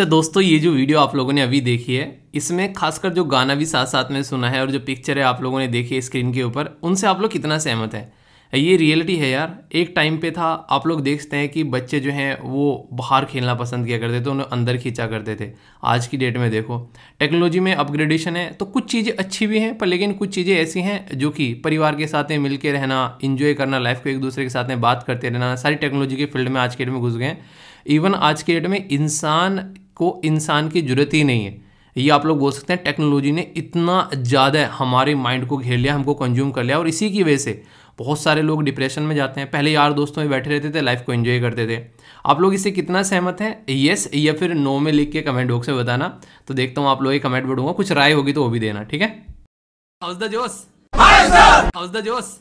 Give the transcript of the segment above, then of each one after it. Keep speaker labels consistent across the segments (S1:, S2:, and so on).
S1: अच्छा दोस्तों ये जो वीडियो आप लोगों ने अभी देखी है इसमें खासकर जो गाना भी साथ साथ में सुना है और जो पिक्चर है आप लोगों ने देखी है स्क्रीन के ऊपर उनसे आप लोग कितना सहमत है ये रियलिटी है यार एक टाइम पे था आप लोग देखते हैं कि बच्चे जो हैं वो बाहर खेलना पसंद किया करते थे उन्हें अंदर खींचा करते थे आज की डेट में देखो टेक्नोलॉजी में अपग्रेडेशन है तो कुछ चीज़ें अच्छी भी हैं पर लेकिन कुछ चीज़ें ऐसी हैं जो कि परिवार के साथ में मिल रहना इन्जॉय करना लाइफ को एक दूसरे के साथ में बात करते रहना सारी टेक्नोलॉजी के फील्ड में आज के डेट में घुस गए इवन आज के डेट में इंसान को इंसान की ज़रूरत ही नहीं है ये आप लोग बोल सकते हैं टेक्नोलॉजी ने इतना ज़्यादा हमारे माइंड को घेर लिया हमको कंज्यूम कर लिया और इसी की वजह से बहुत सारे लोग डिप्रेशन में जाते हैं पहले यार दोस्तों में बैठे रहते थे लाइफ को एंजॉय करते थे आप लोग इससे कितना सहमत हैं येस या फिर नो में लिख के कमेंट बॉक्स में बताना तो देखता हूँ आप लोग कमेंट बढ़ूंगा कुछ राय होगी तो वो भी देना ठीक है how's the josh how's the josh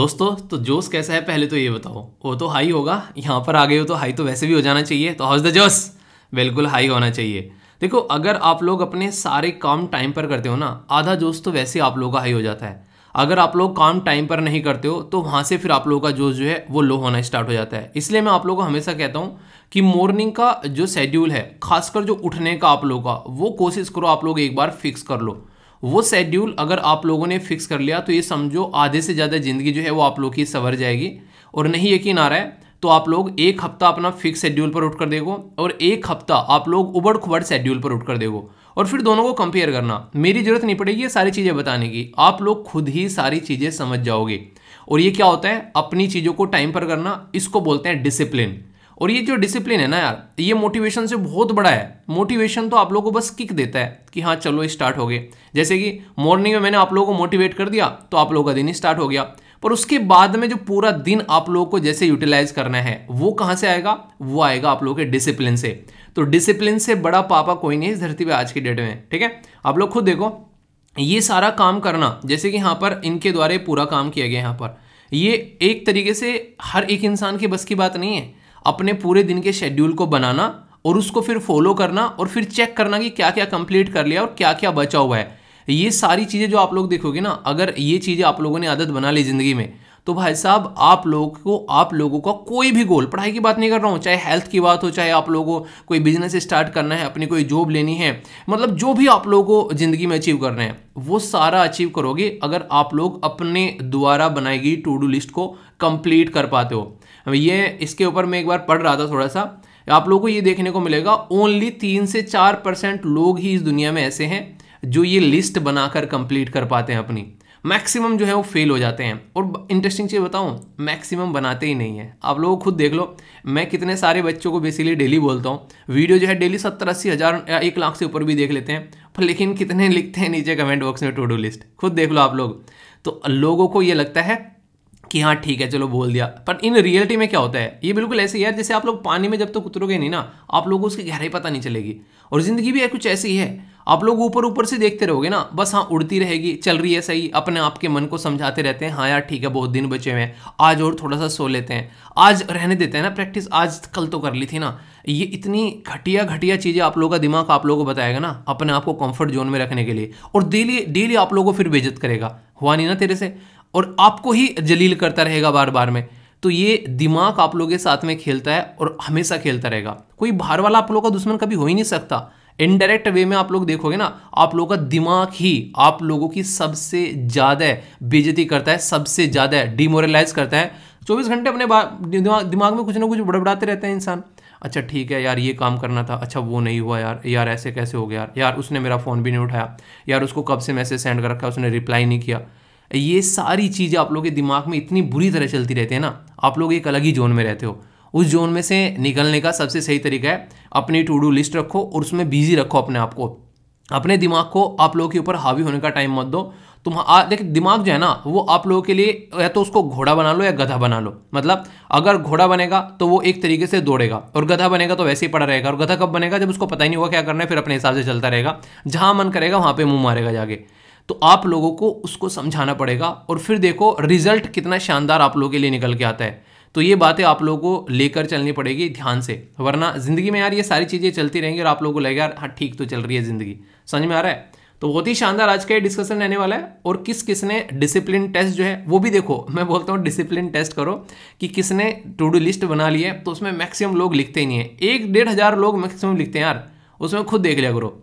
S1: दोस्तों तो जोश कैसा है पहले तो ये बताओ वो तो हाई होगा यहाँ पर आ गए हो तो हाई तो वैसे भी हो जाना चाहिए तो हाउस द जोश बिल्कुल हाई होना चाहिए देखो अगर आप लोग अपने सारे काम टाइम पर करते हो ना आधा जोश तो वैसे आप लोगों का हाई हो जाता है अगर आप लोग काम टाइम पर नहीं करते हो तो वहाँ से फिर आप लोगों का जोश जो है वो लो होना स्टार्ट हो जाता है इसलिए मैं आप लोगों को हमेशा कहता हूँ कि मॉर्निंग का जो शेड्यूल है खासकर जो उठने का आप लोगों का वो कोशिश करो आप लोग एक बार फिक्स कर लो वो शेड्यूल अगर आप लोगों ने फिक्स कर लिया तो ये समझो आधे से ज़्यादा ज़िंदगी जो है वो आप लोग की सवर जाएगी और नहीं यकीन आ रहा है तो आप लोग एक हफ्ता अपना फिक्स शेड्यूल पर उठ कर देखो और एक हफ्ता आप लोग उबड़ खुबड़ शेड्यूल पर उठ कर देखो और फिर दोनों को कंपेयर करना मेरी जरूरत नहीं पड़ेगी ये सारी चीज़ें बताने की आप लोग खुद ही सारी चीज़ें समझ जाओगे और ये क्या होता है अपनी चीज़ों को टाइम पर करना इसको बोलते हैं डिसिप्लिन और ये जो डिसिप्लिन है ना यार ये मोटिवेशन से बहुत बड़ा है मोटिवेशन तो आप लोगों को बस किक देता है कि हाँ चलो स्टार्ट हो गए जैसे कि मॉर्निंग में मैंने आप लोगों को मोटिवेट कर दिया तो आप लोगों का दिन स्टार्ट हो गया पर उसके बाद में जो पूरा दिन आप लोगों को जैसे यूटिलाइज करना है वो कहाँ से आएगा वो आएगा आप लोगों के डिसिप्लिन से तो डिसिप्लिन से बड़ा पापा कोई नहीं इस धरती पे आज के डेट में ठीक है आप लोग खुद देखो ये सारा काम करना जैसे कि यहाँ पर इनके द्वारा पूरा काम किया गया यहाँ पर ये एक तरीके से हर एक इंसान के बस की बात नहीं है अपने पूरे दिन के शेड्यूल को बनाना और उसको फिर फॉलो करना और फिर चेक करना कि क्या क्या कंप्लीट कर लिया और क्या क्या बचा हुआ है ये सारी चीज़ें जो आप लोग देखोगे ना अगर ये चीज़ें आप लोगों ने आदत बना ली ज़िंदगी में तो भाई साहब आप लोग को आप लोगों का कोई भी गोल पढ़ाई की बात नहीं कर रहा हूँ चाहे हेल्थ की बात हो चाहे आप लोगों को कोई बिजनेस स्टार्ट करना है अपनी कोई जॉब लेनी है मतलब जो भी आप लोगों को ज़िंदगी में अचीव करना है वो सारा अचीव करोगे अगर आप लोग अपने द्वारा बनाई गई टू डू लिस्ट को कंप्लीट कर पाते हो ये इसके ऊपर मैं एक बार पढ़ रहा था थोड़ा सा आप लोगों को ये देखने को मिलेगा ओनली तीन से चार परसेंट लोग ही इस दुनिया में ऐसे हैं जो ये लिस्ट बनाकर कंप्लीट कर पाते हैं अपनी मैक्सिमम जो है वो फेल हो जाते हैं और इंटरेस्टिंग चीज़ बताऊँ मैक्सिमम बनाते ही नहीं है आप लोग खुद देख लो मैं कितने सारे बच्चों को बेसिकली डेली बोलता हूँ वीडियो जो है डेली सत्तर अस्सी हज़ार एक लाख से ऊपर भी देख लेते हैं पर लेकिन कितने लिखते हैं नीचे कमेंट बॉक्स में टू डू लिस्ट खुद देख लो आप लोग तो लोगों को ये लगता है कि हाँ ठीक है चलो बोल दिया पर इन रियलिटी में क्या होता है ये बिल्कुल ऐसे ही है जैसे आप लोग पानी में जब तक तो उतरोगे नहीं ना आप लोगों को उसकी गहराई पता नहीं चलेगी और ज़िंदगी भी कुछ ऐसी है आप लोग ऊपर ऊपर से देखते रहोगे ना बस हाँ उड़ती रहेगी चल रही है सही अपने आपके मन को समझाते रहते हैं हाँ यार ठीक है बहुत दिन बचे हुए हैं आज और थोड़ा सा सो लेते हैं आज रहने देते हैं ना प्रैक्टिस आज कल तो कर ली थी ना ये इतनी घटिया घटिया चीज़ें आप लोगों का दिमाग आप लोगों को बताएगा ना अपने आप को कम्फर्ट जोन में रखने के लिए और डेली डेली आप लोगों को फिर बेजत करेगा हुआ नहीं ना तेरे से और आपको ही जलील करता रहेगा बार बार में तो ये दिमाग आप लोगों के साथ में खेलता है और हमेशा खेलता रहेगा कोई बाहर वाला आप लोगों का दुश्मन कभी हो ही नहीं सकता इनडायरेक्ट वे में आप लोग देखोगे ना आप लोगों का दिमाग ही आप लोगों की सबसे ज़्यादा बेजती करता है सबसे ज़्यादा डिमोरलाइज करता है चौबीस घंटे अपने दिमाग में कुछ ना कुछ बड़बड़ाते रहते हैं इंसान अच्छा ठीक है यार ये काम करना था अच्छा वो नहीं हुआ यार यार ऐसे कैसे हो गया यार यार उसने मेरा फ़ोन भी नहीं उठाया यार उसको कब से मैसेज सेंड कर रखा उसने रिप्लाई नहीं किया ये सारी चीज़ें आप लोग के दिमाग में इतनी बुरी तरह चलती रहती है ना आप लोग एक अलग ही जोन में रहते हो उस जोन में से निकलने का सबसे सही तरीका है अपनी टू डू लिस्ट रखो और उसमें बिजी रखो अपने आप को अपने दिमाग को आप लोगों के ऊपर हावी होने का टाइम मत दो तुम देखिए दिमाग जो है ना वो आप लोगों के लिए या तो उसको घोड़ा बना लो या गधा बना लो मतलब अगर घोड़ा बनेगा तो वो एक तरीके से दौड़ेगा और गधा बनेगा तो वैसे ही पड़ा रहेगा और गधा कब बनेगा जब उसको पता ही नहीं होगा क्या करना है फिर अपने हिसाब से चलता रहेगा जहाँ मन करेगा वहाँ पर मुँह मारेगा जाके तो आप लोगों को उसको समझाना पड़ेगा और फिर देखो रिजल्ट कितना शानदार आप लोगों के लिए निकल के आता है तो ये बातें आप लोगों को लेकर चलनी पड़ेगी ध्यान से वरना ज़िंदगी में यार ये सारी चीज़ें चलती रहेंगी और आप लोगों को लगेगा यार हाँ ठीक तो चल रही है ज़िंदगी समझ में आ रहा है तो बहुत ही शानदार आज का ये डिस्कशन रहने वाला है और किस किसने डिसिप्लिन टेस्ट जो है वो भी देखो मैं बोलता हूँ डिसिप्लिन टेस्ट करो कि किसने टू डू लिस्ट बना ली है तो उसमें मैक्सिमम लोग लिखते ही नहीं है एक डेढ़ हज़ार लोग मैक्सिमम लिखते हैं यार उसमें खुद देख लिया करो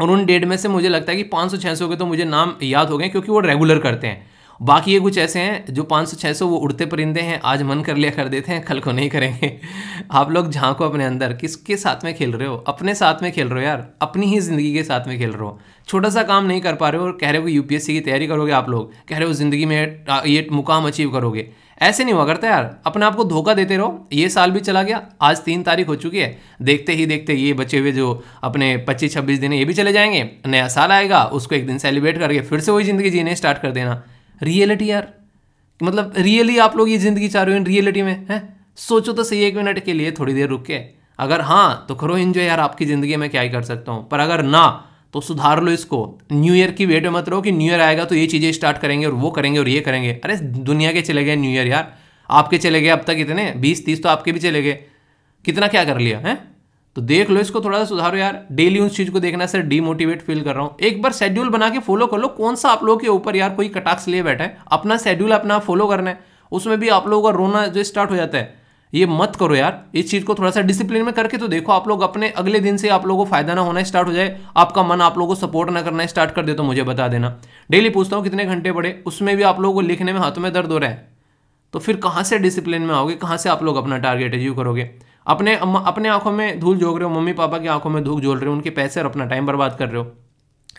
S1: और उन डेढ़ में से मुझे लगता है कि पाँच सौ छः सौ के तो मुझे नाम याद हो गए क्योंकि वो रेगुलर करते हैं बाकी ये कुछ ऐसे हैं जो 500-600 वो उड़ते परिंदे हैं आज मन कर लिया कर देते हैं कल को नहीं करेंगे आप लोग झांको अपने अंदर किसके साथ में खेल रहे हो अपने साथ में खेल रहे हो यार अपनी ही ज़िंदगी के साथ में खेल रहे हो छोटा सा काम नहीं कर पा रहे हो और कह रहे हो कि यूपीएससी की तैयारी करोगे आप लोग कह रहे हो ज़िंदगी में ये मुकाम अचीव करोगे ऐसे नहीं हुआ करता यार अपने आप को धोखा देते रहो ये साल भी चला गया आज तीन तारीख हो चुकी है देखते ही देखते ये बचे हुए जो अपने पच्चीस छब्बीस दिन ये भी चले जाएंगे नया साल आएगा उसको एक दिन सेलिब्रेट करके फिर से वही ज़िंदगी जीने स्टार्ट कर देना रियलिटी यार मतलब रियली आप लोग ये ज़िंदगी चाह रहे हो इन रियलिटी में है सोचो तो सही एक मिनट के लिए थोड़ी देर रुक के अगर हाँ तो करो इन्जॉय यार आपकी ज़िंदगी में क्या ही कर सकता हूँ पर अगर ना तो सुधार लो इसको न्यू ईयर की वेट में मत रहो कि न्यू ईयर आएगा तो ये चीज़ें स्टार्ट करेंगे और वो करेंगे और ये करेंगे अरे दुनिया के चले गए न्यू ईयर यार आपके चले गए अब तक इतने बीस तीस तो आपके भी चले गए कितना क्या कर लिया है तो देख लो इसको थोड़ा सा सुधारो यार डेली उस चीज़ को देखना सर डीमोटिवेट फील कर रहा हूँ एक बार शेड्यूल बना के फॉलो कर लो कौन सा आप लोगों के ऊपर यार कोई कटाक्ष लिए बैठा है अपना शेड्यूल अपना फॉलो करना है उसमें भी आप लोगों का रोना जो स्टार्ट हो जाता है ये मत करो यार इस चीज़ को थोड़ा सा डिसिप्लिन में करके तो देखो आप लोग अपने अगले दिन से आप लोगों को फायदा ना होना स्टार्ट हो जाए आपका मन आप लोगों को सपोर्ट ना करना स्टार्ट कर दे तो मुझे बता देना डेली पूछता हूँ कितने घंटे पड़े उसमें भी आप लोगों को लिखने में हाथों में दर्द हो रहा है तो फिर कहाँ से डिसिप्लिन में आओगे कहाँ से आप लोग अपना टारगेट अचीव करोगे अपने अपने आंखों में धूल झोंक रहे हो मम्मी पापा की आंखों में धूल झोल रहे हो उनके पैसे और अपना टाइम बर्बाद कर रहे हो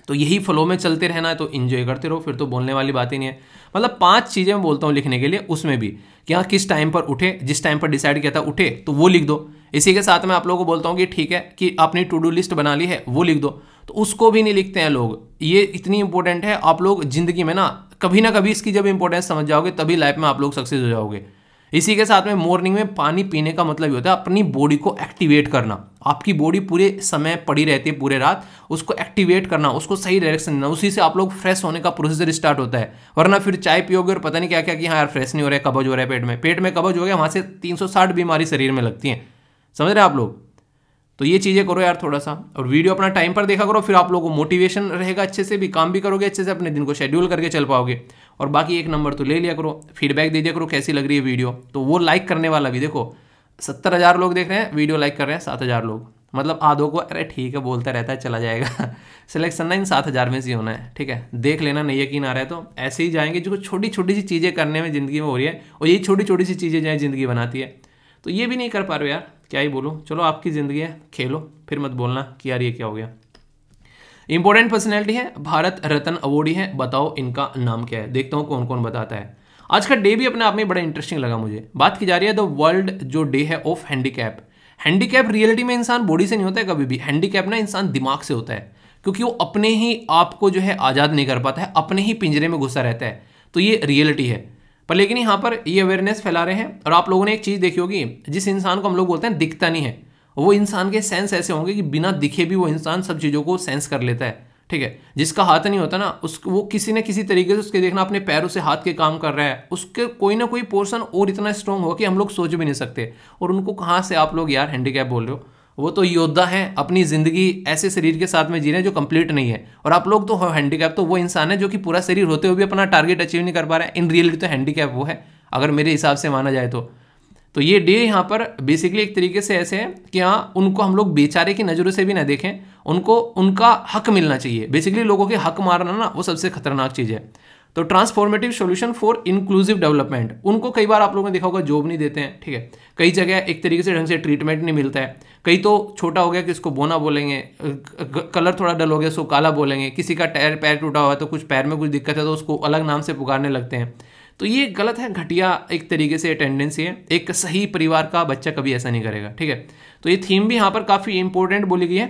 S1: तो यही फ्लो में चलते रहना है तो इन्जॉय करते रहो फिर तो बोलने वाली बात ही नहीं है मतलब पांच चीज़ें मैं बोलता हूँ लिखने के लिए उसमें भी कि हाँ किस टाइम पर उठे जिस टाइम पर डिसाइड किया था उठे तो वो लिख दो इसी के साथ मैं आप लोगों को बोलता हूँ कि ठीक है कि आपने टू डू लिस्ट बना ली है वो लिख दो तो उसको भी नहीं लिखते हैं लोग ये इतनी इंपॉर्टेंट है आप लोग जिंदगी में ना कभी ना कभी इसकी जब इंपॉर्टेंस समझ जाओगे तभी लाइफ में आप लोग सक्सेस हो जाओगे इसी के साथ में मॉर्निंग में पानी पीने का मतलब ये होता है अपनी बॉडी को एक्टिवेट करना आपकी बॉडी पूरे समय पड़ी रहती है पूरे रात उसको एक्टिवेट करना उसको सही डायरेक्शन देना उसी से आप लोग फ्रेश होने का प्रोसीजर स्टार्ट होता है वरना फिर चाय पियोगे और पता नहीं क्या क्या कि हाँ यार फ्रेश नहीं हो रहा है कबज हो रहा है पेट में पेट में कबज हो गया वहाँ से तीन बीमारी शरीर में लगती हैं समझ रहे हैं आप लोग तो ये चीज़ें करो यार थोड़ा सा और वीडियो अपना टाइम पर देखा करो फिर आप लोगों को मोटिवेशन रहेगा अच्छे से भी काम भी करोगे अच्छे से अपने दिन को शेड्यूल करके चल पाओगे और बाकी एक नंबर तो ले लिया करो फीडबैक दे दिया करो कैसी लग रही है वीडियो तो वो लाइक करने वाला भी देखो सत्तर हज़ार लोग देख रहे हैं वीडियो लाइक कर रहे हैं सात हज़ार लोग मतलब आधों को अरे ठीक है बोलता रहता है चला जाएगा सिलेक्शन ना इन सात हज़ार में से होना है ठीक है देख लेना नहीं यकीन आ रहा है तो ऐसे ही जाएंगे जो छोटी छोटी सी चीज़ें करने में ज़िंदगी में हो रही है और यही छोटी छोटी सी चीज़ें जो है ज़िंदगी बनाती है तो ये भी नहीं कर पा रहे यार क्या ही बोलूँ चलो आपकी ज़िंदगी है खेलो फिर मत बोलना कि यार ये क्या हो गया इंपॉर्टेंट पर्सनैलिटी है भारत रत्न अवॉर्डी है बताओ इनका नाम क्या है देखता हूँ कौन कौन बताता है आज का डे भी अपने आप में बड़ा इंटरेस्टिंग लगा मुझे बात की जा रही है द वर्ल्ड जो डे है ऑफ हैंडीकैप हैंडीकैप रियलिटी में इंसान बॉडी से नहीं होता है कभी भी हैंडीकैप ना इंसान दिमाग से होता है क्योंकि वो अपने ही आप को जो है आज़ाद नहीं कर पाता है अपने ही पिंजरे में घुसा रहता है तो ये रियलिटी है पर लेकिन यहाँ पर ये अवेयरनेस फैला रहे हैं और आप लोगों ने एक चीज़ देखी होगी जिस इंसान को हम लोग बोलते हैं दिखता नहीं है वो इंसान के सेंस ऐसे होंगे कि बिना दिखे भी वो इंसान सब चीज़ों को सेंस कर लेता है ठीक है जिसका हाथ नहीं होता ना उस वो किसी न किसी तरीके से उसके देखना अपने पैरों से हाथ के काम कर रहा है उसके कोई ना कोई पोर्शन और इतना स्ट्रांग होगा कि हम लोग सोच भी नहीं सकते और उनको कहाँ से आप लोग यार हैंडीकैप बोल रहे हो वो तो योद्धा हैं अपनी ज़िंदगी ऐसे शरीर के साथ में जी रहे हैं जो कंप्लीट नहीं है और आप लोग तो हैंडीकैप तो वो इंसान है जो कि पूरा शरीर होते हुए भी अपना टारगेट अचीव नहीं कर पा रहा है इन रियलिटी तो हैंडीकैप वो है अगर मेरे हिसाब से माना जाए तो तो ये डे यहाँ पर बेसिकली एक तरीके से ऐसे हैं कि हाँ उनको हम लोग बेचारे की नज़रों से भी ना देखें उनको उनका हक मिलना चाहिए बेसिकली लोगों के हक मारना ना वो सबसे खतरनाक चीज़ है तो transformative solution for inclusive development उनको कई बार आप लोगों ने देखा होगा जॉब नहीं देते हैं ठीक है कई जगह एक तरीके से ढंग से ट्रीटमेंट नहीं मिलता है कई तो छोटा हो गया कि इसको बोना बोलेंगे कलर थोड़ा डल हो गया उसको काला बोलेंगे किसी का टायर पैर टूटा हुआ है तो कुछ पैर में कुछ दिक्कत है तो उसको अलग नाम से पुकारने लगते हैं तो ये गलत है घटिया एक तरीके से टेंडेंसी है एक सही परिवार का बच्चा कभी ऐसा नहीं करेगा ठीक है तो ये थीम भी यहाँ पर काफ़ी इंपॉर्टेंट बोली गई है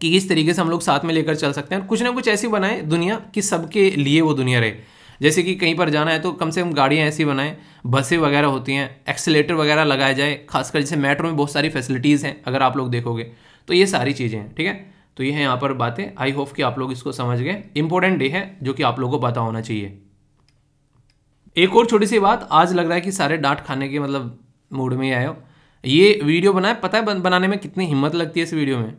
S1: कि किस तरीके से हम लोग साथ में लेकर चल सकते हैं कुछ ना कुछ ऐसी बनाए दुनिया कि सबके लिए वो दुनिया रहे जैसे कि कहीं पर जाना है तो कम से कम गाड़ियाँ ऐसी बनाएं बसें वगैरह होती हैं एक्सेलेटर वगैरह लगाया जाए खासकर जैसे मेट्रो में बहुत सारी फैसिलिटीज़ हैं अगर आप लोग देखोगे तो ये सारी चीज़ें हैं ठीक है तो ये है यहाँ पर बातें आई होप कि आप लोग इसको समझ गए इंपॉर्टेंट डे है जो कि आप लोगों को पता होना चाहिए एक और छोटी सी बात आज लग रहा है कि सारे डांट खाने के मतलब मूड में ही आए हो ये वीडियो बनाए पता है बनाने में कितनी हिम्मत लगती है इस वीडियो में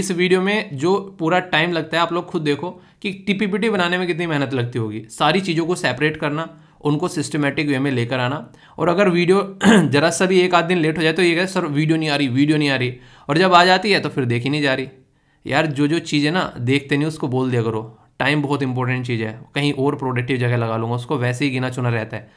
S1: इस वीडियो में जो पूरा टाइम लगता है आप लोग खुद देखो कि टिपिपिटी बनाने में कितनी मेहनत लगती होगी सारी चीज़ों को सेपरेट करना उनको सिस्टमेटिक वे में लेकर आना और अगर वीडियो जरा सा भी एक आध दिन लेट हो जाए तो ये कहते सर वीडियो नहीं आ रही वीडियो नहीं आ रही और जब आ जाती है तो फिर देखी नहीं जा रही यार जो जो चीज़ें ना देखते नहीं उसको बोल दिया करो टाइम बहुत इंपॉर्टेंट चीज़ है कहीं और प्रोडक्टिव जगह लगा लूँगा उसको वैसे ही गिना चुना रहता है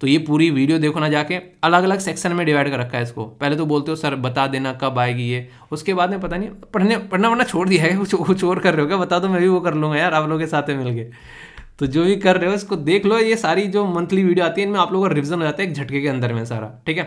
S1: तो ये पूरी वीडियो देखो ना जाके अलग अलग सेक्शन में डिवाइड कर रखा है इसको पहले तो बोलते हो सर बता देना कब आएगी ये उसके बाद में पता नहीं पढ़ने पढ़ना वरना छोड़ दिया है कुछ कुछ और कर रहे हो क्या बता दो मैं भी वो कर लूँगा यार आप लोगों के साथ मिल के तो जो भी कर रहे हो इसको देख लो ये सारी जो मंथली वीडियो आती है इनमें आप लोगों का रिविजन हो जाता है एक झटके के अंदर में सारा ठीक है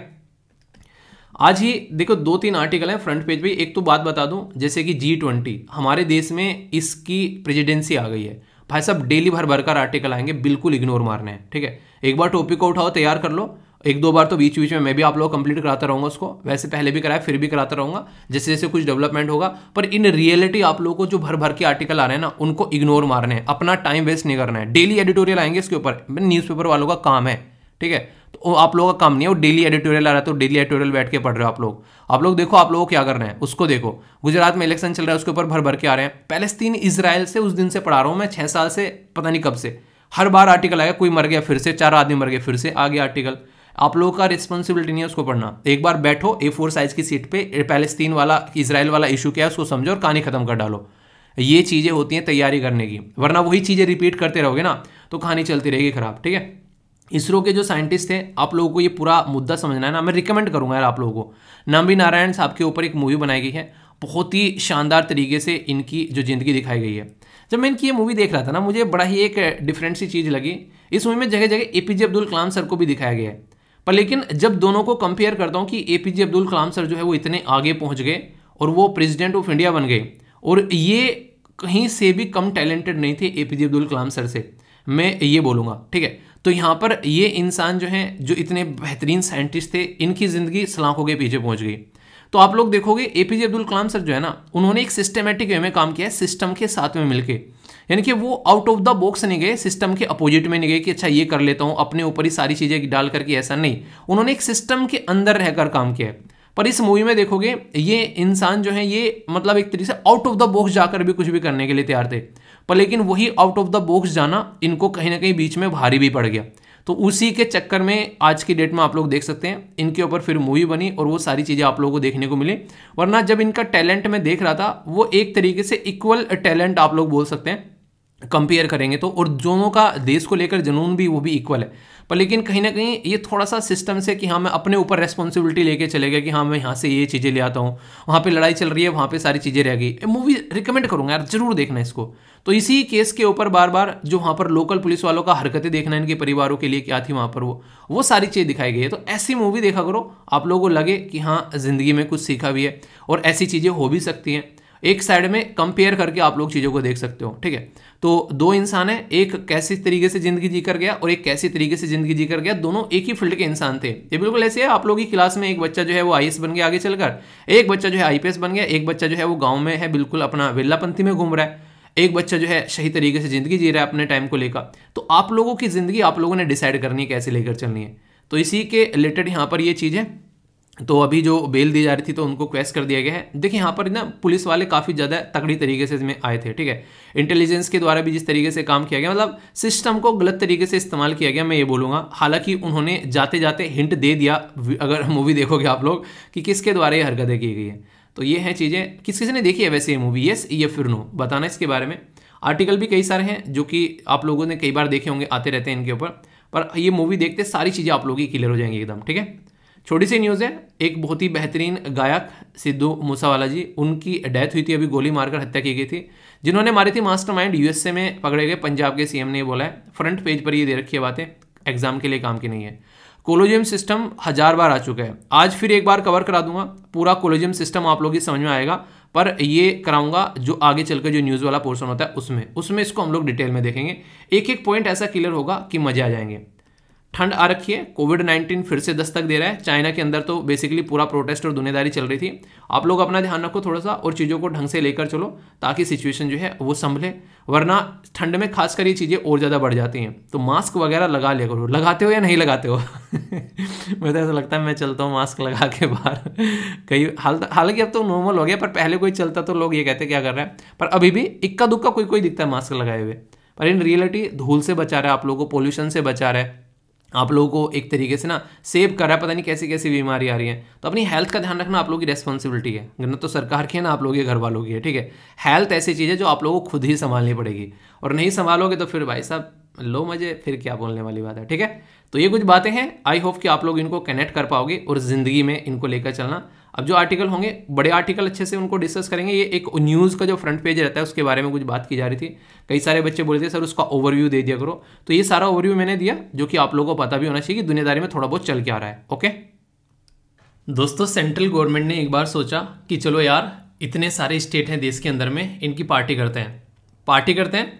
S1: आज ही देखो दो तीन आर्टिकल हैं फ्रंट पेज पे एक तो बात बता दूं जैसे कि जी ट्वेंटी हमारे देश में इसकी प्रेजिडेंसी आ गई है भाई साहब डेली भर भर आर्टिकल आएंगे बिल्कुल इग्नोर मारने हैं ठीक है एक बार टॉपिक को उठाओ तैयार कर लो एक दो बार तो बीच बीच में मैं भी आप लोग कंप्लीट कराता रहूँगा उसको वैसे पहले भी कराया फिर भी कराता रहूँगा जैसे जैसे कुछ डेवलपमेंट होगा पर इन रियलिटी आप लोगों को जो भर भर के आर्टिकल आ रहे हैं ना उनको इग्नोर मारने हैं अपना टाइम वेस्ट नहीं करना है डेली एडिटोरियल आएंगे इसके ऊपर न्यूज़पेपर वालों का काम है ठीक है तो आप लोगों का काम नहीं है वो डेली एडिटोरियल आ रहा है तो डेली एडिटोरियल बैठ के पढ़ रहे हो आप लोग आप लोग देखो आप लोगों को क्या रहे हैं उसको देखो गुजरात में इलेक्शन चल रहा है उसके ऊपर भर भर के आ रहे हैं पैलेस्तीन इसराइल से उस दिन से पढ़ा रहा हूँ मैं छः साल से पता नहीं कब से हर बार आर्टिकल आया कोई मर गया फिर से चार आदमी मर गए फिर से आ गया आर्टिकल आप लोगों का रिस्पॉन्सिबिलिटी नहीं है उसको पढ़ना एक बार बैठो ए फोर साइज की सीट पे पैलेस्तीन वाला इसराइल वाला इशू क्या है उसको समझो और कहानी खत्म कर डालो ये चीज़ें होती हैं तैयारी करने की वरना वही चीज़ें रिपीट करते रहोगे ना तो कहानी चलती रहेगी खराब ठीक है इसरो के जो साइंटिस्ट थे आप लोगों को ये पूरा मुद्दा समझना है ना मैं रिकमेंड करूँगा यार आप लोगों को नामी नारायण साहब के ऊपर एक मूवी बनाई गई है बहुत ही शानदार तरीके से इनकी जो ज़िंदगी दिखाई गई है जब मैं इनकी ये मूवी देख रहा था ना मुझे बड़ा ही एक डिफरेंट सी चीज़ लगी इस मूवी में जगह जगह A P J Abdul Kalam sir को भी दिखाया गया है पर लेकिन जब दोनों को कंपेयर करता हूँ कि A P J Abdul Kalam sir जो है वो इतने आगे पहुँच गए और वो प्रेजिडेंट ऑफ इंडिया बन गए और ये कहीं से भी कम टैलेंटेड नहीं थे A P J Abdul Kalam sir से मैं ये बोलूँगा ठीक है तो यहाँ पर ये इंसान जो हैं जो इतने बेहतरीन साइंटिस्ट थे इनकी ज़िंदगी सलाखों के पीछे पहुँच गई तो आप लोग देखोगे A P J Abdul Kalam sir जो है ना उन्होंने एक सिस्टमेटिक वे में काम किया है सिस्टम के साथ में मिलके यानी कि वो आउट ऑफ द बॉक्स नहीं गए सिस्टम के अपोजिट में नहीं गए कि अच्छा ये कर लेता हूँ अपने ऊपर ही सारी चीज़ें डाल करके ऐसा नहीं उन्होंने एक सिस्टम के अंदर रहकर काम किया है पर इस मूवी में देखोगे ये इंसान जो है ये मतलब एक तरीके से आउट ऑफ द बॉक्स जाकर भी कुछ भी करने के लिए तैयार थे पर लेकिन वही आउट ऑफ द बॉक्स जाना इनको कहीं ना कहीं बीच में भारी भी पड़ गया तो उसी के चक्कर में आज की डेट में आप लोग देख सकते हैं इनके ऊपर फिर मूवी बनी और वो सारी चीज़ें आप लोगों को देखने को मिली वरना जब इनका टैलेंट मैं देख रहा था वो एक तरीके से इक्वल टैलेंट आप लोग बोल सकते हैं कंपेयर करेंगे तो और दोनों का देश को लेकर जुनून भी वो भी इक्वल है पर लेकिन कहीं ना कहीं ये थोड़ा सा सिस्टम से कि हाँ मैं अपने ऊपर रेस्पॉन्सिबिलिटी लेके चले गया कि हाँ मैं यहाँ से ये चीज़ें ले आता हूँ वहाँ पे लड़ाई चल रही है वहाँ पे सारी चीज़ें रह गई मूवी रिकमेंड करूँगा यार जरूर देखना इसको तो इसी केस के ऊपर बार बार जो वहां पर लोकल पुलिस वालों का हरकतें देखना इनके परिवारों के लिए क्या थी वहां पर वो वो सारी चीज़ दिखाई गई है तो ऐसी मूवी देखा करो आप लोगों को लगे कि हाँ ज़िंदगी में कुछ सीखा भी है और ऐसी चीज़ें हो भी सकती हैं एक साइड में कंपेयर करके आप लोग चीज़ों को देख सकते हो ठीक है तो दो इंसान हैं एक कैसी तरीके से ज़िंदगी जी कर गया और एक कैसे तरीके से ज़िंदगी जी कर गया दोनों एक ही फील्ड के इंसान थे ये बिल्कुल ऐसे है आप लोगों की क्लास में एक बच्चा जो है वो आई बन गया आगे चलकर एक बच्चा जो है आई बन गया एक बच्चा जो है वो गाँव में है बिल्कुल अपना वेल्लापंथी में घूम रहा है एक बच्चा जो है सही तरीके से ज़िंदगी जी रहा है अपने टाइम को लेकर तो आप लोगों की ज़िंदगी आप लोगों ने डिसाइड करनी है कैसे लेकर चलनी है तो इसी के रिलेटेड यहाँ पर ये चीज़ है तो अभी जो बेल दी जा रही थी तो उनको क्वेस्ट कर दिया गया है देखिए यहाँ पर ना पुलिस वाले काफ़ी ज़्यादा तगड़ी तरीके से इसमें आए थे ठीक है इंटेलिजेंस के द्वारा भी जिस तरीके से काम किया गया मतलब सिस्टम को गलत तरीके से इस्तेमाल किया गया मैं ये बोलूँगा हालांकि उन्होंने जाते जाते हिंट दे दिया अगर मूवी देखोगे आप लोग कि किसके द्वारा ये हरकतें की गई है तो ये हैं चीज़ें किस किसी ने देखी है वैसे ये मूवी यस ये फिर नो बताना इसके बारे में आर्टिकल भी कई सारे हैं जो कि आप लोगों ने कई बार देखे होंगे आते रहते हैं इनके ऊपर पर ये मूवी देखते सारी चीज़ें आप लोगों की क्लियर हो जाएंगी एकदम ठीक है छोटी सी न्यूज़ है एक बहुत ही बेहतरीन गायक सिद्धू मूसावाला जी उनकी डेथ हुई थी अभी गोली मारकर हत्या की गई थी जिन्होंने मारी थी मास्टरमाइंड यूएसए में पकड़े गए पंजाब के सीएम ने बोला है फ्रंट पेज पर ये दे रखी है बातें एग्जाम के लिए काम की नहीं है कोलोजियम सिस्टम हज़ार बार आ चुका है आज फिर एक बार कवर करा दूंगा पूरा कोलोजियम सिस्टम आप लोग की समझ में आएगा पर ये कराऊंगा जो आगे चलकर जो न्यूज़ वाला पोर्सन होता है उसमें उसमें इसको हम लोग डिटेल में देखेंगे एक एक पॉइंट ऐसा क्लियर होगा कि मजे आ जाएंगे ठंड आ रखी है कोविड नाइन्टीन फिर से दस्तक दे रहा है चाइना के अंदर तो बेसिकली पूरा प्रोटेस्ट और दुनियादारी चल रही थी आप लोग अपना ध्यान रखो थोड़ा सा और चीज़ों को ढंग से लेकर चलो ताकि सिचुएशन जो है वो संभले वरना ठंड में खासकर ये चीज़ें और ज़्यादा बढ़ जाती हैं तो मास्क वगैरह लगा लिया करो लगाते हो या नहीं लगाते हो मुझे तो ऐसा लगता है मैं चलता हूँ मास्क लगा के बाहर कई हाल तो, हालांकि अब तो नॉर्मल हो गया पर पहले कोई चलता तो लोग ये कहते क्या कर रहा है पर अभी भी इक्का दुक्का कोई कोई दिखता है मास्क लगाए हुए पर इन रियलिटी धूल से बचा रहा है आप लोगों को पोल्यूशन से बचा रहा है आप लोगों को एक तरीके से ना सेव कर रहा है पता नहीं कैसी कैसी बीमारी आ रही है तो अपनी हेल्थ का ध्यान रखना आप लोगों की रेस्पॉन्सिबिलिटी है ना तो सरकार की है ना आप लोगों के घर वालों की है ठीक है हेल्थ ऐसी चीज़ है जो आप लोगों को खुद ही संभालनी पड़ेगी और नहीं संभालोगे तो फिर भाई साहब लो मजे फिर क्या बोलने वाली बात है ठीक है तो ये कुछ बातें हैं आई होप कि आप लोग इनको कनेक्ट कर पाओगे और ज़िंदगी में इनको लेकर चलना अब जो आर्टिकल होंगे बड़े आर्टिकल अच्छे से उनको डिस्कस करेंगे ये एक न्यूज़ का जो फ्रंट पेज रहता है उसके बारे में कुछ बात की जा रही थी कई सारे बच्चे बोलते थे सर उसका ओवरव्यू दे दिया करो तो ये सारा ओवरव्यू मैंने दिया जो कि आप लोगों को पता भी होना चाहिए कि दुनियादारी में थोड़ा बहुत चल के आ रहा है ओके दोस्तों सेंट्रल गवर्नमेंट ने एक बार सोचा कि चलो यार इतने सारे स्टेट हैं देश के अंदर में इनकी पार्टी करते हैं पार्टी करते हैं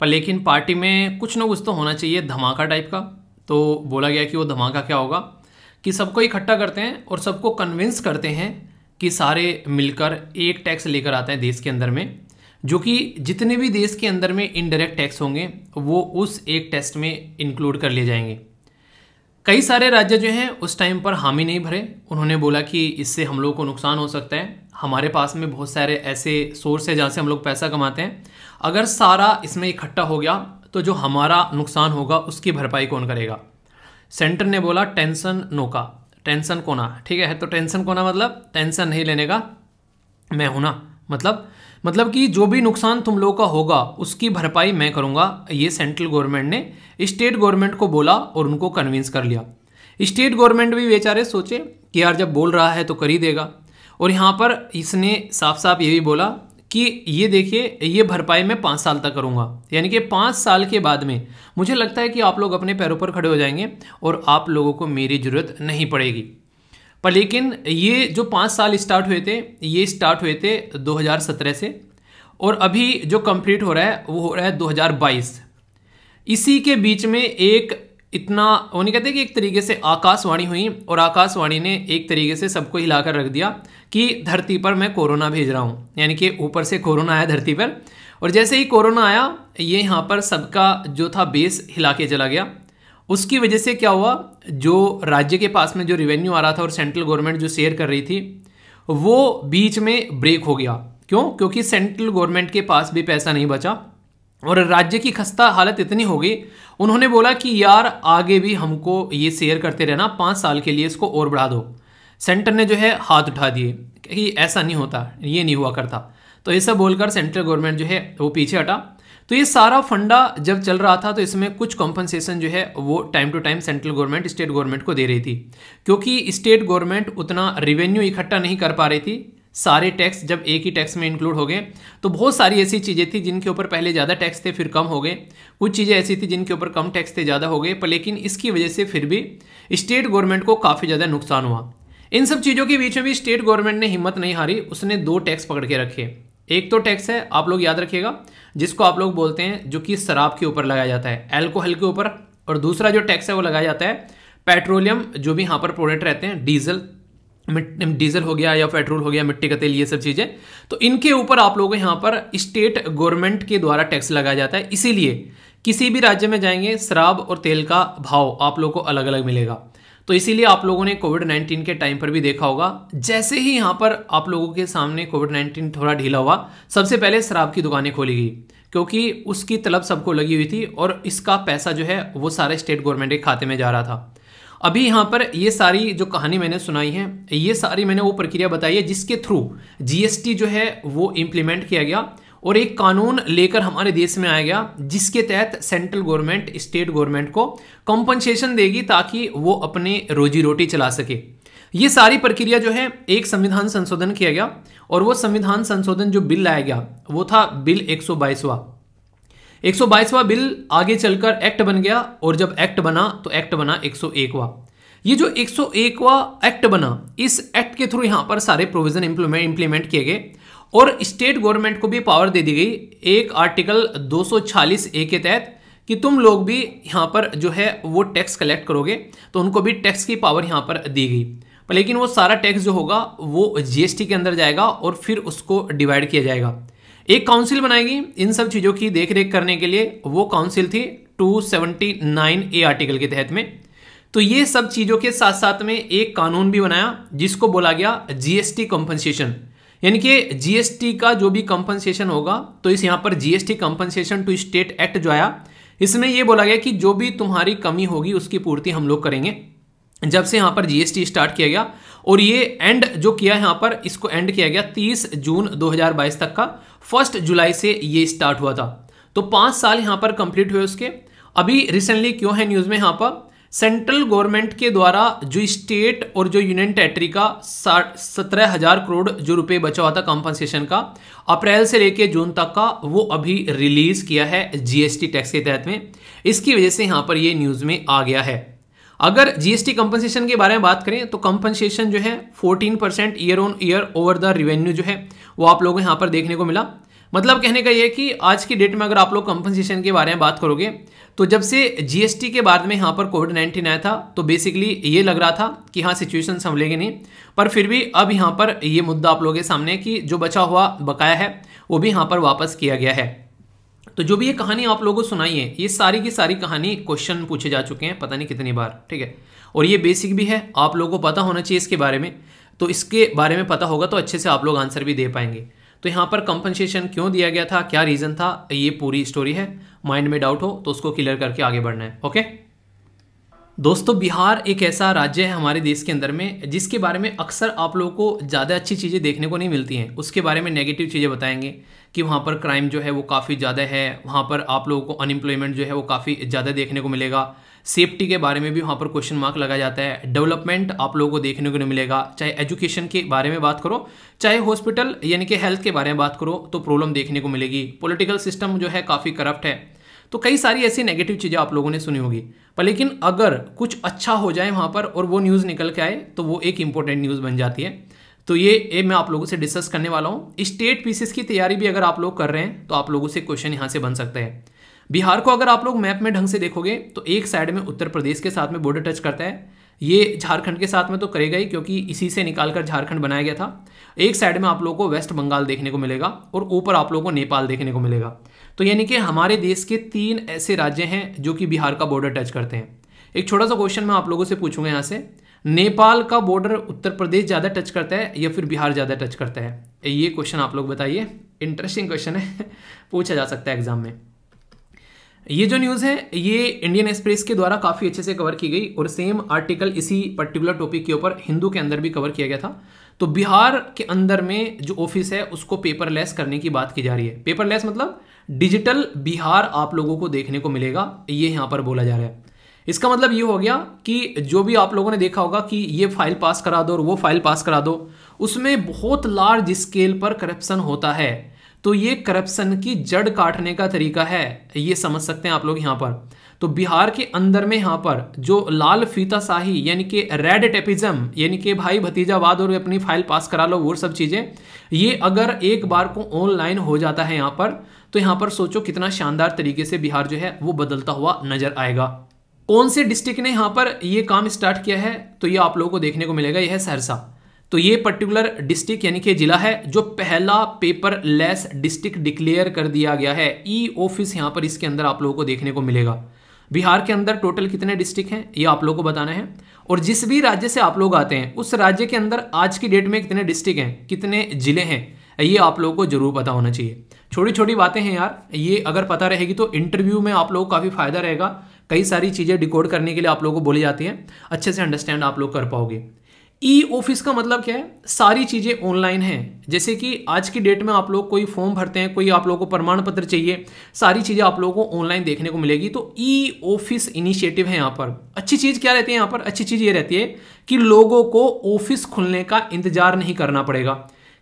S1: पर लेकिन पार्टी में कुछ ना कुछ तो होना चाहिए धमाका टाइप का तो बोला गया कि वो धमाका क्या होगा कि सबको इकट्ठा करते हैं और सबको कन्विंस करते हैं कि सारे मिलकर एक टैक्स लेकर आते हैं देश के अंदर में जो कि जितने भी देश के अंदर में इनडायरेक्ट टैक्स होंगे वो उस एक टेस्ट में इंक्लूड कर लिए जाएंगे कई सारे राज्य जो हैं उस टाइम पर हामी नहीं भरे उन्होंने बोला कि इससे हम लोगों को नुकसान हो सकता है हमारे पास में बहुत सारे ऐसे सोर्स है जहाँ से हम लोग पैसा कमाते हैं अगर सारा इसमें इकट्ठा हो गया तो जो हमारा नुकसान होगा उसकी भरपाई कौन करेगा सेंटर ने बोला टेंसन नोका टेंसन कोना ठीक है तो टेंसन कोना मतलब टेंसन नहीं लेने का मैं हूं ना मतलब मतलब कि जो भी नुकसान तुम लोगों का होगा उसकी भरपाई मैं करूंगा ये सेंट्रल गवर्नमेंट ने स्टेट गवर्नमेंट को बोला और उनको कन्विंस कर लिया स्टेट गवर्नमेंट भी बेचारे सोचे कि यार जब बोल रहा है तो कर ही देगा और यहाँ पर इसने साफ साफ ये भी बोला कि ये देखिए ये भरपाई मैं पाँच साल तक करूँगा यानी कि पाँच साल के बाद में मुझे लगता है कि आप लोग अपने पैरों पर खड़े हो जाएंगे और आप लोगों को मेरी ज़रूरत नहीं पड़ेगी पर लेकिन ये जो पाँच साल स्टार्ट हुए थे ये स्टार्ट हुए थे 2017 से और अभी जो कंप्लीट हो रहा है वो हो रहा है 2022 इसी के बीच में एक इतना उन्हें कहते कि एक तरीके से आकाशवाणी हुई और आकाशवाणी ने एक तरीके से सबको हिलाकर रख दिया कि धरती पर मैं कोरोना भेज रहा हूँ यानी कि ऊपर से कोरोना आया धरती पर और जैसे ही कोरोना आया ये यहाँ पर सबका जो था बेस हिला के चला गया उसकी वजह से क्या हुआ जो राज्य के पास में जो रिवेन्यू आ रहा था और सेंट्रल गवर्नमेंट जो शेयर कर रही थी वो बीच में ब्रेक हो गया क्यों क्योंकि सेंट्रल गवर्नमेंट के पास भी पैसा नहीं बचा और राज्य की खस्ता हालत इतनी होगी उन्होंने बोला कि यार आगे भी हमको ये शेयर करते रहना पाँच साल के लिए इसको और बढ़ा दो सेंटर ने जो है हाथ उठा दिए कि ऐसा नहीं होता ये नहीं हुआ करता तो ये सब बोलकर सेंट्रल गवर्नमेंट जो है वो पीछे हटा तो ये सारा फंडा जब चल रहा था तो इसमें कुछ कॉम्पनसेशन जो है वो time to time central government state government को दे रही थी क्योंकि स्टेट गवर्नमेंट उतना रिवेन्यू इकट्ठा नहीं कर पा रही थी सारे टैक्स जब एक ही टैक्स में इंक्लूड हो गए तो बहुत सारी ऐसी चीज़ें थी जिनके ऊपर पहले ज़्यादा टैक्स थे फिर कम हो गए कुछ चीज़ें ऐसी थी जिनके ऊपर कम टैक्स थे ज़्यादा हो गए पर लेकिन इसकी वजह से फिर भी स्टेट गवर्नमेंट को काफ़ी ज़्यादा नुकसान हुआ इन सब चीज़ों के बीच में भी स्टेट गवर्नमेंट ने हिम्मत नहीं हारी उसने दो टैक्स पकड़ के रखे एक तो टैक्स है आप लोग याद रखिएगा जिसको आप लोग बोलते हैं जो कि शराब के ऊपर लगाया जाता है एल्कोहल के ऊपर और दूसरा जो टैक्स है वो लगाया जाता है पेट्रोलियम जो भी यहाँ पर प्रोडक्ट रहते हैं डीजल डीजल हो गया या पेट्रोल हो गया मिट्टी का तेल ये सब चीज़ें तो इनके ऊपर आप लोगों यहां यहाँ पर स्टेट गवर्नमेंट के द्वारा टैक्स लगाया जाता है इसीलिए किसी भी राज्य में जाएंगे शराब और तेल का भाव आप लोगों को अलग अलग मिलेगा तो इसीलिए आप लोगों ने कोविड 19 के टाइम पर भी देखा होगा जैसे ही यहाँ पर आप लोगों के सामने कोविड 19 थोड़ा ढीला हुआ सबसे पहले शराब की दुकानें खोली गई क्योंकि उसकी तलब सबको लगी हुई थी और इसका पैसा जो है वो सारे स्टेट गवर्नमेंट के खाते में जा रहा था अभी यहाँ पर ये सारी जो कहानी मैंने सुनाई है ये सारी मैंने वो प्रक्रिया बताई है जिसके थ्रू जीएसटी जो है वो इम्प्लीमेंट किया गया और एक कानून लेकर हमारे देश में आया गया जिसके तहत सेंट्रल गवर्नमेंट स्टेट गवर्नमेंट को कॉम्पनसेशन देगी ताकि वो अपने रोजी रोटी चला सके ये सारी प्रक्रिया जो है एक संविधान संशोधन किया गया और वो संविधान संशोधन जो बिल लाया गया वो था बिल एक सौ 122वां बिल आगे चलकर एक्ट बन गया और जब एक्ट बना तो एक्ट बना 101वां ये जो 101वां एक्ट बना इस एक्ट के थ्रू यहाँ पर सारे प्रोविजन इम्प्लीमेंट किए गए और स्टेट गवर्नमेंट को भी पावर दे दी गई एक आर्टिकल 246 ए के तहत कि तुम लोग भी यहाँ पर जो है वो टैक्स कलेक्ट करोगे तो उनको भी टैक्स की पावर यहाँ पर दी गई लेकिन वो सारा टैक्स जो होगा वो जीएसटी के अंदर जाएगा और फिर उसको डिवाइड किया जाएगा एक काउंसिल बनाएगी इन सब चीज़ों की देखरेख करने के लिए वो काउंसिल थी 279 ए आर्टिकल के तहत में तो ये सब चीज़ों के साथ साथ में एक कानून भी बनाया जिसको बोला गया जीएसटी कंपनसेशन यानी कि जीएसटी का जो भी कंपनसेशन होगा तो इस यहां पर GST compensation to state act जो आया इसमें यह बोला गया कि जो भी तुम्हारी कमी होगी उसकी पूर्ति हम लोग करेंगे जब से यहाँ पर जीएसटी स्टार्ट किया गया और ये एंड जो किया है यहाँ पर इसको एंड किया गया 30 जून 2022 तक का फर्स्ट जुलाई से ये स्टार्ट हुआ था तो पाँच साल यहाँ पर कंप्लीट हुए उसके अभी रिसेंटली क्यों है न्यूज़ में यहाँ पर सेंट्रल गवर्नमेंट के द्वारा जो स्टेट और जो यूनियन टेरिटरी का सत्रह हजार करोड़ जो रुपए बचा हुआ था कॉम्पनसेशन का अप्रैल से लेके जून तक का वो अभी रिलीज किया है जीएसटी टैक्स के तहत में इसकी वजह से यहाँ पर ये न्यूज़ में आ गया है अगर जीएसटी कंपनसेशन के बारे में बात करें तो कंपनसेशन जो है 14 percent year on year over the revenue जो है वो आप को यहाँ पर देखने को मिला मतलब कहने का ये कि आज की डेट में अगर आप लोग कंपनसेशन के बारे में बात करोगे तो जब से जीएसटी के बाद में यहाँ पर कोविड नाइन्टीन आया था तो बेसिकली ये लग रहा था कि हाँ सिचुएशन संभलेगी नहीं पर फिर भी अब यहाँ पर ये मुद्दा आप लोगों के सामने कि जो बचा हुआ बकाया है वो भी यहाँ पर वापस किया गया है तो जो भी ये कहानी आप लोगों को सुनाई है ये सारी की सारी कहानी क्वेश्चन पूछे जा चुके हैं पता नहीं कितनी बार ठीक है और ये बेसिक भी है आप लोगों को पता होना चाहिए इसके बारे में तो इसके बारे में पता होगा तो अच्छे से आप लोग आंसर भी दे पाएंगे तो यहाँ पर कंपनसेशन क्यों दिया गया था क्या रीज़न था ये पूरी स्टोरी है माइंड में डाउट हो तो उसको क्लियर करके आगे बढ़ना है ओके दोस्तों बिहार एक ऐसा राज्य है हमारे देश के अंदर में जिसके बारे में अक्सर आप लोगों को ज़्यादा अच्छी चीज़ें देखने को नहीं मिलती हैं उसके बारे में नेगेटिव चीज़ें बताएंगे कि वहाँ पर क्राइम जो है वो काफ़ी ज़्यादा है वहाँ पर आप लोगों को अनएम्प्लॉयमेंट जो है वो काफ़ी ज़्यादा देखने को मिलेगा सेफ्टी के बारे में भी वहाँ पर क्वेश्चन मार्क लगाया जाता है डेवलपमेंट आप लोगों को देखने को नहीं मिलेगा चाहे एजुकेशन के बारे में बात करो चाहे हॉस्पिटल यानी कि हेल्थ के बारे में बात करो तो प्रॉब्लम देखने को मिलेगी पॉलिटिकल सिस्टम जो है काफ़ी करप्ट है तो कई सारी ऐसी नेगेटिव चीज़ें आप लोगों ने सुनी होगी पर लेकिन अगर कुछ अच्छा हो जाए वहाँ पर और वो न्यूज़ निकल के आए तो वो एक इंपॉर्टेंट न्यूज़ बन जाती है तो ये ए मैं आप लोगों से डिस्कस करने वाला हूँ स्टेट पीसेस की तैयारी भी अगर आप लोग कर रहे हैं तो आप लोगों से क्वेश्चन यहाँ से बन सकता है बिहार को अगर आप लोग मैप में ढंग से देखोगे तो एक साइड में उत्तर प्रदेश के साथ में बॉर्डर टच करता है ये झारखंड के साथ में तो करेगा ही क्योंकि इसी से निकाल कर झारखंड बनाया गया था एक साइड में आप लोगों को वेस्ट बंगाल देखने को मिलेगा और ऊपर आप लोगों को नेपाल देखने को मिलेगा तो यानी कि हमारे देश के तीन ऐसे राज्य हैं जो कि बिहार का बॉर्डर टच करते हैं एक छोटा सा क्वेश्चन मैं आप लोगों से पूछूंगा यहाँ से नेपाल का बॉर्डर उत्तर प्रदेश ज़्यादा टच करता है या फिर बिहार ज़्यादा टच करता है ये क्वेश्चन आप लोग बताइए इंटरेस्टिंग क्वेश्चन है पूछा जा सकता है एग्जाम में ये जो न्यूज़ है ये इंडियन एक्सप्रेस के द्वारा काफ़ी अच्छे से कवर की गई और सेम आर्टिकल इसी पर्टिकुलर टॉपिक के ऊपर हिंदू के अंदर भी कवर किया गया था तो बिहार के अंदर में जो ऑफिस है उसको पेपरलेस करने की बात की जा रही है पेपरलेस मतलब डिजिटल बिहार आप लोगों को देखने को मिलेगा ये यहां पर बोला जा रहा है इसका मतलब ये हो गया कि जो भी आप लोगों ने देखा होगा कि ये फाइल पास करा दो और वो फाइल पास करा दो उसमें बहुत लार्ज स्केल पर करप्शन होता है तो ये करप्शन की जड़ काटने का तरीका है ये समझ सकते हैं आप लोग यहाँ पर तो बिहार के अंदर में यहाँ पर जो लाल फीताशाही यानी कि रेड टेपिज्म यानी कि भाई भतीजावाद और अपनी फाइल पास करा लो वो सब चीज़ें ये अगर एक बार को ऑनलाइन हो जाता है यहाँ पर तो यहाँ पर सोचो कितना शानदार तरीके से बिहार जो है वो बदलता हुआ नजर आएगा कौन से डिस्ट्रिक्ट ने यहाँ पर ये काम स्टार्ट किया है तो ये आप लोगों को देखने को मिलेगा यह है सहरसा तो ये पर्टिकुलर डिस्ट्रिक्ट यानी कि जिला है जो पहला पेपर लेस डिस्ट्रिक्ट डिक्लेयर कर दिया गया है ई e ऑफिस यहाँ पर इसके अंदर आप लोगों को देखने को मिलेगा बिहार के अंदर टोटल कितने डिस्ट्रिक्ट हैं ये आप लोगों को बताना है और जिस भी राज्य से आप लोग आते हैं उस राज्य के अंदर आज की डेट में कितने डिस्ट्रिक्ट हैं कितने जिले हैं ये आप लोगों को जरूर पता होना चाहिए छोटी छोटी बातें हैं यार ये अगर पता रहेगी तो इंटरव्यू में आप लोगों को काफ़ी फायदा रहेगा कई सारी चीज़ें डिकोड करने के लिए आप लोगों को बोली जाती हैं अच्छे से अंडरस्टैंड आप लोग कर पाओगे ई ऑफिस का मतलब क्या है सारी चीज़ें ऑनलाइन हैं जैसे कि आज की डेट में आप लोग कोई फॉर्म भरते हैं कोई आप लोगों को प्रमाण पत्र चाहिए सारी चीज़ें आप लोगों को ऑनलाइन देखने को मिलेगी तो ई ऑफिस इनिशिएटिव है यहाँ पर अच्छी चीज़ क्या रहती है यहाँ पर अच्छी चीज़ ये रहती है कि लोगों को ऑफिस खुलने का इंतजार नहीं करना पड़ेगा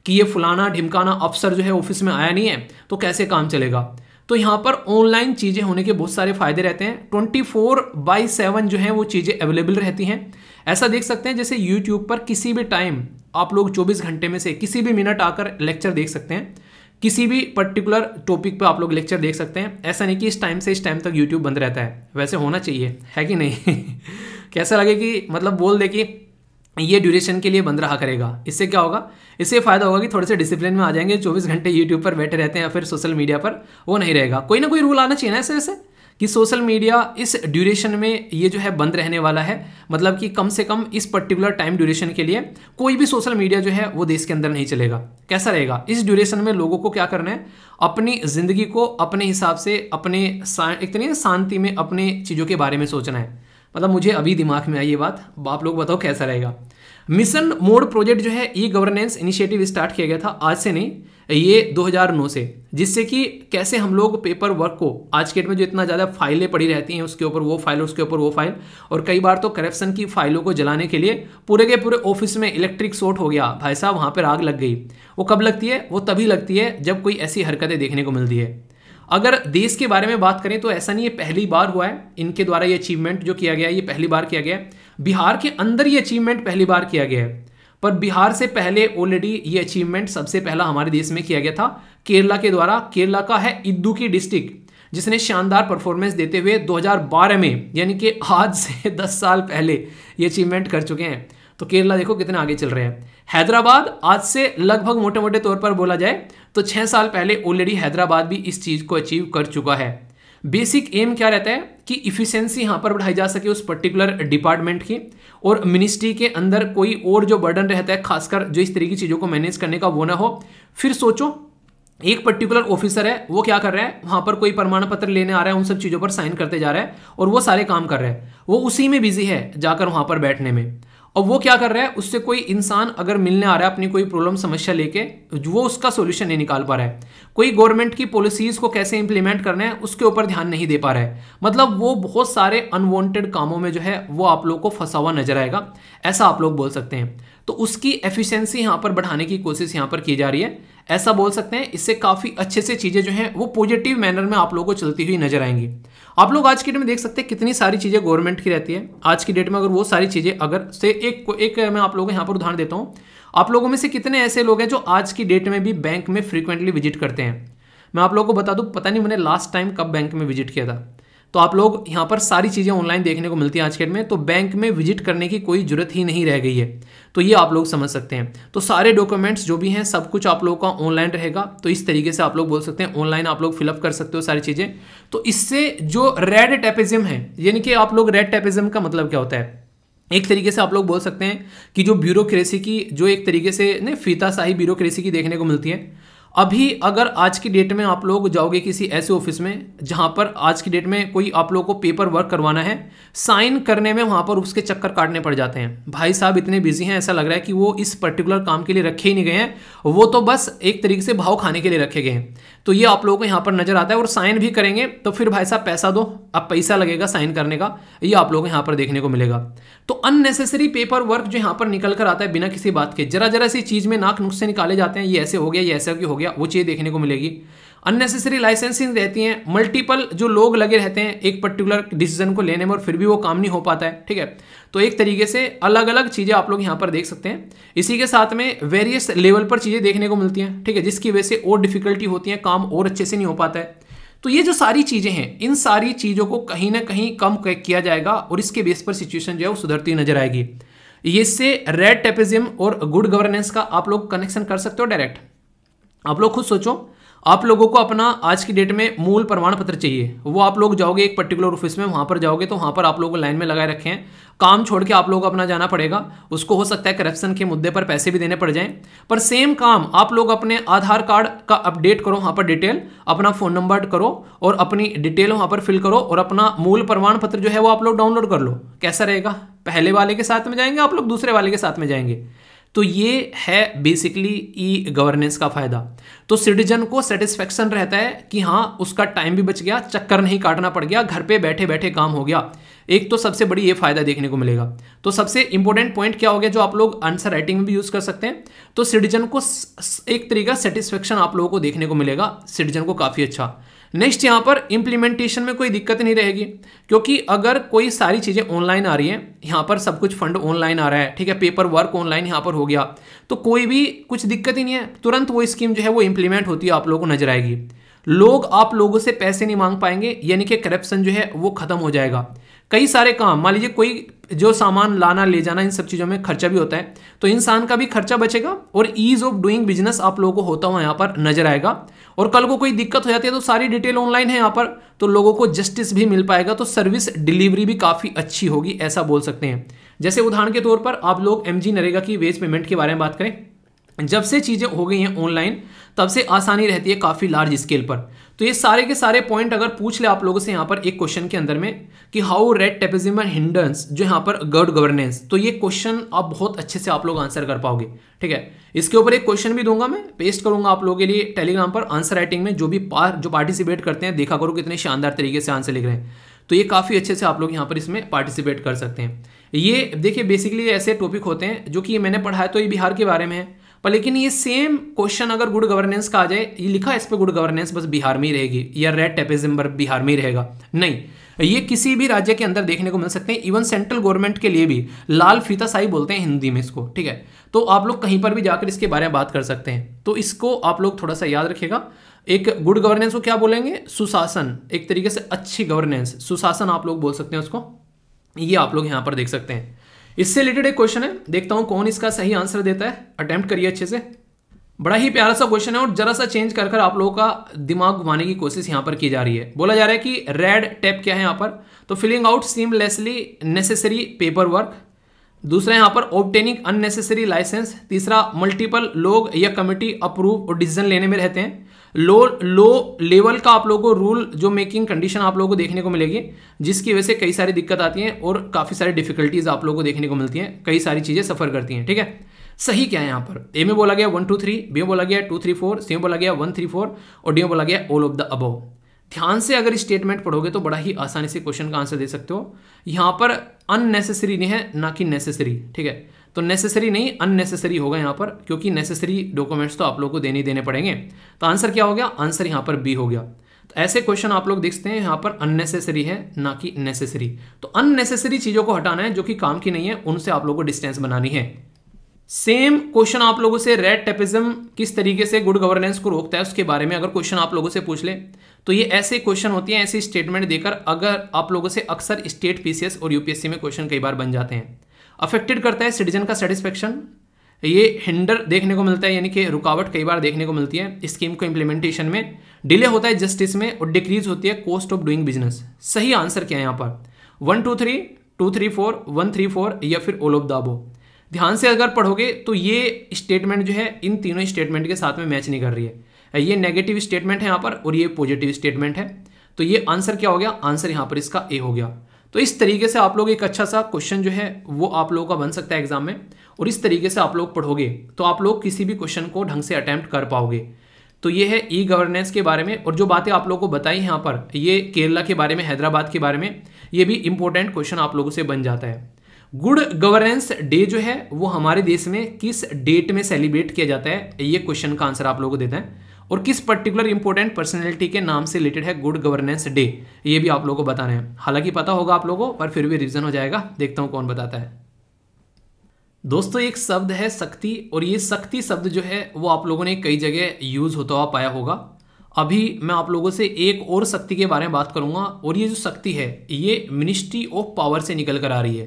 S1: कि ये फलाना ढिमकाना अफसर जो है ऑफिस में आया नहीं है तो कैसे काम चलेगा तो यहाँ पर ऑनलाइन चीज़ें होने के बहुत सारे फायदे रहते हैं ट्वेंटी फोर बाई सेवन जो है वो चीज़ें अवेलेबल रहती हैं ऐसा देख सकते हैं जैसे यूट्यूब पर किसी भी टाइम आप लोग चौबीस घंटे में से किसी भी मिनट आकर लेक्चर देख सकते हैं किसी भी पर्टिकुलर टॉपिक पर आप लोग लेक्चर देख सकते हैं ऐसा नहीं कि इस टाइम से इस टाइम तक यूट्यूब बंद रहता है वैसे होना चाहिए है कि नहीं कैसा लगे कि मतलब बोल दे कि ये ड्यूरेशन के लिए बंद रहा करेगा इससे क्या होगा इससे फ़ायदा होगा कि थोड़े से डिसिप्लिन में आ जाएंगे चौबीस घंटे यूट्यूब पर बैठे रहते हैं या फिर सोशल मीडिया पर वो नहीं रहेगा कोई ना कोई रूल आना चाहिए ना ऐसे ऐसे कि सोशल मीडिया इस ड्यूरेशन में ये जो है बंद रहने वाला है मतलब कि कम से कम इस पर्टिकुलर टाइम ड्यूरेशन के लिए कोई भी सोशल मीडिया जो है वो देश के अंदर नहीं चलेगा कैसा रहेगा इस ड्यूरेशन में लोगों को क्या करना है अपनी ज़िंदगी को अपने हिसाब से अपने इतनी तो शांति में अपने चीज़ों के बारे में सोचना है मतलब मुझे अभी दिमाग में आई ये बात आप लोग बताओ कैसा रहेगा मिशन मोड प्रोजेक्ट जो है ई गवर्नेंस इनिशिएटिव स्टार्ट किया गया था आज से नहीं ये 2009 से जिससे कि कैसे हम लोग पेपर वर्क को आज के डेट में जो इतना ज़्यादा फाइलें पड़ी रहती हैं उसके ऊपर वो फाइल उसके ऊपर वो फाइल और कई बार तो करप्शन की फाइलों को जलाने के लिए पूरे के पूरे ऑफिस में इलेक्ट्रिक शॉट हो गया भाई साहब वहाँ पर आग लग गई वो कब लगती है वो तभी लगती है जब कोई ऐसी हरकतें देखने को मिलती है अगर देश के बारे में बात करें तो ऐसा नहीं है पहली बार हुआ है इनके द्वारा ये अचीवमेंट जो किया गया है ये पहली बार किया गया है बिहार के अंदर ये अचीवमेंट पहली बार किया गया है पर बिहार से पहले ऑलरेडी ये अचीवमेंट सबसे पहला हमारे देश में किया गया था केरला के द्वारा केरला का है की डिस्ट्रिक्ट जिसने शानदार परफॉर्मेंस देते हुए 2012 में यानी कि आज से 10 साल पहले ये अचीवमेंट कर चुके हैं तो केरला देखो कितना आगे चल रहे हैं हैदराबाद आज से लगभग मोटे मोटे तौर पर बोला जाए तो छः साल पहले ऑलरेडी हैदराबाद भी इस चीज़ को अचीव कर चुका है बेसिक एम क्या रहता है कि इफ़िशेंसी यहाँ पर बढ़ाई जा सके उस पर्टिकुलर डिपार्टमेंट की और मिनिस्ट्री के अंदर कोई और जो बर्डन रहता है खासकर जो इस तरीके की चीज़ों को मैनेज करने का वो ना हो फिर सोचो एक पर्टिकुलर ऑफिसर है वो क्या कर रहा है वहां पर कोई प्रमाण पत्र लेने आ रहा है उन सब चीज़ों पर साइन करते जा रहा है और वो सारे काम कर रहा है वो उसी में बिजी है जाकर वहां पर बैठने में और वो क्या कर रहा है उससे कोई इंसान अगर मिलने आ रहा है अपनी कोई प्रॉब्लम समस्या लेके वो उसका सोल्यूशन नहीं निकाल पा रहा है कोई गवर्नमेंट की पॉलिसीज़ को कैसे इंप्लीमेंट करना है उसके ऊपर ध्यान नहीं दे पा रहा है मतलब वो बहुत सारे अनवांटेड कामों में जो है वो आप लोग को फंसा हुआ नजर आएगा ऐसा आप लोग बोल सकते हैं तो उसकी एफिशिएंसी यहाँ पर बढ़ाने की कोशिश यहाँ पर की जा रही है ऐसा बोल सकते हैं इससे काफ़ी अच्छे से चीज़ें जो हैं वो पॉजिटिव मैनर में आप लोगों को चलती हुई नजर आएंगी आप लोग आज की डेट में देख सकते हैं कितनी सारी चीज़ें गवर्नमेंट की रहती है आज की डेट में अगर वो सारी चीज़ें अगर से एक एक मैं आप लोगों को यहाँ पर उदाहरण देता हूँ आप लोगों में से कितने ऐसे लोग हैं जो आज की डेट में भी बैंक में फ्रीक्वेंटली विजिट करते हैं मैं आप लोगों को बता दूँ पता नहीं मैंने लास्ट टाइम कब बैंक में विजिट किया था तो आप लोग यहाँ पर सारी चीज़ें ऑनलाइन देखने को मिलती हैं आज के डेट में तो बैंक में विजिट करने की कोई ज़रूरत ही नहीं रह गई है तो ये आप लोग समझ सकते हैं तो सारे डॉक्यूमेंट्स जो भी हैं सब कुछ आप लोगों का ऑनलाइन रहेगा तो इस तरीके से आप लोग बोल सकते हैं ऑनलाइन आप लोग फिलअप कर सकते हो सारी चीज़ें तो इससे जो रेड टेपिज्म है यानी कि आप लोग रेड टेपिज्म का मतलब क्या होता है एक तरीके से आप लोग बोल सकते हैं कि जो ब्यूरोक्रेसी की जो एक तरीके से नहीं फीताशाही ब्यूरोक्रेसी की देखने को मिलती है अभी अगर आज की डेट में आप लोग जाओगे किसी ऐसे ऑफिस में जहां पर आज की डेट में कोई आप लोग को पेपर वर्क करवाना है साइन करने में वहां पर उसके चक्कर काटने पड़ जाते हैं भाई साहब इतने बिजी हैं ऐसा लग रहा है कि वो इस पर्टिकुलर काम के लिए रखे ही नहीं गए हैं वो तो बस एक तरीके से भाव खाने के लिए रखे गए हैं तो ये आप लोगों को यहाँ पर नजर आता है और साइन भी करेंगे तो फिर भाई साहब पैसा दो अब पैसा लगेगा साइन करने का ये आप लोगों को यहाँ पर देखने को मिलेगा तो अननेसेसरी पेपर वर्क जो यहां पर निकल कर आता है बिना किसी बात के जरा जरा सी चीज़ में नाक नुक से निकाले जाते हैं ये ऐसे हो गया ये ऐसा हो गया वो चीज़ देखने को मिलेगी अननेसेसरी लाइसेंसिंग रहती हैं मल्टीपल जो लोग लगे रहते हैं एक पर्टिकुलर डिसीजन को लेने में और फिर भी वो काम नहीं हो पाता है ठीक है तो एक तरीके से अलग अलग चीज़ें आप लोग यहां पर देख सकते हैं इसी के साथ में वेरियस लेवल पर चीज़ें देखने को मिलती हैं ठीक है जिसकी वजह से और डिफिकल्टी होती है काम और अच्छे से नहीं हो पाता है तो ये जो सारी चीज़ें हैं इन सारी चीज़ों को कहीं ना कहीं कम किया जाएगा और इसके बेस पर सिचुएशन जो है वो सुधरती नजर आएगी इससे रेड टेपिज्म और गुड गवर्नेंस का आप लोग कनेक्शन कर सकते हो डायरेक्ट आप लोग खुद सोचो आप लोगों को अपना आज की डेट में मूल प्रमाण पत्र चाहिए वो आप लोग जाओगे एक पर्टिकुलर ऑफिस में वहाँ पर जाओगे तो वहाँ पर आप लोग लाइन में लगाए रखे हैं काम छोड़ के आप लोग अपना जाना पड़ेगा उसको हो सकता है करप्शन के मुद्दे पर पैसे भी देने पड़ जाएं पर सेम काम आप लोग अपने आधार कार्ड का अपडेट करो वहाँ पर डिटेल अपना फ़ोन नंबर करो और अपनी डिटेल वहाँ पर फिल करो और अपना मूल प्रमाण पत्र जो है वो आप लोग डाउनलोड कर लो कैसा रहेगा पहले वाले के साथ में जाएंगे आप लोग दूसरे वाले के साथ में जाएंगे तो ये है बेसिकली ई गवर्नेंस का फ़ायदा तो सिटीजन को सेटिस्फेक्शन रहता है कि हाँ उसका टाइम भी बच गया चक्कर नहीं काटना पड़ गया घर पे बैठे बैठे काम हो गया एक तो सबसे बड़ी ये फ़ायदा देखने को मिलेगा तो सबसे इंपॉर्टेंट पॉइंट क्या हो गया जो आप लोग आंसर राइटिंग में भी यूज़ कर सकते हैं तो सिटीजन को एक तरीका सेटिस्फेक्शन आप लोगों को देखने को मिलेगा सिटीजन को काफ़ी अच्छा नेक्स्ट यहाँ पर इम्प्लीमेंटेशन में कोई दिक्कत नहीं रहेगी क्योंकि अगर कोई सारी चीज़ें ऑनलाइन आ रही हैं यहाँ पर सब कुछ फंड ऑनलाइन आ रहा है ठीक है पेपर वर्क ऑनलाइन यहाँ पर हो गया तो कोई भी कुछ दिक्कत ही नहीं है तुरंत वो स्कीम जो है वो इम्प्लीमेंट होती है आप लोगों को नजर आएगी लोग आप लोगों से पैसे नहीं मांग पाएंगे यानी कि करप्शन जो है वो खत्म हो जाएगा कई सारे काम मान लीजिए कोई जो सामान लाना ले जाना इन सब चीज़ों में खर्चा भी होता है तो इंसान का भी खर्चा बचेगा और ईज ऑफ डूइंग बिजनेस आप लोगों को होता हुआ यहाँ पर नजर आएगा और कल को कोई दिक्कत हो जाती है तो सारी डिटेल ऑनलाइन है यहाँ पर तो लोगों को जस्टिस भी मिल पाएगा तो सर्विस डिलीवरी भी काफ़ी अच्छी होगी ऐसा बोल सकते हैं जैसे उदाहरण के तौर पर आप लोग एम जी नरेगा की वेज पेमेंट के बारे में बात करें जब से चीज़ें हो गई हैं ऑनलाइन तब से आसानी रहती है काफ़ी लार्ज स्केल पर तो ये सारे के सारे पॉइंट अगर पूछ ले आप लोगों से यहाँ पर एक क्वेश्चन के अंदर में कि हाउ रेड टेपिजिम हिंडर्स जो यहाँ पर गुड गवर्नेंस तो ये क्वेश्चन आप बहुत अच्छे से आप लोग आंसर कर पाओगे ठीक है इसके ऊपर एक क्वेश्चन भी दूंगा मैं पेस्ट करूंगा आप लोगों के लिए टेलीग्राम पर आंसर राइटिंग में जो भी पार जो पार्टिसिपेट करते हैं देखा करो कितने शानदार तरीके से आंसर लिख रहे हैं तो ये काफ़ी अच्छे से आप लोग यहाँ पर इसमें पार्टिसिपेट कर सकते हैं ये देखिए बेसिकली ऐसे टॉपिक होते हैं जो कि मैंने पढ़ाया तो ये बिहार के बारे में है पर लेकिन ये सेम क्वेश्चन अगर गुड गवर्नेंस का आ जाए ये लिखा है इस पर गुड गवर्नेंस बस बिहार में ही रहेगी या रेड टेपिज्म पर बिहार में ही रहेगा नहीं ये किसी भी राज्य के अंदर देखने को मिल सकते हैं इवन सेंट्रल गवर्नमेंट के लिए भी लाल फीता साई बोलते हैं हिंदी में इसको ठीक है तो आप लोग कहीं पर भी जाकर इसके बारे में बात कर सकते हैं तो इसको आप लोग थोड़ा सा याद रखेगा एक गुड गवर्नेंस को क्या बोलेंगे सुशासन एक तरीके से अच्छी गवर्नेंस सुशासन आप लोग बोल सकते हैं उसको ये आप लोग यहाँ पर देख सकते हैं इससे रिलेटेड एक क्वेश्चन है देखता हूं कौन इसका सही आंसर देता है अटेम्प्ट करिए अच्छे से बड़ा ही प्यारा सा क्वेश्चन है और जरा सा चेंज कर आप लोगों का दिमाग घुमाने की कोशिश यहां पर की जा रही है बोला जा रहा है कि रेड टैप क्या है यहां पर तो filling out seamlessly necessary paperwork दूसरा यहां पर ऑबटेनिंग अननेसेसरी लाइसेंस तीसरा मल्टीपल लोग या कमिटी अप्रूव और डिसीजन लेने में रहते हैं लो लो लेवल का आप लोगों को रूल जो मेकिंग कंडीशन आप लोगों को देखने को मिलेगी जिसकी वजह से कई सारी दिक्कत आती हैं और काफ़ी सारी डिफिकल्टीज आप लोगों को देखने को मिलती हैं कई सारी चीज़ें सफ़र करती हैं ठीक है सही क्या है यहाँ पर ए में बोला गया वन टू थ्री बी में बोला गया टू थ्री फोर सी में बोला गया वन थ्री फोर और डी में बोला गया ऑल ऑफ द अबव ध्यान से अगर स्टेटमेंट पढ़ोगे तो बड़ा ही आसानी से क्वेश्चन का आंसर दे सकते हो यहाँ पर अननेसेसरी नहीं है ना कि नेसेसरी ठीक है तो नेसेसरी नहीं अननेसेसरी होगा यहाँ पर क्योंकि नेसेसरी डॉक्यूमेंट्स तो आप लोग को देने देने पड़ेंगे तो आंसर क्या हो गया आंसर यहाँ पर बी हो गया तो ऐसे क्वेश्चन आप लोग देखते हैं यहाँ पर अननेसेसरी है ना कि नेसेसरी तो अननेसेसरी चीज़ों को हटाना है जो कि काम की नहीं है उनसे आप लोगों को डिस्टेंस बनानी है सेम क्वेश्चन आप लोगों से रेड टेपिज्म किस तरीके से गुड गवर्नेंस को रोकता है उसके बारे में अगर क्वेश्चन आप लोगों से पूछ ले तो ये ऐसे क्वेश्चन होते हैं ऐसी स्टेटमेंट देकर अगर आप लोगों से अक्सर स्टेट पीसीएस और यूपीएससी में क्वेश्चन कई बार बन जाते हैं अफेक्टेड करता है सिटीजन का सेटिस्फेक्शन ये हिंडर देखने को मिलता है यानी कि रुकावट कई बार देखने को मिलती है स्कीम को इम्प्लीमेंटेशन में डिले होता है जस्टिस में और डिक्रीज होती है कॉस्ट ऑफ डूइंग बिजनेस सही आंसर क्या है यहाँ पर one two three two three four one three four या फिर ओल ऑफ दाबो ध्यान से अगर पढ़ोगे तो ये स्टेटमेंट जो है इन तीनों स्टेटमेंट के साथ में मैच नहीं कर रही है ये नेगेटिव स्टेटमेंट है यहाँ पर और ये पॉजिटिव स्टेटमेंट है तो ये आंसर क्या हो गया आंसर यहाँ पर इसका ए हो गया तो इस तरीके से आप लोग एक अच्छा सा क्वेश्चन जो है वो आप लोगों का बन सकता है एग्जाम में और इस तरीके से आप लोग पढ़ोगे तो आप लोग किसी भी क्वेश्चन को ढंग से अटैम्प्ट कर पाओगे तो ये है ई गवर्नेंस के बारे में और जो बातें आप लोगों को बताई यहाँ पर ये केरला के बारे में हैदराबाद के बारे में ये भी इंपॉर्टेंट क्वेश्चन आप लोगों से बन जाता है गुड गवर्नेंस डे जो है वो हमारे देश में किस डेट में सेलिब्रेट किया जाता है ये क्वेश्चन का आंसर आप लोगों को देता है और किस पर्टिकुलर इंपॉर्टेंट पर्सनैलिटी के नाम से रिलेटेड है गुड गवर्नेंस डे ये भी आप लोगों को बताना है हालांकि पता होगा आप लोगों को पर फिर भी रिविजन हो जाएगा देखता हूँ कौन बताता है दोस्तों एक शब्द है शक्ति और ये शक्ति शब्द जो है वो आप लोगों ने कई जगह यूज़ होता हुआ पाया होगा अभी मैं आप लोगों से एक और शक्ति के बारे में बात करूंगा और ये जो शक्ति है ये मिनिस्ट्री ऑफ पावर से निकल कर आ रही है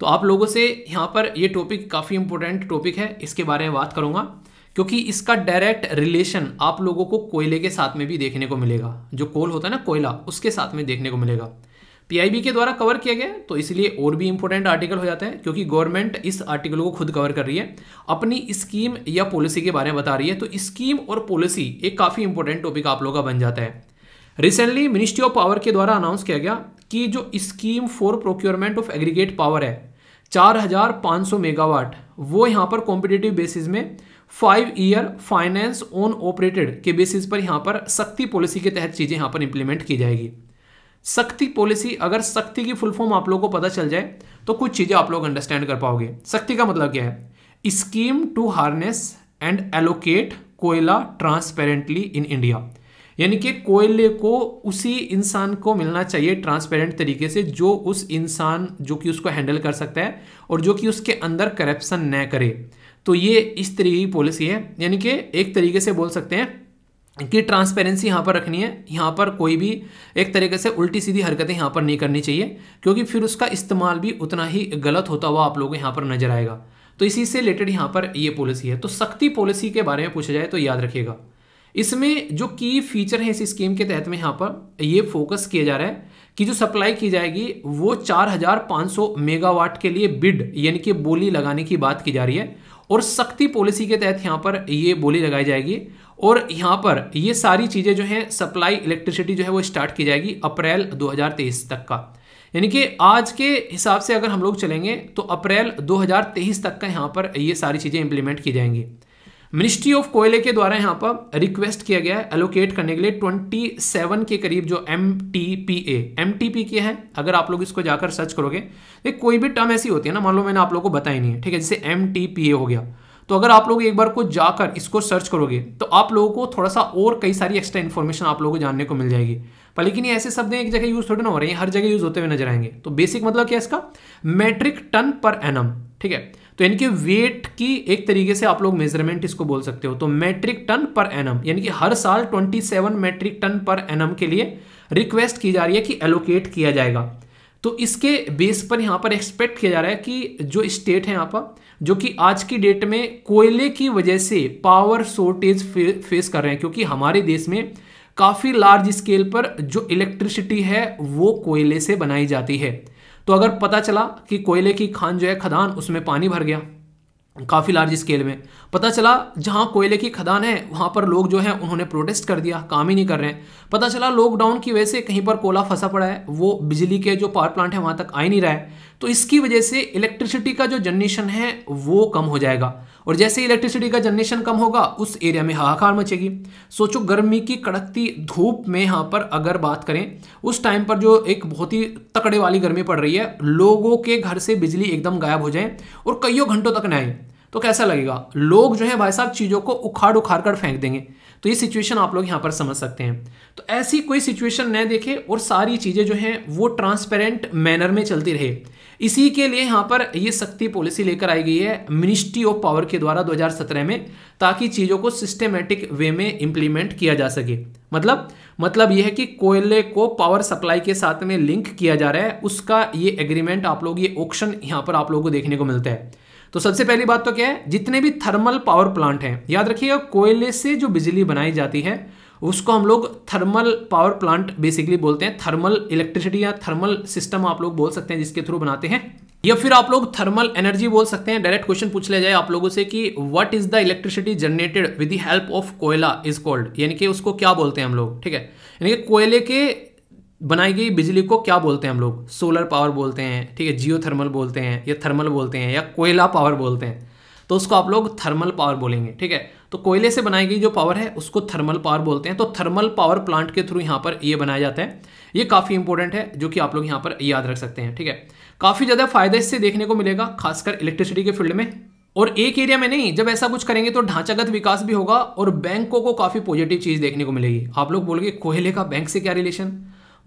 S1: तो आप लोगों से यहाँ पर ये टॉपिक काफ़ी इंपॉर्टेंट टॉपिक है इसके बारे में बात करूंगा क्योंकि इसका डायरेक्ट रिलेशन आप लोगों को कोयले के साथ में भी देखने को मिलेगा जो कोल होता है ना कोयला उसके साथ में देखने को मिलेगा पीआईबी के द्वारा कवर किया गया तो इसलिए और भी इंपॉर्टेंट आर्टिकल हो जाते हैं क्योंकि गवर्नमेंट इस आर्टिकल को खुद कवर कर रही है अपनी स्कीम या पॉलिसी के बारे में बता रही है तो स्कीम और पॉलिसी एक काफ़ी इंपॉर्टेंट टॉपिक आप लोगों का बन जाता है रिसेंटली मिनिस्ट्री ऑफ पावर के द्वारा अनाउंस किया गया कि जो scheme for procurement of aggregate power है चार मेगावाट वो यहाँ पर कॉम्पिटेटिव बेसिस में five year finance own operated के बेसिस पर यहाँ पर सख्ती पॉलिसी के तहत चीज़ें यहाँ पर इंप्लीमेंट की जाएगी सख्ती पॉलिसी अगर सख्ती की फुल फॉर्म आप लोगों को पता चल जाए तो कुछ चीज़ें आप लोग अंडरस्टैंड कर पाओगे सख्ती का मतलब क्या है scheme to harness and allocate कोयला ट्रांसपेरेंटली इन इंडिया यानी कि कोयले को उसी इंसान को मिलना चाहिए ट्रांसपेरेंट तरीके से जो उस इंसान जो कि उसको हैंडल कर सकता है और जो कि उसके अंदर करप्शन न करे तो ये इस तरीके की पॉलिसी है यानी कि एक तरीके से बोल सकते हैं कि ट्रांसपेरेंसी यहाँ पर रखनी है यहाँ पर कोई भी एक तरीके से उल्टी सीधी हरकतें यहाँ पर नहीं करनी चाहिए क्योंकि फिर उसका इस्तेमाल भी उतना ही गलत होता हुआ आप लोगों को यहाँ पर नजर आएगा तो इसी से रिलेटेड यहाँ पर ये पॉलिसी है तो सख्ती पॉलिसी के बारे में पूछा जाए तो याद रखिएगा इसमें जो की फीचर है इस स्कीम के तहत में यहाँ पर ये फोकस किया जा रहा है कि जो सप्लाई की जाएगी वो 4,500 मेगावाट के लिए बिड यानी कि बोली लगाने की बात की जा रही है और सख्ती पॉलिसी के तहत यहाँ पर ये बोली लगाई जाएगी और यहाँ पर ये सारी चीज़ें जो हैं सप्लाई इलेक्ट्रिसिटी जो है वो स्टार्ट की जाएगी अप्रैल 2023 तक का यानी कि आज के हिसाब से अगर हम लोग चलेंगे तो अप्रैल 2023 तक का यहाँ पर ये सारी चीज़ें इम्प्लीमेंट की जाएंगी मिनिस्ट्री ऑफ कोयले के द्वारा यहाँ पर रिक्वेस्ट किया गया है एलोकेट करने के लिए 27 के करीब जो M T P A M T P क्या है अगर आप लोग इसको जाकर सर्च करोगे एक कोई भी टर्म ऐसी होती है ना मान लो मैंने आप लोगों को बताया नहीं है ठीक है जैसे एम टी पी ए हो गया तो अगर आप लोग एक बार को जाकर इसको सर्च करोगे तो आप लोगों को थोड़ा सा और कई सारी एक्स्ट्रा इन्फॉर्मेशन आप लोगों को जानने को मिल जाएगी पर लेकिन ये ऐसे शब्द एक जगह यूज थोड़े ना हो रहे हैं हर जगह यूज होते हुए नजर आएंगे तो बेसिक मतलब क्या है इसका मेट्रिक टन पर एनम ठीक है तो यानी कि वेट की एक तरीके से आप लोग मेजरमेंट इसको बोल सकते हो तो मैट्रिक टन पर एनम यानी कि हर साल 27 मेट्रिक टन पर एनम के लिए रिक्वेस्ट की जा रही है कि एलोकेट किया जाएगा तो इसके बेस पर यहाँ पर एक्सपेक्ट किया जा रहा है कि जो स्टेट है यहाँ पर जो कि आज की डेट में कोयले की वजह से पावर शॉर्टेज फे, फेस कर रहे हैं क्योंकि हमारे देश में काफ़ी लार्ज स्केल पर जो इलेक्ट्रिसिटी है वो कोयले से बनाई जाती है तो अगर पता चला कि कोयले की खान जो है खदान उसमें पानी भर गया काफ़ी लार्ज स्केल में पता चला जहाँ कोयले की खदान है वहाँ पर लोग जो है उन्होंने प्रोटेस्ट कर दिया काम ही नहीं कर रहे हैं पता चला लॉकडाउन की वजह से कहीं पर कोला फंसा पड़ा है वो बिजली के जो पावर प्लांट है वहाँ तक आ ही नहीं रहा है तो इसकी वजह से इलेक्ट्रिसिटी का जो जनरेशन है वो कम हो जाएगा और जैसे इलेक्ट्रिसिटी का जनरेशन कम होगा उस एरिया में हाहाकार मचेगी सोचो गर्मी की कड़कती धूप में यहाँ पर अगर बात करें उस टाइम पर जो एक बहुत ही तकड़े वाली गर्मी पड़ रही है लोगों के घर से बिजली एकदम गायब हो जाए और कईयों घंटों तक न आए तो कैसा लगेगा लोग जो है भाई साहब चीज़ों को उखाड़ उखाड़ कर फेंक देंगे तो ये सिचुएशन आप लोग यहाँ पर समझ सकते हैं तो ऐसी कोई सिचुएशन न देखे और सारी चीज़ें जो है वो ट्रांसपेरेंट मैनर में चलती रहे इसी के लिए यहां पर ये सख्ती पॉलिसी लेकर आई गई है मिनिस्ट्री ऑफ पावर के द्वारा 2017 में ताकि चीज़ों को सिस्टमेटिक वे में इंप्लीमेंट किया जा सके मतलब मतलब यह है कि कोयले को पावर सप्लाई के साथ में लिंक किया जा रहा है उसका ये एग्रीमेंट आप लोग ये ऑप्शन यहाँ पर आप लोगों को देखने को मिलता है तो सबसे पहली बात तो क्या है जितने भी थर्मल पावर प्लांट हैं याद रखिएगा कोयले से जो बिजली बनाई जाती है उसको हम लोग थर्मल पावर प्लांट बेसिकली बोलते हैं थर्मल इलेक्ट्रिसिटी या थर्मल सिस्टम आप लोग बोल सकते हैं जिसके थ्रू बनाते हैं या फिर आप लोग थर्मल एनर्जी बोल सकते हैं डायरेक्ट क्वेश्चन पूछ लिया जाए आप लोगों से कि what is the electricity generated with the help of कोयला इज कॉल्ड यानी कि उसको क्या बोलते हैं हम लोग ठीक है यानी कि कोयले के बनाई गई बिजली को क्या बोलते हैं हम लोग सोलर पावर बोलते हैं ठीक है जियो थर्मल बोलते हैं या थर्मल बोलते हैं या कोयला पावर बोलते हैं तो उसको आप लोग थर्मल पावर बोलेंगे ठीक है तो कोयले से बनाई गई जो पावर है उसको थर्मल पावर बोलते हैं तो थर्मल पावर प्लांट के थ्रू यहाँ पर ये बनाया जाता है ये काफ़ी इंपॉर्टेंट है जो कि आप लोग यहाँ पर याद रख सकते हैं ठीक है काफ़ी ज़्यादा फायदा इससे देखने को मिलेगा खासकर इलेक्ट्रिसिटी के फील्ड में और एक एरिया में नहीं जब ऐसा कुछ करेंगे तो ढांचागत विकास भी होगा और बैंकों को काफ़ी पॉजिटिव चीज़ देखने को मिलेगी आप लोग बोलोगे कोयले का बैंक से क्या रिलेशन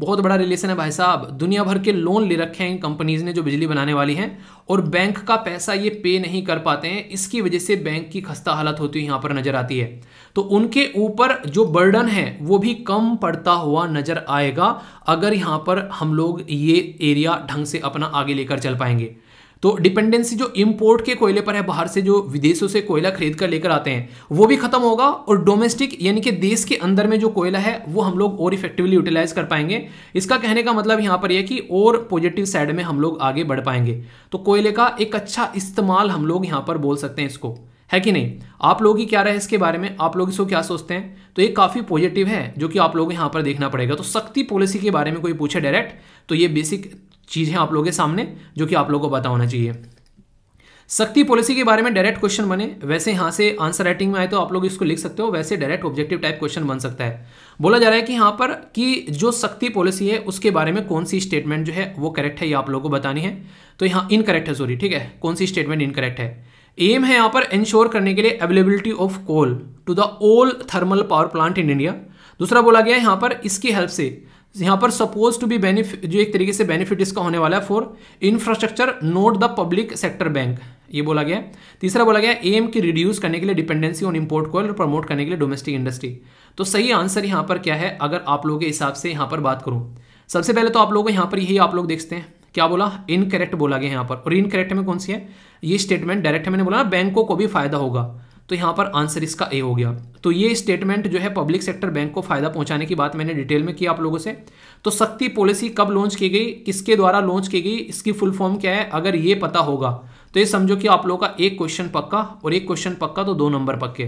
S1: बहुत बड़ा रिलेशन है भाई साहब दुनिया भर के लोन ले रखे हैं कंपनीज ने जो बिजली बनाने वाली हैं और बैंक का पैसा ये पे नहीं कर पाते हैं इसकी वजह से बैंक की खस्ता हालत होती हुई यहाँ पर नजर आती है तो उनके ऊपर जो बर्डन है वो भी कम पड़ता हुआ नजर आएगा अगर यहाँ पर हम लोग ये एरिया ढंग से अपना आगे लेकर चल पाएंगे तो डिपेंडेंसी जो इम्पोर्ट के कोयले पर है बाहर से जो विदेशों से कोयला खरीद कर लेकर आते हैं वो भी खत्म होगा और डोमेस्टिक यानी कि देश के अंदर में जो कोयला है वो हम लोग और इफेक्टिवली यूटिलाइज कर पाएंगे इसका कहने का मतलब यहाँ पर यह कि और पॉजिटिव साइड में हम लोग आगे बढ़ पाएंगे तो कोयले का एक अच्छा इस्तेमाल हम लोग यहाँ पर बोल सकते हैं इसको है कि नहीं आप लोग ही क्या रहे इसके बारे में आप लोग इसको क्या सोचते हैं तो ये काफ़ी पॉजिटिव है जो कि आप लोगों को यहाँ पर देखना पड़ेगा तो सख्ती पॉलिसी के बारे में कोई पूछे डायरेक्ट तो ये बेसिक चीज़ है आप लोगों के सामने जो कि आप लोगों को पता होना चाहिए सख्ती पॉलिसी के बारे में डायरेक्ट क्वेश्चन बने वैसे यहां से आंसर राइटिंग में आए तो आप लोग इसको लिख सकते हो वैसे डायरेक्ट ऑब्जेक्टिव टाइप क्वेश्चन बन सकता है बोला जा रहा है कि यहां पर कि जो सख्ती पॉलिसी है उसके बारे में कौन सी स्टेटमेंट जो है वो करेक्ट है ये आप लोगों को बतानी है तो यहाँ इनकरेक्ट है सॉरी ठीक है कौन सी स्टेटमेंट इनकरेक्ट है एम है यहाँ पर इंश्योर करने के लिए availability of coal to the all thermal power plant in India दूसरा बोला गया है यहाँ पर इसकी हेल्प से यहाँ पर सपोज टू बी बेनिफिट जो एक तरीके से बेनिफिट इसका होने वाला है for infrastructure not the public sector bank ये बोला गया तीसरा बोला गया एम की रिड्यूस करने के लिए डिपेंडेंसी ऑन इंपोर्ट कोयल और प्रमोट करने के लिए डोमेस्टिक इंडस्ट्री तो सही आंसर यहाँ पर क्या है अगर आप लोगों के हिसाब से यहाँ पर बात करूँ सबसे पहले तो आप लोगों को यहाँ पर यही आप लोग देखते हैं क्या बोला इनकरेक्ट बोला गया यहाँ पर और इनकरेक्ट में कौन सी है ये स्टेटमेंट डायरेक्ट मैंने बोला ना बैंकों को भी फायदा होगा तो यहाँ पर आंसर इसका ए हो गया तो ये स्टेटमेंट जो है पब्लिक सेक्टर बैंक को फ़ायदा पहुंचाने की बात मैंने डिटेल में की आप लोगों से तो सख्ती पॉलिसी कब लॉन्च की गई किसके द्वारा लॉन्च की गई इसकी फुल फॉर्म क्या है अगर ये पता होगा तो ये समझो कि आप लोगों का एक क्वेश्चन पक्का और एक क्वेश्चन पक्का तो दो नंबर पक्के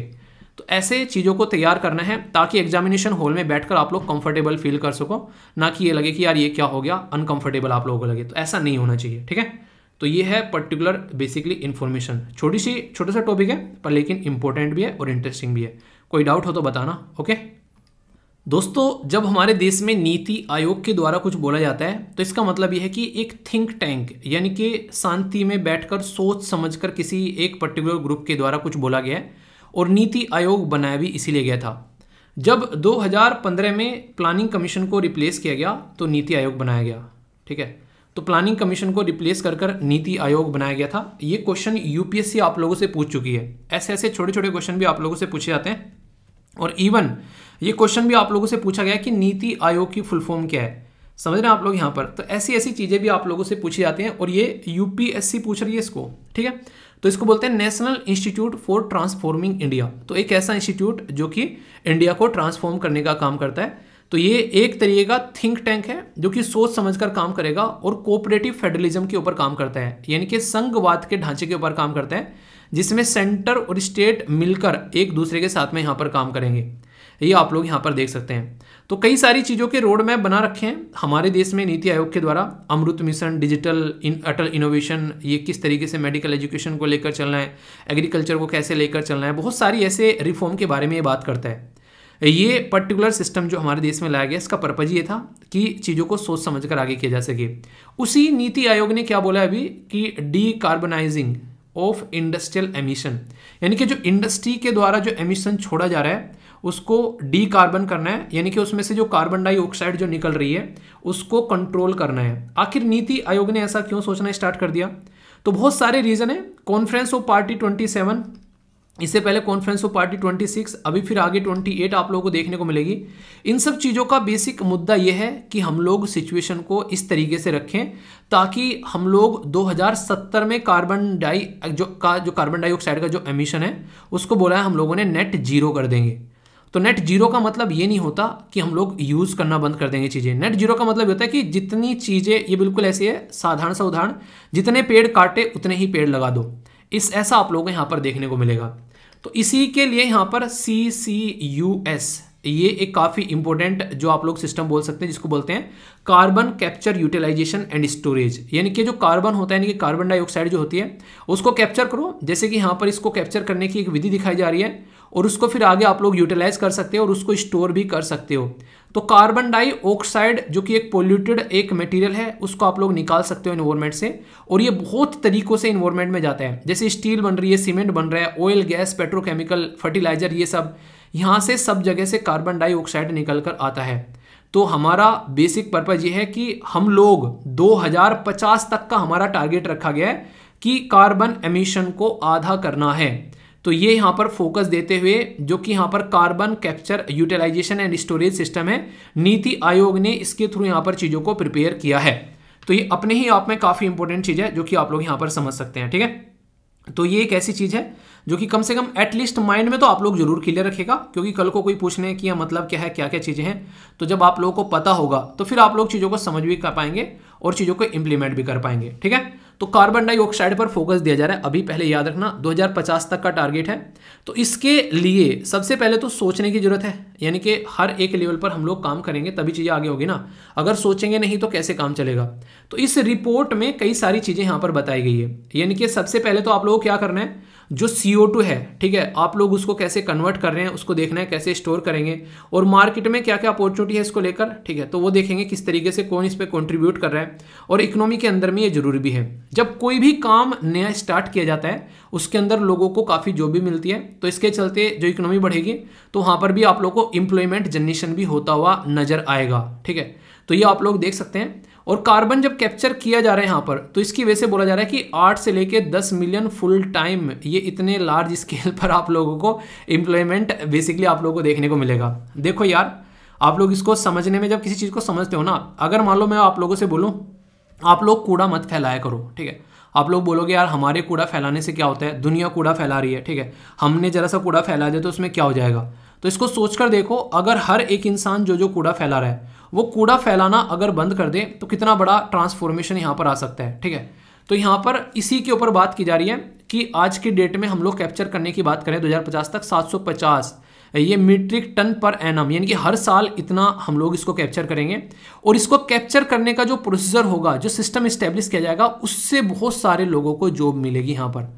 S1: तो ऐसे चीज़ों को तैयार करना है ताकि एग्जामिनेशन हॉल में बैठकर आप लोग कंफर्टेबल फील कर सको ना कि ये लगे कि यार ये क्या हो गया अनकंफर्टेबल आप लोगों को लगे तो ऐसा नहीं होना चाहिए ठीक है तो ये है पर्टिकुलर बेसिकली इन्फॉर्मेशन छोटी सी छोटा सा टॉपिक है पर लेकिन इंपॉर्टेंट भी है और इंटरेस्टिंग भी है कोई डाउट हो तो बताना ओके दोस्तों जब हमारे देश में नीति आयोग के द्वारा कुछ बोला जाता है तो इसका मतलब यह है कि एक थिंक टैंक यानी कि शांति में बैठकर सोच समझकर किसी एक पर्टिकुलर ग्रुप के द्वारा कुछ बोला गया है और नीति आयोग बनाया भी इसीलिए गया था जब 2015 में प्लानिंग कमीशन को रिप्लेस किया गया तो नीति आयोग बनाया गया ठीक है तो प्लानिंग कमीशन को रिप्लेस कर कर नीति आयोग बनाया गया था ये क्वेश्चन यूपीएससी आप लोगों से पूछ चुकी है ऐसे ऐसे छोटे छोटे क्वेश्चन भी आप लोगों से पूछे जाते हैं और इवन ये क्वेश्चन भी आप लोगों से पूछा गया कि नीति आयोग की फुल फॉर्म क्या है समझ रहे हैं आप लोग यहाँ पर तो ऐसी ऐसी चीज़ें भी आप लोगों से पूछी जाती हैं और ये यूपीएससी पूछ रही है इसको ठीक है तो इसको बोलते हैं national institute for transforming India तो एक ऐसा इंस्टीट्यूट जो कि इंडिया को ट्रांसफॉर्म करने का काम करता है तो ये एक तरीके का थिंक टैंक है जो कि सोच समझकर काम करेगा और कोऑपरेटिव फेडरलिज्म के ऊपर काम करता है यानी कि संघवाद के ढांचे के ऊपर काम करता है जिसमें सेंटर और स्टेट मिलकर एक दूसरे के साथ में यहाँ पर काम करेंगे ये आप लोग यहाँ पर देख सकते हैं तो कई सारी चीज़ों के रोड मैप बना रखे हैं हमारे देश में नीति आयोग के द्वारा Amrit mission digital in Atal innovation ये किस तरीके से मेडिकल एजुकेशन को लेकर चलना है एग्रीकल्चर को कैसे लेकर चलना है बहुत सारी ऐसे रिफॉर्म के बारे में ये बात करता है ये पर्टिकुलर सिस्टम जो हमारे देश में लाया गया इसका पर्पज ये था कि चीज़ों को सोच समझ कर आगे किया जा सके उसी नीति आयोग ने क्या बोला अभी कि decarbonising of industrial emission यानी कि जो इंडस्ट्री के द्वारा जो एमिशन छोड़ा जा रहा है उसको डी कार्बन करना है यानी कि उसमें से जो कार्बन डाइऑक्साइड जो निकल रही है उसको कंट्रोल करना है आखिर नीति आयोग ने ऐसा क्यों सोचना स्टार्ट कर दिया तो बहुत सारे रीज़न है conference of party twenty seven इससे पहले कॉन्फ्रेंस ऑफ पार्टी 26 अभी फिर आगे 28 आप लोगों को देखने को मिलेगी इन सब चीज़ों का बेसिक मुद्दा यह है कि हम लोग सिचुएशन को इस तरीके से रखें ताकि हम लोग 2070 में कार्बन डाई जो का जो कार्बन डाइऑक्साइड का जो एमिशन है उसको बोला है हम लोगों ने नेट जीरो कर देंगे तो नेट जीरो का मतलब ये नहीं होता कि हम लोग यूज़ करना बंद कर देंगे चीज़ें नेट जीरो का मतलब होता है कि जितनी चीज़ें ये बिल्कुल ऐसी है साधारण सा उदाहरण जितने पेड़ काटे उतने ही पेड़ लगा दो इस ऐसा आप लोगों को यहाँ पर देखने को मिलेगा तो इसी के लिए यहाँ पर सी सी यू एस ये एक काफ़ी इंपॉर्टेंट जो आप लोग सिस्टम बोल सकते हैं जिसको बोलते हैं carbon capture utilisation and storage यानी कि जो कार्बन होता है यानी कि कार्बन डाइऑक्साइड जो होती है उसको कैप्चर करो जैसे कि यहाँ पर इसको कैप्चर करने की एक विधि दिखाई जा रही है और उसको फिर आगे आप लोग यूटिलाइज कर सकते हो और उसको स्टोर भी कर सकते हो तो कार्बन डाइऑक्साइड जो कि एक पोल्यूटेड एक मटेरियल है उसको आप लोग निकाल सकते हो इन्वायरमेंट से और ये बहुत तरीकों से इन्वायरमेंट में जाता है जैसे स्टील बन रही है सीमेंट बन रहा है ऑयल गैस पेट्रोकेमिकल फर्टिलाइजर ये सब यहाँ से सब जगह से कार्बन डाइऑक्साइड निकल कर आता है तो हमारा बेसिक पर्पज ये है कि हम लोग दो तक का हमारा टारगेट रखा गया है कि कार्बन एमिशन को आधा करना है तो ये यहाँ पर फोकस देते हुए जो कि यहाँ पर carbon capture utilisation and storage system है नीति आयोग ने इसके थ्रू यहाँ पर चीज़ों को प्रिपेयर किया है तो ये अपने ही आप में काफ़ी इंपॉर्टेंट चीज़ है जो कि आप लोग यहाँ पर समझ सकते हैं ठीक है तो ये एक ऐसी चीज़ है जो कि कम से कम एटलीस्ट माइंड में तो आप लोग जरूर क्लियर रखेगा क्योंकि कल को कोई पूछने की मतलब क्या है क्या क्या चीज़ें हैं तो जब आप लोगों को पता होगा तो फिर आप लोग चीज़ों को समझ भी कर पाएंगे और चीज़ों को इम्प्लीमेंट भी कर पाएंगे ठीक है तो कार्बन डाइऑक्साइड पर फोकस दिया जा रहा है अभी पहले याद रखना 2050 तक का टारगेट है तो इसके लिए सबसे पहले तो सोचने की ज़रूरत है यानी कि हर एक लेवल पर हम लोग काम करेंगे तभी चीज़ें आगे होगी ना अगर सोचेंगे नहीं तो कैसे काम चलेगा तो इस रिपोर्ट में कई सारी चीज़ें यहां पर बताई गई है यानी कि सबसे पहले तो आप लोगों को क्या करना है जो सी है ठीक है आप लोग उसको कैसे कन्वर्ट कर रहे हैं उसको देखना है कैसे स्टोर करेंगे और मार्केट में क्या क्या अपॉर्चुनिटी है इसको लेकर ठीक है तो वो देखेंगे किस तरीके से कौन इस पर कॉन्ट्रीब्यूट कर रहा है और इकोनॉमी के अंदर में ये जरूरी भी है जब कोई भी काम नया स्टार्ट किया जाता है उसके अंदर लोगों को काफ़ी जॉब भी मिलती है तो इसके चलते जो इकोनॉमी बढ़ेगी तो वहाँ पर भी आप लोग को इम्प्लॉयमेंट जनरेशन भी होता हुआ नजर आएगा ठीक है तो ये आप लोग देख सकते हैं और कार्बन जब कैप्चर किया जा रहा है यहाँ पर तो इसकी वजह से बोला जा रहा है कि आठ से लेके दस मिलियन फुल टाइम ये इतने लार्ज स्केल पर आप लोगों को इम्प्लॉयमेंट बेसिकली आप लोगों को देखने को मिलेगा देखो यार आप लोग इसको समझने में जब किसी चीज़ को समझते हो ना अगर मान लो मैं आप लोगों से बोलूँ आप लोग कूड़ा मत फैलाया करो ठीक है आप लोग बोलोगे यार हमारे कूड़ा फैलाने से क्या होता है दुनिया कूड़ा फैला रही है ठीक है हमने जरा सा कूड़ा फैला दिया तो उसमें क्या हो जाएगा तो इसको सोच कर देखो अगर हर एक इंसान जो जो कूड़ा फैला रहा है वो कूड़ा फैलाना अगर बंद कर दे तो कितना बड़ा ट्रांसफॉर्मेशन यहाँ पर आ सकता है ठीक है तो यहाँ पर इसी के ऊपर बात की जा रही है कि आज की डेट में हम लोग कैप्चर करने की बात करें 2050 तक 750 ये मीट्रिक टन पर एनम यानी कि हर साल इतना हम लोग इसको कैप्चर करेंगे और इसको कैप्चर करने का जो प्रोसीजर होगा जो सिस्टम इस्टेब्लिश किया जाएगा उससे बहुत सारे लोगों को जॉब मिलेगी यहाँ पर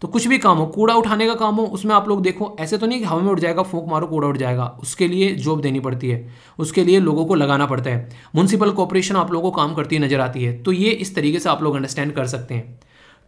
S1: तो कुछ भी काम हो कूड़ा उठाने का काम हो उसमें आप लोग देखो ऐसे तो नहीं कि हवा में उठ जाएगा फूंक मारो कूड़ा उठ जाएगा उसके लिए जॉब देनी पड़ती है उसके लिए लोगों को लगाना पड़ता है म्यूनसिपल कॉरपोरेशन आप लोगों को काम करती नजर आती है तो ये इस तरीके से आप लोग अंडरस्टैंड कर सकते हैं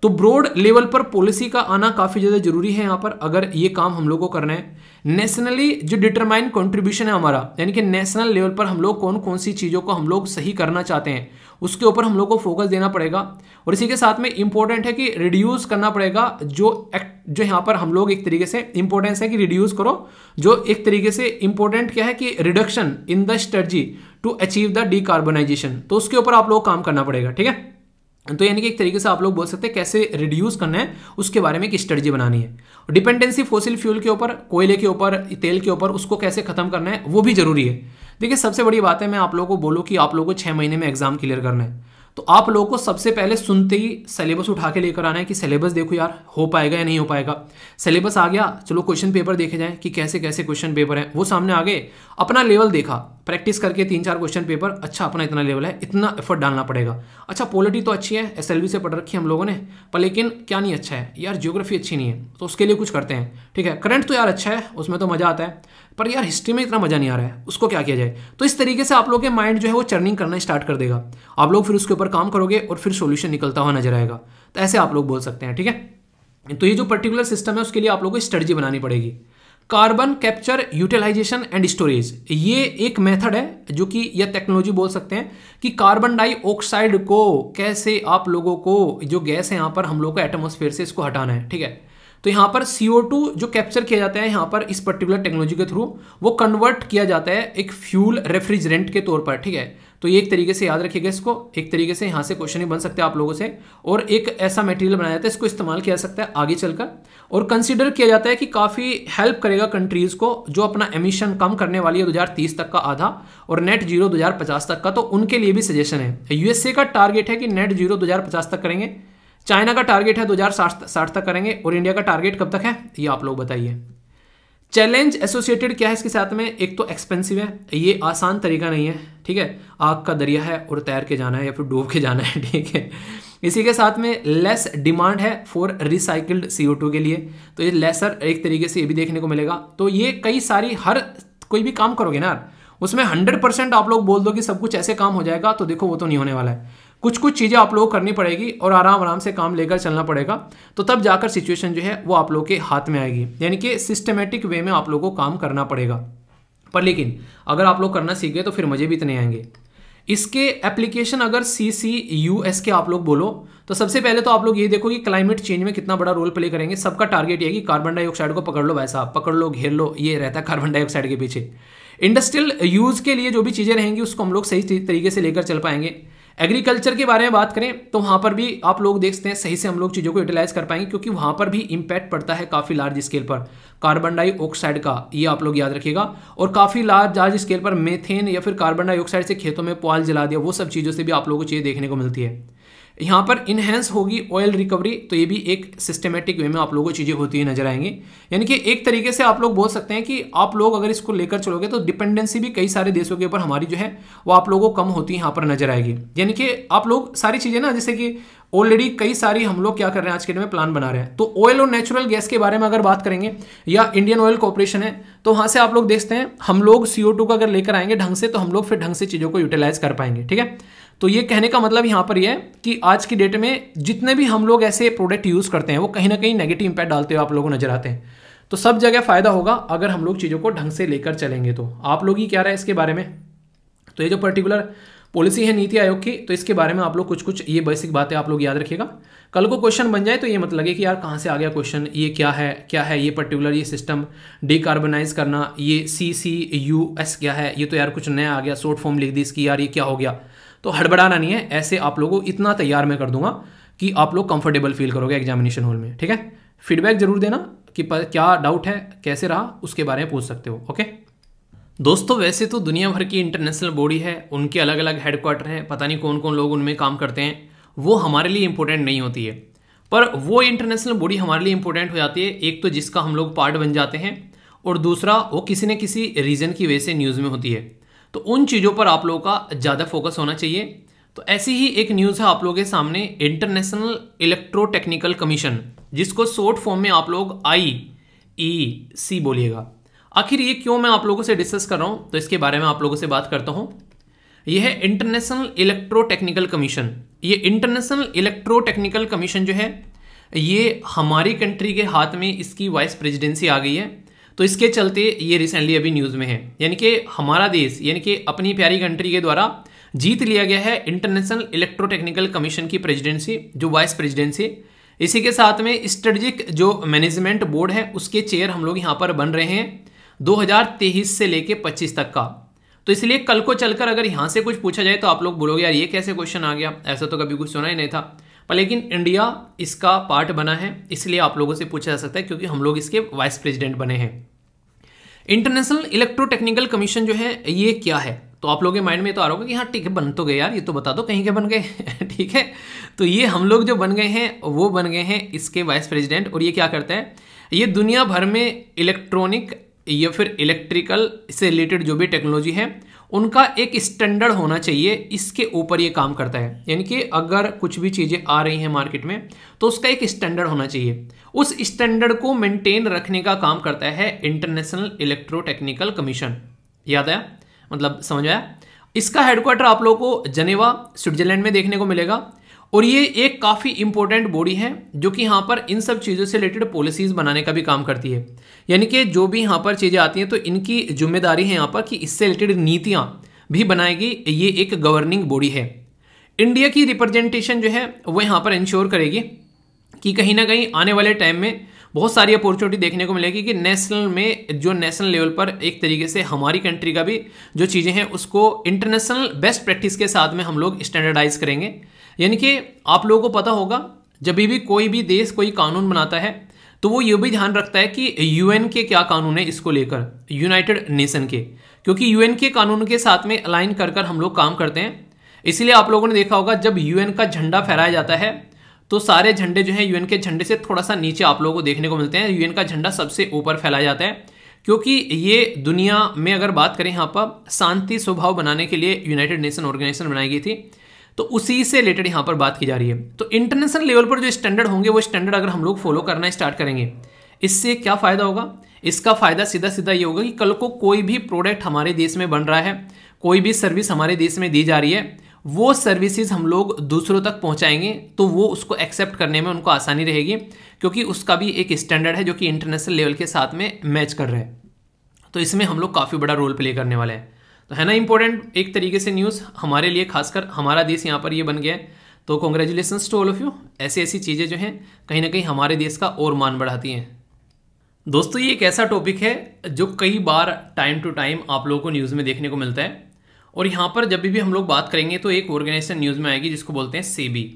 S1: तो ब्रॉड लेवल पर पॉलिसी का आना काफ़ी ज़्यादा जरूरी है यहां पर अगर ये काम हम लोग को करना है नेशनली जो डिटरमाइन कंट्रीब्यूशन है हमारा यानी कि नेशनल लेवल पर हम लोग कौन कौन सी चीज़ों को हम लोग सही करना चाहते हैं उसके ऊपर हम लोग को फोकस देना पड़ेगा और इसी के साथ में इंपॉर्टेंट है कि रिड्यूस करना पड़ेगा जो एक्ट जो यहां पर हम लोग एक तरीके से इंपॉर्टेंस है कि रिड्यूस करो जो एक तरीके से इंपॉर्टेंट क्या है कि reduction in the strategy to achieve the decarbonisation तो उसके ऊपर आप लोग काम करना पड़ेगा ठीक है तो यानी कि एक तरीके से आप लोग बोल सकते हैं कैसे रिड्यूस करना है उसके बारे में एक स्ट्रेटजी बनानी है डिपेंडेंसी फोसिल फ्यूल के ऊपर कोयले के ऊपर तेल के ऊपर उसको कैसे खत्म करना है वो भी जरूरी है देखिए सबसे बड़ी बात है मैं आप लोगों को बोलूँ कि आप लोगों को छः महीने में एग्जाम क्लियर करना है तो आप लोगों को सबसे पहले सुनते ही सिलेबस उठा के लेकर आना है कि सिलेबस देखो यार हो पाएगा या नहीं हो पाएगा सिलेबस आ गया चलो क्वेश्चन पेपर देखे जाए कि कैसे कैसे क्वेश्चन पेपर हैं वो सामने आ गए अपना लेवल देखा प्रैक्टिस करके तीन चार क्वेश्चन पेपर अच्छा अपना इतना लेवल है इतना एफर्ट डालना पड़ेगा अच्छा पॉलिटी तो अच्छी है एस से पढ़ रखी है हम लोगों ने पर लेकिन क्या नहीं अच्छा है यार जियोग्राफी अच्छी नहीं है तो उसके लिए कुछ करते हैं ठीक है करंट तो यार अच्छा है उसमें तो मज़ा आता है पर यार हिस्ट्री में इतना मज़ा नहीं आ रहा है उसको क्या किया जाए तो इस तरीके से आप लोग के माइंड जो है वो चर्निंग करना स्टार्ट कर देगा आप लोग फिर उसके ऊपर काम करोगे और फिर सोल्यूशन निकलता हुआ नजर आएगा तो ऐसे आप लोग बोल सकते हैं ठीक है तो ये जो पर्टिकुलर सिस्टम है उसके लिए आप लोग को स्ट्रेटजी बनानी पड़ेगी carbon capture utilisation and storage ये एक मेथड है जो कि यह टेक्नोलॉजी बोल सकते हैं कि कार्बन डाइऑक्साइड को कैसे आप लोगों को जो गैस है यहाँ पर हम लोग को एटमोसफेयर से इसको हटाना है ठीक है तो यहां पर टू जो कैप्चर किया जाता है यहां पर इस पर्टिकुलर टेक्नोलॉजी के थ्रू वो कन्वर्ट किया जाता है एक फ्यूल रेफ्रिजरेंट के तौर पर ठीक है तो ये एक तरीके से याद रखिएगा इसको एक तरीके से यहां से क्वेश्चन ही बन सकते हैं आप लोगों से और एक ऐसा मटेरियल बनाया जाता है इसको इस्तेमाल किया जा सकता है आगे चलकर और कंसिडर किया जाता है कि काफ़ी हेल्प करेगा कंट्रीज़ को जो अपना एमिशन कम करने वाली है तीस तक का आधा और नेट जीरो पचास तक का तो उनके लिए भी सजेशन है यूएसए का टारगेट है कि नेट जीरो पचास तक करेंगे चाइना का टारगेट है दो तक करेंगे और इंडिया का टारगेट कब तक है ये आप लोग बताइए चैलेंज एसोसिएटेड क्या है इसके साथ में एक तो एक्सपेंसिव है ये आसान तरीका नहीं है ठीक है आग का दरिया है और तैर के जाना है या फिर डूब के जाना है ठीक है इसी के साथ में लेस डिमांड है फॉर सीओ सी के लिए तो ये लेसर एक तरीके से ये भी देखने को मिलेगा तो ये कई सारी हर कोई भी काम करोगे ना उसमें हंड्रेड परसेंट आप लोग बोल दो कि सब कुछ ऐसे काम हो जाएगा तो देखो वो तो नहीं होने वाला है कुछ कुछ चीज़ें आप लोगों को करनी पड़ेगी और आराम आराम से काम लेकर चलना पड़ेगा तो तब जाकर सिचुएशन जो है वो आप लोगों के हाथ में आएगी यानी कि सिस्टमेटिक वे में आप लोगों को काम करना पड़ेगा पर लेकिन अगर आप लोग करना सीख गए तो फिर मज़े भी इतने आएंगे इसके एप्लीकेशन अगर सी सी यू एस के आप लोग बोलो तो सबसे पहले तो आप लोग ये देखो कि क्लाइमेट चेंज में कितना बड़ा रोल प्ले करेंगे सबका टारगेट ये है कि कार्बन डाइऑक्साइड को पकड़ लो वैसा पकड़ लो घेर लो ये रहता है कार्बन डाइऑक्साइड के पीछे इंडस्ट्रियल यूज़ के लिए जो भी चीज़ें रहेंगी उसको हम लोग सही तरीके से लेकर चल पाएंगे एग्रीकल्चर के बारे में बात करें तो वहां पर भी आप लोग देखते हैं सही से हम लोग चीज़ों को यूटिलाइज कर पाएंगे क्योंकि वहां पर भी इम्पैक्ट पड़ता है काफ़ी लार्ज स्केल पर कार्बन डाइऑक्साइड का ये आप लोग याद रखिएगा और काफ़ी लार्ज लार्ज स्केल पर मेथेन या फिर कार्बन डाइऑक्साइड से खेतों में पॉल जला दिया वो सब चीज़ों से भी आप लोगों को चीज देखने को मिलती है यहाँ पर इनहेंस होगी ऑयल रिकवरी तो ये भी एक सिस्टमेटिक वे में आप लोगों को चीज़ें होती हुई नजर आएंगी यानी कि एक तरीके से आप लोग बोल सकते हैं कि आप लोग अगर इसको लेकर चलोगे तो डिपेंडेंसी भी कई सारे देशों के ऊपर हमारी जो है वो आप लोगों को कम होती यहाँ पर नजर आएगी यानी कि आप लोग सारी चीज़ें ना जैसे कि ऑलरेडी कई सारी हम लोग क्या कर रहे हैं आज के डेट में प्लान बना रहे हैं तो ऑयल और नेचुरल गैस के बारे में अगर बात करेंगे या इंडियन ऑयल कॉरपोरेशन है तो वहाँ से आप लोग देखते हैं हम लोग सी ओ का अगर लेकर आएंगे ढंग से तो हम लोग फिर ढंग से चीज़ों को यूटिलाइज कर पाएंगे ठीक है तो ये कहने का मतलब यहाँ पर ये है कि आज की डेट में जितने भी हम लोग ऐसे प्रोडक्ट यूज़ करते हैं वो कहीं ना कहीं नेगेटिव इंपैक्ट डालते हुए आप लोगों को नजर आते हैं तो सब जगह फ़ायदा होगा अगर हम लोग चीज़ों को ढंग से लेकर चलेंगे तो आप लोग ही क्या रहा है इसके बारे में तो ये जो पर्टिकुलर पॉलिसी है नीति आयोग की तो इसके बारे में आप लोग कुछ कुछ ये बेसिक बातें आप लोग याद रखिएगा कल को क्वेश्चन बन जाए तो ये मत लगे कि यार कहाँ से आ गया क्वेश्चन ये क्या है क्या है ये पर्टिकुलर ये सिस्टम डिकार्बनाइज करना ये सी सी यू एस क्या है ये तो यार कुछ नया आ गया शॉर्ट फॉर्म लिख दी इसकी यार ये क्या हो गया तो हड़बड़ाना नहीं है ऐसे आप लोगों को इतना तैयार मैं कर दूंगा कि आप लोग कंफर्टेबल फील करोगे एग्जामिनेशन हॉल में ठीक है फीडबैक जरूर देना कि क्या डाउट है कैसे रहा उसके बारे में पूछ सकते हो ओके दोस्तों वैसे तो दुनिया भर की इंटरनेशनल बॉडी है उनके अलग अलग हेडक्वार्टर हैं पता नहीं कौन कौन लोग उनमें काम करते हैं वो हमारे लिए इंपॉर्टेंट नहीं होती है पर वो इंटरनेशनल बॉडी हमारे लिए इंपॉर्टेंट हो जाती है एक तो जिसका हम लोग पार्ट बन जाते हैं और दूसरा वो किसी न किसी रीज़न की वजह से न्यूज़ में होती है तो उन चीज़ों पर आप लोगों का ज़्यादा फोकस होना चाहिए तो ऐसी ही एक न्यूज़ है आप लोगों के सामने इंटरनेशनल इलेक्ट्रोटेक्निकल कमीशन जिसको शॉर्ट फॉर्म में आप लोग आई ई सी बोलिएगा आखिर ये क्यों मैं आप लोगों से डिस्कस कर रहा हूँ तो इसके बारे में आप लोगों से बात करता हूँ यह है इंटरनेशनल इलेक्ट्रोटेक्निकल कमीशन ये इंटरनेशनल इलेक्ट्रोटेक्निकल कमीशन जो है ये हमारी कंट्री के हाथ में इसकी वाइस प्रेसिडेंसी आ गई है तो इसके चलते ये रिसेंटली अभी न्यूज़ में है यानी कि हमारा देश यानी कि अपनी प्यारी कंट्री के द्वारा जीत लिया गया है इंटरनेशनल इलेक्ट्रोटेक्निकल कमीशन की प्रेसिडेंसी जो वाइस प्रेसिडेंसी इसी के साथ में स्ट्रेटजिक जो मैनेजमेंट बोर्ड है उसके चेयर हम लोग यहाँ पर बन रहे हैं 2023 से लेके 25 तक का तो इसलिए कल को चलकर अगर यहाँ से कुछ पूछा जाए तो आप लोग बोलोगे यार ये कैसे क्वेश्चन आ गया ऐसा तो कभी कुछ सुना ही नहीं था पर लेकिन इंडिया इसका पार्ट बना है इसलिए आप लोगों से पूछा जा सकता है क्योंकि हम लोग इसके वाइस प्रेसिडेंट बने हैं इंटरनेशनल इलेक्ट्रोटेक्निकल कमीशन जो है ये क्या है तो आप लोगों के माइंड में तो आ रहा होगा कि हाँ ठीक है बन तो गए यार ये तो बता दो कहीं के बन गए ठीक है तो ये हम लोग जो बन गए हैं वो बन गए हैं इसके वाइस प्रेसिडेंट और ये क्या करता है ये दुनिया भर में इलेक्ट्रॉनिक या फिर इलेक्ट्रिकल से रिलेटेड जो भी टेक्नोलॉजी है उनका एक स्टैंडर्ड होना चाहिए इसके ऊपर ये काम करता है यानी कि अगर कुछ भी चीज़ें आ रही हैं मार्केट में तो उसका एक स्टैंडर्ड होना चाहिए उस स्टैंडर्ड को मेंटेन रखने का काम करता है इंटरनेशनल इलेक्ट्रोटेक्निकल कमीशन याद आया मतलब समझ आया इसका हेडक्वार्टर आप लोगों को जनेवा स्विट्जरलैंड में देखने को मिलेगा और ये एक काफ़ी इंपॉर्टेंट बॉडी है जो कि यहाँ पर इन सब चीज़ों से रिलेटेड पॉलिसीज़ बनाने का भी काम करती है यानी कि जो भी यहाँ पर चीज़ें आती हैं तो इनकी जिम्मेदारी है यहाँ पर कि इससे रिलेटेड नीतियाँ भी बनाएगी ये एक गवर्निंग बॉडी है इंडिया की रिप्रेजेंटेशन जो है वो यहाँ पर इंश्योर करेगी कि कहीं ना कहीं आने वाले टाइम में बहुत सारी अपॉर्चुनिटी देखने को मिलेगी कि नेशनल में जो नेशनल लेवल पर एक तरीके से हमारी कंट्री का भी जो चीज़ें हैं उसको इंटरनेशनल बेस्ट प्रैक्टिस के साथ में हम लोग स्टैंडर्डाइज करेंगे यानी कि आप लोगों को पता होगा जब भी कोई भी देश कोई कानून बनाता है तो वो ये भी ध्यान रखता है कि यूएन के क्या कानून है इसको लेकर यूनाइटेड नेशन के क्योंकि यूएन के कानून के साथ में अलाइन कर कर हम लोग काम करते हैं इसलिए आप लोगों ने देखा होगा जब यूएन का झंडा फहराया जाता है तो सारे झंडे जो है यूएन के झंडे से थोड़ा सा नीचे आप लोगों को देखने को मिलते हैं यूएन का झंडा सबसे ऊपर फैलाया जाता है क्योंकि ये दुनिया में अगर बात करें यहाँ पर शांति स्वभाव बनाने के लिए यूनाइटेड नेशन ऑर्गेनाइजेशन बनाई गई थी तो उसी से रिलेटेड यहाँ पर बात की जा रही है तो इंटरनेशनल लेवल पर जो स्टैंडर्ड होंगे वो स्टैंडर्ड अगर हम लोग फॉलो करना स्टार्ट करेंगे इससे क्या फ़ायदा होगा इसका फ़ायदा सीधा सीधा ये होगा कि कल को कोई भी प्रोडक्ट हमारे देश में बन रहा है कोई भी सर्विस हमारे देश में दी जा रही है वो सर्विसेज हम लोग दूसरों तक पहुंचाएंगे तो वो उसको एक्सेप्ट करने में उनको आसानी रहेगी क्योंकि उसका भी एक स्टैंडर्ड है जो कि इंटरनेशनल लेवल के साथ में मैच कर रहा है तो इसमें हम लोग काफ़ी बड़ा रोल प्ले करने वाले हैं तो है ना इंपॉर्टेंट एक तरीके से न्यूज़ हमारे लिए खासकर हमारा देश यहाँ पर ये बन गया है तो congratulation to all of you ऐसी ऐसी चीज़ें जो हैं कहीं ना कहीं हमारे देश का और मान बढ़ाती हैं दोस्तों ये एक ऐसा टॉपिक है जो कई बार टाइम टू टाइम आप लोगों को न्यूज़ में देखने को मिलता है और यहाँ पर जब भी हम लोग बात करेंगे तो एक ऑर्गेनाइजेशन न्यूज़ में आएगी जिसको बोलते हैं SEBI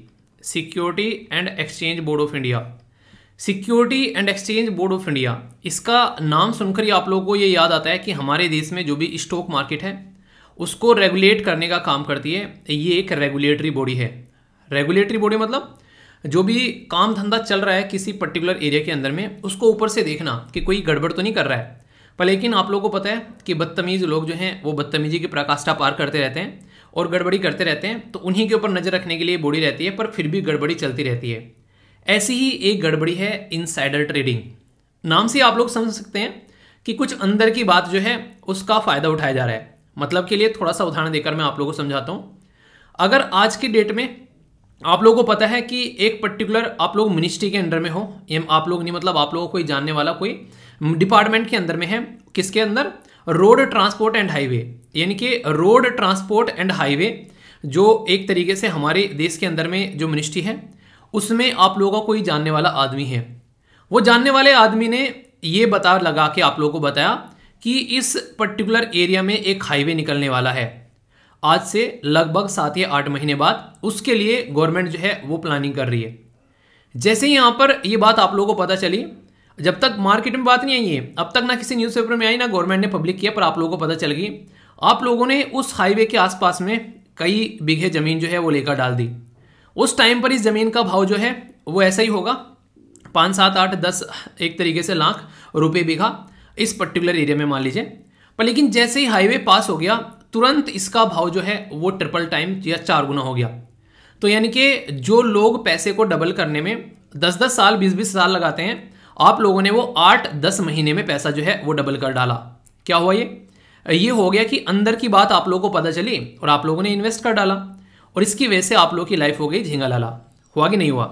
S1: security and exchange board of India security and exchange board of India इसका नाम सुनकर ही आप लोगों को ये याद आता है कि हमारे देश में जो भी स्टॉक मार्केट है उसको रेगुलेट करने का काम करती है ये एक रेगुलेटरी बॉडी है रेगुलेटरी बॉडी मतलब जो भी काम धंधा चल रहा है किसी पर्टिकुलर एरिया के अंदर में उसको ऊपर से देखना कि कोई गड़बड़ तो नहीं कर रहा है पर लेकिन आप लोगों को पता है कि बदतमीज़ लोग जो हैं वो बदतमीज़ी की प्रकाष्ठा पार करते रहते हैं और गड़बड़ी करते रहते हैं तो उन्हीं के ऊपर नज़र रखने के लिए बॉडी रहती है पर फिर भी गड़बड़ी चलती रहती है ऐसी ही एक गड़बड़ी है इनसाइडर ट्रेडिंग नाम से आप लोग समझ सकते हैं कि कुछ अंदर की बात जो है उसका फ़ायदा उठाया जा रहा है मतलब के लिए थोड़ा सा उदाहरण देकर मैं आप लोगों को समझाता हूं अगर आज की डेट में आप लोगों को पता है कि एक पर्टिकुलर आप लोग मिनिस्ट्री के अंडर में हो ये आप लोग नहीं मतलब आप लोगों को कोई जानने वाला कोई डिपार्टमेंट के अंदर में है किसके अंदर रोड ट्रांसपोर्ट एंड हाईवे यानी कि रोड ट्रांसपोर्ट एंड हाईवे जो एक तरीके से हमारे देश के अंदर में जो मिनिस्ट्री है उसमें आप लोगों का कोई जानने वाला आदमी है वो जानने वाले आदमी ने ये बता लगा के आप लोगों को बताया कि इस पर्टिकुलर एरिया में एक हाईवे निकलने वाला है आज से लगभग सात या आठ महीने बाद उसके लिए गवर्नमेंट जो है वो प्लानिंग कर रही है जैसे ही यहाँ पर ये बात आप लोगों को पता चली जब तक मार्केट में बात नहीं आई है अब तक ना किसी न्यूज़पेपर में आई ना गवर्नमेंट ने पब्लिक किया पर आप लोगों को पता चल गई आप लोगों ने उस हाईवे के आसपास में कई बीघे ज़मीन जो है वो लेकर डाल दी उस टाइम पर इस ज़मीन का भाव जो है वो ऐसा ही होगा पाँच सात आठ दस एक तरीके से लाख रुपए बीघा इस पर्टिकुलर एरिया में मान लीजिए पर लेकिन जैसे ही हाईवे पास हो गया तुरंत इसका भाव जो है वो ट्रिपल टाइम या चार गुना हो गया तो यानी कि जो लोग पैसे को डबल करने में दस दस साल बीस बीस साल लगाते हैं आप लोगों ने वो आठ दस महीने में पैसा जो है वो डबल कर डाला क्या हुआ ये ये हो गया कि अंदर की बात आप लोगों को पता चली और आप लोगों ने इन्वेस्ट कर डाला और इसकी वजह से आप लोग की लाइफ हो गई झींगा लाला हुआ कि नहीं हुआ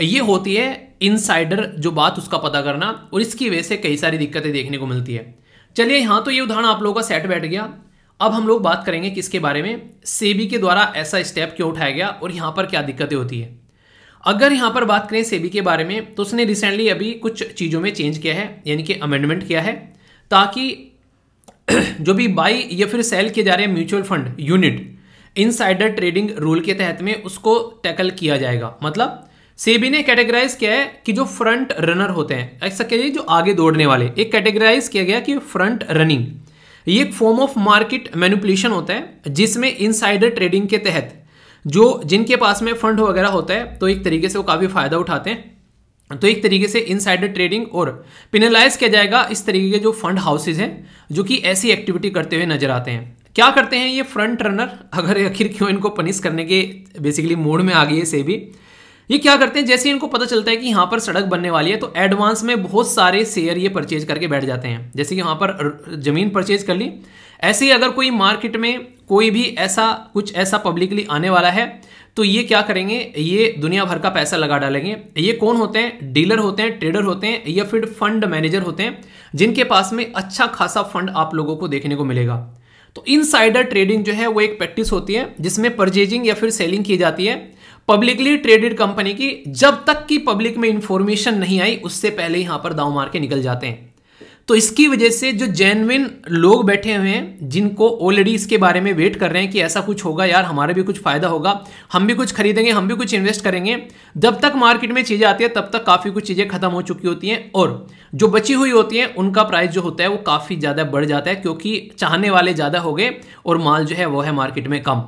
S1: ये होती है इनसाइडर जो बात उसका पता करना और इसकी वजह से कई सारी दिक्कतें देखने को मिलती है चलिए यहाँ तो ये उदाहरण आप लोगों का सेट बैठ गया अब हम लोग बात करेंगे किसके बारे में सेबी के द्वारा ऐसा स्टेप क्यों उठाया गया और यहाँ पर क्या दिक्कतें होती है अगर यहाँ पर बात करें सेबी के बारे में तो उसने रिसेंटली अभी कुछ चीज़ों में चेंज किया है यानी कि अमेंडमेंट किया है ताकि जो भी बाई या फिर सेल किए जा रहे हैं mutual fund unit insider trading rule के तहत में उसको टैकल किया जाएगा मतलब सेबी ने कैटेगराइज किया है कि जो फ्रंट रनर होते हैं ऐसा कहिए जो आगे दौड़ने वाले एक कैटेगराइज किया गया कि फ्रंट रनिंग ये एक फॉर्म ऑफ मार्केट मैनिपुलेशन होता है जिसमें इनसाइडर ट्रेडिंग के तहत जो जिनके पास में फंड वगैरह होता है तो एक तरीके से वो काफ़ी फ़ायदा उठाते हैं तो एक तरीके से इनसाइडर ट्रेडिंग और पिनलाइज किया जाएगा इस तरीके के जो फंड हाउसेज हैं जो कि ऐसी एक्टिविटी करते हुए नजर आते हैं क्या करते हैं ये फ्रंट रनर अगर आखिर क्यों इनको पनिश करने के बेसिकली मोड में आ गई है से भी ये क्या करते हैं जैसे इनको पता चलता है कि यहाँ पर सड़क बनने वाली है तो एडवांस में बहुत सारे शेयर ये परचेज करके बैठ जाते हैं जैसे कि यहाँ पर ज़मीन परचेज कर ली ऐसे ही अगर कोई मार्केट में कोई भी ऐसा कुछ ऐसा पब्लिकली आने वाला है तो ये क्या करेंगे ये दुनिया भर का पैसा लगा डालेंगे ये कौन होते हैं डीलर होते हैं ट्रेडर होते हैं या फिर फंड मैनेजर होते हैं जिनके पास में अच्छा खासा फंड आप लोगों को देखने को मिलेगा तो इनसाइडर ट्रेडिंग जो है वो एक प्रैक्टिस होती है जिसमें परचेजिंग या फिर सेलिंग की जाती है पब्लिकली ट्रेडेड कंपनी की जब तक कि पब्लिक में इंफॉर्मेशन नहीं आई उससे पहले यहां पर दाव मार के निकल जाते हैं तो इसकी वजह से जो जेनविन लोग बैठे हुए हैं जिनको ऑलरेडी इसके बारे में वेट कर रहे हैं कि ऐसा कुछ होगा यार हमारा भी कुछ फ़ायदा होगा हम भी कुछ खरीदेंगे हम भी कुछ इन्वेस्ट करेंगे जब तक मार्केट में चीज़ें आती है तब तक काफ़ी कुछ चीज़ें खत्म हो चुकी होती हैं और जो बची हुई होती हैं उनका प्राइस जो होता है वो काफ़ी ज़्यादा बढ़ जाता है क्योंकि चाहने वाले ज़्यादा हो गए और माल जो है वह है मार्केट में कम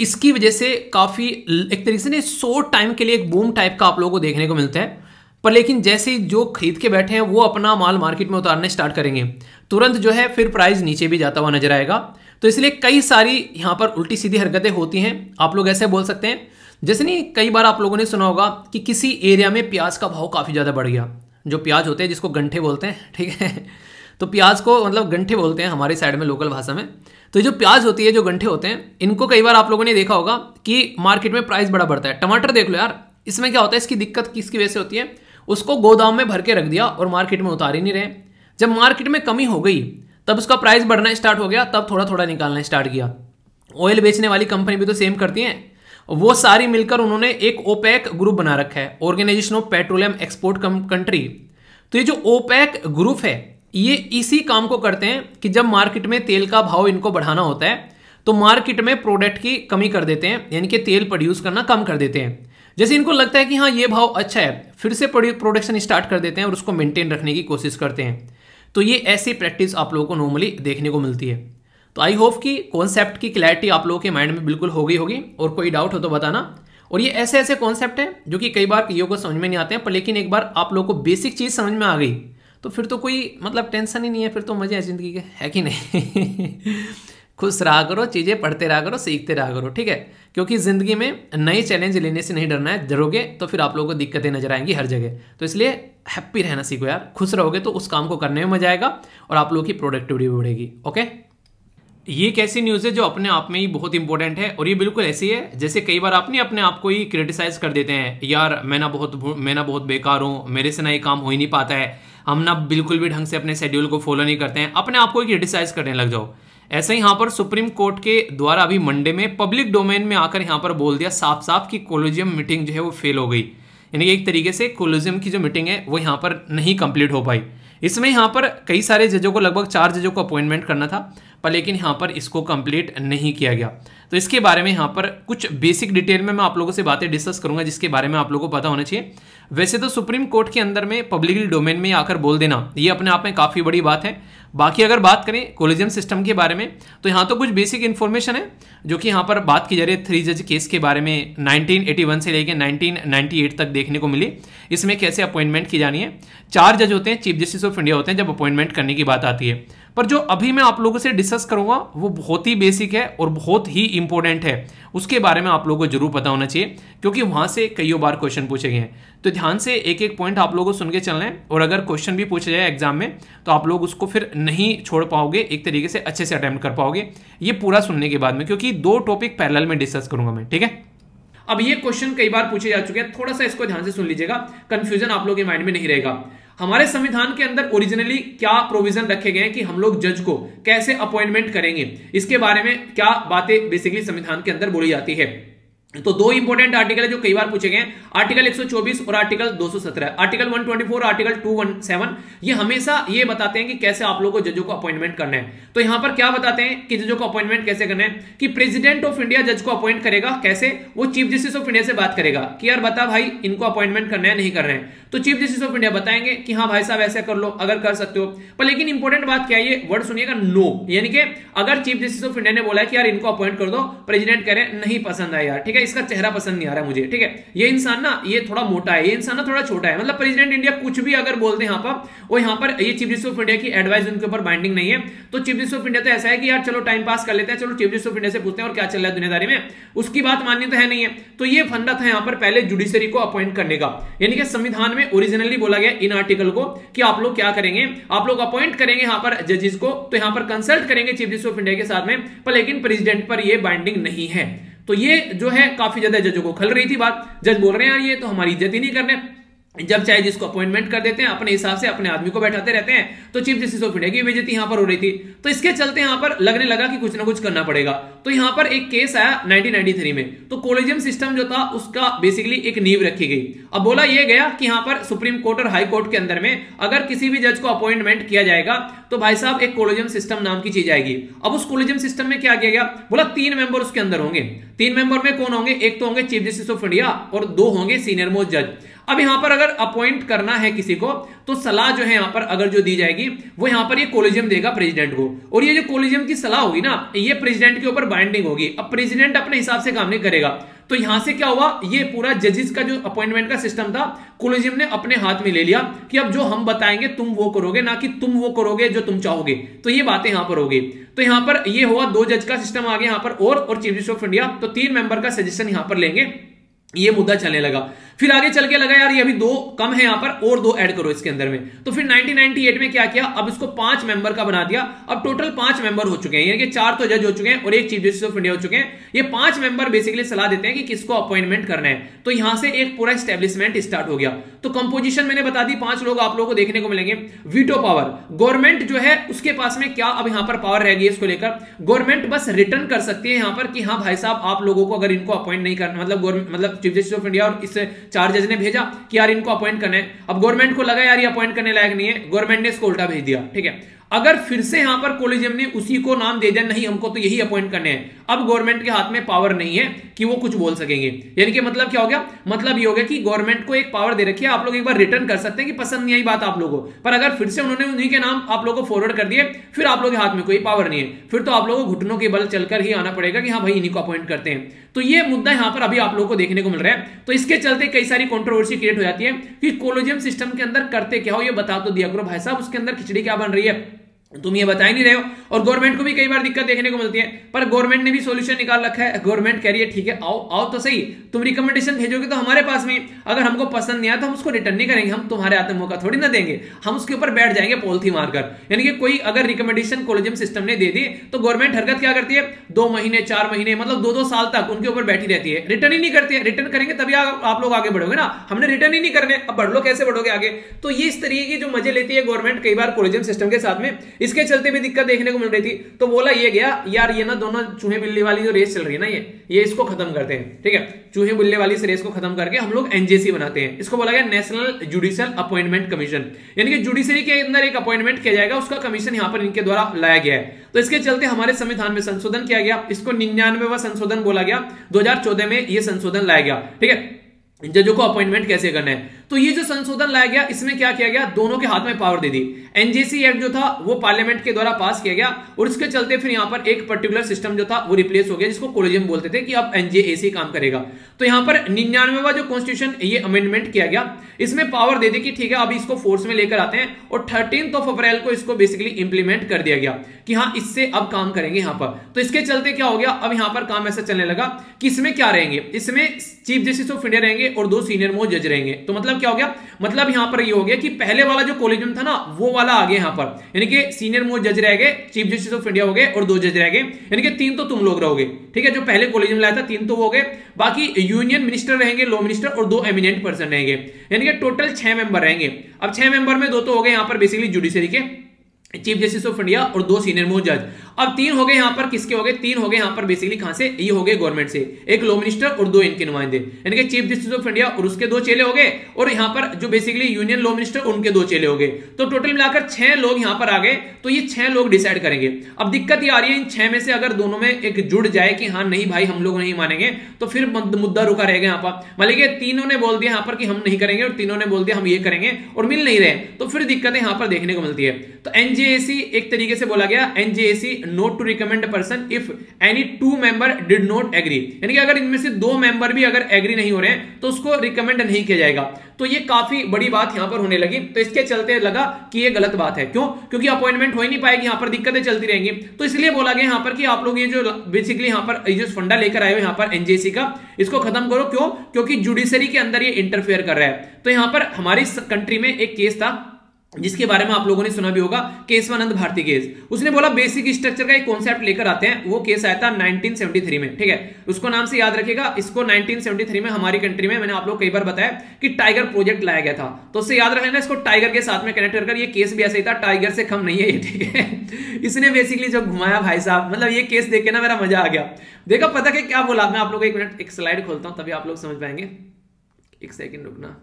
S1: इसकी वजह से काफ़ी एक तरीके से ना शॉर्ट टाइम के लिए एक बूम टाइप का आप लोगों को देखने को मिलता है पर लेकिन जैसे जो खरीद के बैठे हैं वो अपना माल मार्केट में उतारने स्टार्ट करेंगे तुरंत जो है फिर प्राइस नीचे भी जाता हुआ नजर आएगा तो इसलिए कई सारी यहाँ पर उल्टी सीधी हरकतें होती हैं आप लोग ऐसे बोल सकते हैं जैसे नहीं कई बार आप लोगों ने सुना होगा कि किसी एरिया में प्याज का भाव काफ़ी ज़्यादा बढ़ गया जो प्याज होते हैं जिसको गंठे बोलते हैं ठीक है तो प्याज को मतलब गंठे बोलते हैं हमारे साइड में लोकल भाषा में तो जो प्याज होती है जो गंठे होते हैं इनको कई बार आप लोगों ने देखा होगा कि मार्केट में प्राइस बड़ा बढ़ता है टमाटर देख लो यार इसमें क्या होता है इसकी दिक्कत किसकी वजह से होती है उसको गोदाम में भर के रख दिया और मार्केट में उतार ही नहीं रहे जब मार्केट में कमी हो गई तब उसका प्राइस बढ़ना स्टार्ट हो गया तब थोड़ा थोड़ा निकालना स्टार्ट किया ऑयल बेचने वाली कंपनी भी तो सेम करती हैं वो सारी मिलकर उन्होंने एक ओपैक ग्रुप बना रखा है organisation of petroleum export country तो ये जो ओपैक ग्रुप है ये इसी काम को करते हैं कि जब मार्केट में तेल का भाव इनको बढ़ाना होता है तो मार्केट में प्रोडक्ट की कमी कर देते हैं यानी कि तेल प्रोड्यूस करना कम कर देते हैं जैसे इनको लगता है कि हाँ ये भाव अच्छा है फिर से प्रोडक्शन स्टार्ट कर देते हैं और उसको मेंटेन रखने की कोशिश करते हैं तो ये ऐसी प्रैक्टिस आप लोगों को नॉर्मली देखने को मिलती है तो आई होप कि कॉन्सेप्ट की क्लैरिटी आप लोगों के माइंड में बिल्कुल हो गई होगी और कोई डाउट हो तो बताना और ये ऐसे ऐसे कॉन्सेप्ट हैं जो कि कई बार कईयों को समझ में नहीं आते हैं पर लेकिन एक बार आप लोगों को बेसिक चीज़ समझ में आ गई तो फिर तो कोई मतलब टेंशन ही नहीं है फिर तो मज़े है ज़िंदगी के है कि नहीं खुश रहा करो चीज़ें पढ़ते रहा करो सीखते रहा करो ठीक है क्योंकि ज़िंदगी में नए चैलेंज लेने से नहीं डरना है डरोगे तो फिर आप लोगों को दिक्कतें नजर आएंगी हर जगह तो इसलिए हैप्पी रहना सीखो यार खुश रहोगे तो उस काम को करने में मजा आएगा और आप लोगों की प्रोडक्टिविटी बढ़ेगी ओके ये कैसी न्यूज़ है जो अपने आप में ही बहुत इंपॉर्टेंट है और ये बिल्कुल ऐसी है जैसे कई बार आपने अपने आप को ही क्रिटिसाइज कर देते हैं यार मैं ना बहुत मैं ना बहुत बेकार हूँ मेरे से ना ये काम हो ही नहीं पाता है हम ना बिल्कुल भी ढंग से अपने शेड्यूल को फॉलो नहीं करते हैं अपने आप को ही क्रिटिसाइज करने लग जाओ ऐसे यहाँ पर सुप्रीम कोर्ट के द्वारा अभी मंडे में पब्लिक डोमेन में आकर यहाँ पर बोल दिया साफ साफ कि कोलोजियम मीटिंग जो है वो फेल हो गई यानी एक तरीके से कोलोजियम की जो मीटिंग है वो यहाँ पर नहीं कंप्लीट हो पाई इसमें यहां पर कई सारे जजों को लगभग चार जजों को अपॉइंटमेंट करना था पर लेकिन यहाँ पर इसको कंप्लीट नहीं किया गया तो इसके बारे में यहां पर कुछ बेसिक डिटेल में मैं आप लोगों से बातें डिस्कस करूंगा जिसके बारे में आप लोगों को पता होना चाहिए वैसे तो सुप्रीम कोर्ट के अंदर में पब्लिकली डोमेन में आकर बोल देना ये अपने आप में काफ़ी बड़ी बात है बाकी अगर बात करें कोलिजियम सिस्टम के बारे में तो यहाँ तो कुछ बेसिक इन्फॉर्मेशन है जो कि यहाँ पर बात की जा रही है थ्री जज केस के बारे में 1981 से लेकर 1998 तक देखने को मिली इसमें कैसे अपॉइंटमेंट की जानी है चार जज होते हैं चीफ जस्टिस ऑफ इंडिया होते हैं जब अपॉइंटमेंट करने की बात आती है पर जो अभी मैं आप लोगों से डिस्कस करूंगा वो बहुत ही बेसिक है और बहुत ही इंपॉर्टेंट है उसके बारे में आप लोगों को जरूर पता होना चाहिए क्योंकि वहां से कई बार क्वेश्चन पूछे गए हैं तो ध्यान से एक एक पॉइंट आप लोगों को सुन के चल रहे और अगर क्वेश्चन भी पूछा जाए एग्जाम में तो आप लोग उसको फिर नहीं छोड़ पाओगे एक तरीके से अच्छे से अटैम्प्ट कर पाओगे ये पूरा सुनने के बाद में क्योंकि दो टॉपिक पैरल में डिस्कस करूंगा मैं ठीक है अब ये क्वेश्चन कई बार पूछे जा चुके हैं थोड़ा सा इसको ध्यान से सुन लीजिएगा कंफ्यूजन आप लोग के माइंड में नहीं रहेगा हमारे संविधान के अंदर ओरिजिनली क्या प्रोविजन रखे गए हैं कि हम लोग जज को कैसे अपॉइंटमेंट करेंगे इसके बारे में क्या बातें बेसिकली संविधान के अंदर बोली जाती है तो दो इंपॉर्टेंट आर्टिकल है जो कई बार पूछे गए आर्टिकल 124 और आर्टिकल 217 आर्टिकल 124 आर्टिकल 217 ये हमेशा ये बताते हैं कि कैसे आप लोगों को जजों को अपॉइंटमेंट करना है तो यहां पर क्या बताते हैं कि जजों को अपॉइंटमेंट कैसे करना है कि प्रेसिडेंट ऑफ इंडिया जज को अपॉइंट करेगा कैसे वो चीफ जस्टिस ऑफ इंडिया से बात करेगा कि यार बता भाई इनको अपॉइंटमेंट करना है नहीं करना है तो चीफ जस्टिस ऑफ इंडिया बताएंगे कि हाँ भाई साहब ऐसा कर लो अगर कर सकते हो पर लेकिन इंपॉर्टेंट बात क्या है वर्ड सुनिएगा नो यानी कि अगर चीफ जस्टिस ऑफ इंडिया ने बोला कि यार इनको अपॉइंट कर दो प्रेजिडेंट करें नहीं पसंद आया ठीक है है इसका चेहरा पसंद नहीं आ रहा मुझे ठीक है ये इंसान ना ये थोड़ा मोटा है ये इंसान ना थोड़ा छोटा है मतलब प्रेसिडेंट इंडिया कुछ भी अगर बोलते हैं यहाँ पर और यहाँ पर ये चीफ मिनिस्टर ऑफ इंडिया की एडवाइस उनके ऊपर बाइंडिंग नहीं है तो चीफ मिनिस्टर ऑफ इंडिया तो ऐसा है कि यार चलो टाइम पास कर लेते हैं चलो चीफ मिनिस्टर ऑफ इंडिया से पूछते हैं और क्या चल रहा है दुनियादारी में उसकी बात माननी तो है नहीं है तो ये फंडा था यहाँ पर पहले जुडिशरी को अपॉइंट करने का यानी कि संविधान में ओरिजिनली बोला गया इन आर्टिकल को कि आप लोग क्या करेंगे आप लोग अपॉइंट करेंगे यहाँ पर जजेस को तो यहाँ पर कंसल्ट करेंगे चीफ मिनिस्टर ऑफ इंडिया के साथ में पर लेकिन प्रेसिडेंट पर यह बाइंडिंग नहीं है तो ये जो है काफी ज्यादा जजों को खल रही थी बात जज बोल रहे हैं यार ये तो हमारी इज्जत ही नहीं करने जब चाहे जिसको अपॉइंटमेंट कर देते हैं अपने हिसाब से अपने आदमी को बैठाते रहते हैं तो चीफ जस्टिस ऑफ इंडिया की बेजती यहां पर हो रही थी तो इसके चलते यहां पर लगने लगा कि कुछ ना कुछ करना पड़ेगा तो यहां पर एक केस आया 1993 में तो कोलेजियम सिस्टम जो था उसका बेसिकली एक नींव रखी गई अब बोला यह गया कि यहां पर सुप्रीम कोर्ट और हाई कोर्ट के अंदर में अगर किसी भी जज को अपॉइंटमेंट किया जाएगा तो भाई साहब एक कोलेजियम सिस्टम नाम की चीज आएगी अब उस कोलेजियम सिस्टम में क्या किया गया बोला तीन मेंबर उसके अंदर होंगे तीन मेंबर में कौन होंगे एक तो होंगे चीफ जस्टिस ऑफ इंडिया और दो होंगे सीनियर मोस्ट जज अब यहां पर अगर अपॉइंट करना है किसी को तो सलाह जो है यहां पर अगर जो दी जाएगी वो यहां पर ये कोलिजियम देगा प्रेसिडेंट को और ये जो कोलिजियम की सलाह होगी ना ये प्रेसिडेंट के ऊपर बाइंडिंग होगी अब प्रेसिडेंट अपने हिसाब से काम नहीं करेगा तो यहां से क्या हुआ ये पूरा जजेस का जो अपॉइंटमेंट का सिस्टम था कोलिजियम ने अपने हाथ में ले लिया कि अब जो हम बताएंगे तुम वो करोगे ना कि तुम वो करोगे जो तुम चाहोगे तो ये बातें यहां पर होगी तो यहां पर ये हुआ दो जज का सिस्टम आ गया यहां पर और, और चीफ जस्टिस ऑफ इंडिया तो तीन मेंबर का सजेशन यहां पर लेंगे ये मुद्दा चलने लगा फिर आगे चल के लगा यार ये अभी दो कम है यहां पर और दो ऐड करो इसके अंदर में तो फिर 1998 में क्या किया अब इसको पांच मेंबर का बना दिया अब टोटल पांच मेंबर हो चुके हैं यानी कि चार तो जज हो चुके हैं और एक चीफ जस्टिस ऑफ इंडिया हो चुके हैं ये पांच मेंबर बेसिकली सलाह देते हैं कि किसको अपॉइंटमेंट करना है तो यहां से एक पूरा स्टेब्लिशमेंट स्टार्ट हो गया तो कंपोजिशन मैंने बता दी पांच लोग आप लोगों को देखने को मिलेंगे वीटो पावर गवर्नमेंट जो है उसके पास में क्या अब यहां पर पावर रहेगी इसको लेकर गवर्नमेंट बस रिटर्न कर सकती है यहां पर कि हाँ भाई साहब आप लोगों को अगर इनको अपॉइंट नहीं करना मतलब मतलब चीफ जस्टिस ऑफ इंडिया और इस चार जज ने भेजा कि यार इनको अपॉइंट करना है अब गवर्नमेंट को लगा यार ये अपॉइंट करने लायक नहीं है गवर्नमेंट ने इसको उल्टा भेज दिया ठीक है अगर फिर से यहां पर कोलिजियम ने उसी को नाम दे दिया नहीं हमको तो यही अपॉइंट करने हैं अब गवर्नमेंट के हाथ में पावर नहीं है कि वो कुछ बोल सकेंगे यानी कि मतलब क्या हो गया मतलब ये हो गया कि गवर्नमेंट को एक पावर दे रखी है आप लोग एक बार रिटर्न कर सकते हैं कि पसंद नहीं आई बात आप लोगों पर अगर फिर से उन्होंने उन्हीं के नाम आप लोगों को फॉरवर्ड कर दिए फिर आप लोग के हाथ में कोई पावर नहीं है फिर तो आप लोगों को घुटनों के बल चलकर ही आना पड़ेगा कि हाँ भाई इन्हीं को अपॉइंट करते हैं तो ये मुद्दा यहां पर अभी आप लोगों को देखने को मिल रहा है तो इसके चलते कई सारी कॉन्ट्रोवर्सी क्रिएट हो जाती है कि कोलोजियम सिस्टम के अंदर करते क्या हो ये बता तो दिया करो भाई साहब उसके अंदर खिचड़ी क्या बन रही है तुम ये बता ही नहीं रहे हो और गवर्नमेंट को भी कई बार दिक्कत देखने को मिलती है पर गवर्नमेंट ने भी सॉल्यूशन निकाल रखा है गवर्नमेंट कह रही है ठीक है आओ आओ तो सही तुम रिकमेंडेशन भेजोगे तो हमारे पास में अगर हमको पसंद नहीं आया तो हम उसको रिटर्न नहीं करेंगे हम तुम्हारे हाथ में मौका थोड़ी ना देंगे हम उसके ऊपर बैठ जाएंगे पोलथी मारकर यानी कि कोई अगर रिकमेंडेशन कोलेजियम सिस्टम ने दे दी तो गवर्नमेंट हरकत क्या करती है दो महीने चार महीने मतलब दो दो साल तक उनके ऊपर बैठी रहती है रिटर्न ही नहीं करती है रिटर्न करेंगे तभी आप लोग आगे बढ़ोगे ना हमने रिटर्न ही नहीं करने अब बढ़ लो कैसे बढ़ोगे आगे तो ये इस तरीके की जो मजे लेती है गवर्नमेंट कई बार कोलेजियम सिस्टम के साथ में इसके चलते भी दिक्कत देखने को मिल रही थी तो बोला ये गया यार ये ना दोनों चूहे बिल्ली वाली जो रेस चल रही है ना ये ये इसको खत्म करते हैं ठीक है चूहे बिल्ली वाली इस रेस को खत्म करके हम लोग एनजेसी बनाते हैं इसको बोला गया नेशनल जुडिशियल अपॉइंटमेंट कमीशन यानी कि जुडिशियरी के अंदर एक अपॉइंटमेंट किया जाएगा उसका कमीशन यहाँ पर इनके द्वारा लाया गया है तो इसके चलते हमारे संविधान में संशोधन किया गया इसको निन्यानवे संशोधन बोला गया दो में यह संशोधन लाया गया ठीक है जजों को अपॉइंटमेंट कैसे करना है तो ये जो संशोधन लाया गया इसमें क्या किया गया दोनों के हाथ में पावर दे दी एनजेसी एक्ट जो था वो पार्लियामेंट के द्वारा पास किया गया और इसके चलते फिर यहां पर एक पर्टिकुलर सिस्टम जो था वो रिप्लेस हो गया जिसको कोलेजियम बोलते थे कि अब एनजेएसी काम करेगा तो यहां पर निन्यानवेवा जो कॉन्स्टिट्यूशन ये अमेंडमेंट किया गया इसमें पावर दे दी कि ठीक है अब इसको फोर्स में लेकर आते हैं और थर्टीन ऑफ अप्रैल को इसको बेसिकली इंप्लीमेंट कर दिया गया कि हाँ इससे अब काम करेंगे यहां पर तो इसके चलते क्या हो गया अब यहां पर काम ऐसा चलने लगा कि इसमें क्या रहेंगे इसमें चीफ जस्टिस ऑफ इंडिया रहेंगे और दो सीनियर मोस्ट जज रहेंगे तो मतलब क्या हो गया मतलब यहां पर ये हो गया कि पहले वाला जो कोलिजियम था ना वो वाला आ गया यहां पर यानी कि सीनियर मोस्ट जज रह गए चीफ जस्टिस ऑफ इंडिया हो गए और दो जज रह गए यानी कि तीन तो तुम लोग रहोगे ठीक है जो पहले कोलिजियम लाया था तीन तो वो गए बाकी यूनियन मिनिस्टर रहेंगे लॉ मिनिस्टर और दो एमिनेंट पर्सन रहेंगे यानी कि टोटल छह मेंबर रहेंगे अब छह मेंबर में दो तो हो गए यहां पर बेसिकली जुडिशरी के चीफ जस्टिस ऑफ इंडिया और दो सीनियर मोस्ट जज अब तीन हो गए यहां पर किसके हो गए तीन हो गए यहां पर बेसिकली कहां से ये हो गए गवर्नमेंट से एक लो मिनिस्टर और दो इनके नुमाइंदे इनके चीफ जस्टिस ऑफ इंडिया और उसके दो चेले हो गए और यहां पर जो बेसिकली यूनियन लो मिनिस्टर उनके दो चेले हो गए तो टोटल मिलाकर छह लोग यहां पर आ गए तो ये छह लोग डिसाइड करेंगे अब दिक्कत ये आ रही है इन छह में से अगर दोनों में एक जुड़ जाए कि हाँ नहीं भाई हम लोग नहीं मानेंगे तो फिर मुद्दा रुका रहेगा यहां पर मान तीनों ने बोल दिया यहां पर कि हम नहीं करेंगे और तीनों ने बोल दिया हम ये करेंगे और मिल नहीं रहे तो फिर दिक्कतें यहां पर देखने को मिलती है तो एनजेएसी एक तरीके से बोला गया NJAC not to recommend a person if any two member did not agree यानी कि अगर इनमें से दो मेंबर भी अगर एग्री नहीं हो रहे हैं तो उसको रिकमेंड नहीं किया जाएगा तो ये काफी बड़ी बात यहां पर होने लगी तो इसके चलते लगा कि ये गलत बात है क्यों क्योंकि अपॉइंटमेंट हो ही नहीं पाएगी यहां पर दिक्कतें चलती रहेंगी तो इसलिए बोला गया यहां पर कि आप लोग ये जो बेसिकली यहां पर जो फंडा लेकर आए हो यहां पर एनजेसी का इसको खत्म करो क्यों क्योंकि जुडिशरी के अंदर ये इंटरफेयर कर रहा है तो यहां पर हमारी कंट्री में एक केस था जिसके बारे में आप लोगों ने सुना भी होगा केशवानंद भारती केस उसने बोला बेसिक स्ट्रक्चर का एक कॉन्सेप्ट लेकर आते हैं वो केस आया था 1973 में ठीक है उसको नाम से याद रखेगा इसको 1973 में हमारी कंट्री में मैंने आप लोग कई बार बताया कि टाइगर प्रोजेक्ट लाया गया था तो उससे याद रखना इसको टाइगर के साथ में कनेक्ट कर ये केस भी ऐसा ही था टाइगर से कम नहीं है ये ठीक है इसने बेसिकली जब घुमाया भाई साहब मतलब ये केस देख के ना मेरा मजा आ गया देखा पता क्या बोला मैं आप लोग एक मिनट एक स्लाइड खोलता हूँ तभी आप लोग समझ पाएंगे एक सेकेंड रुकना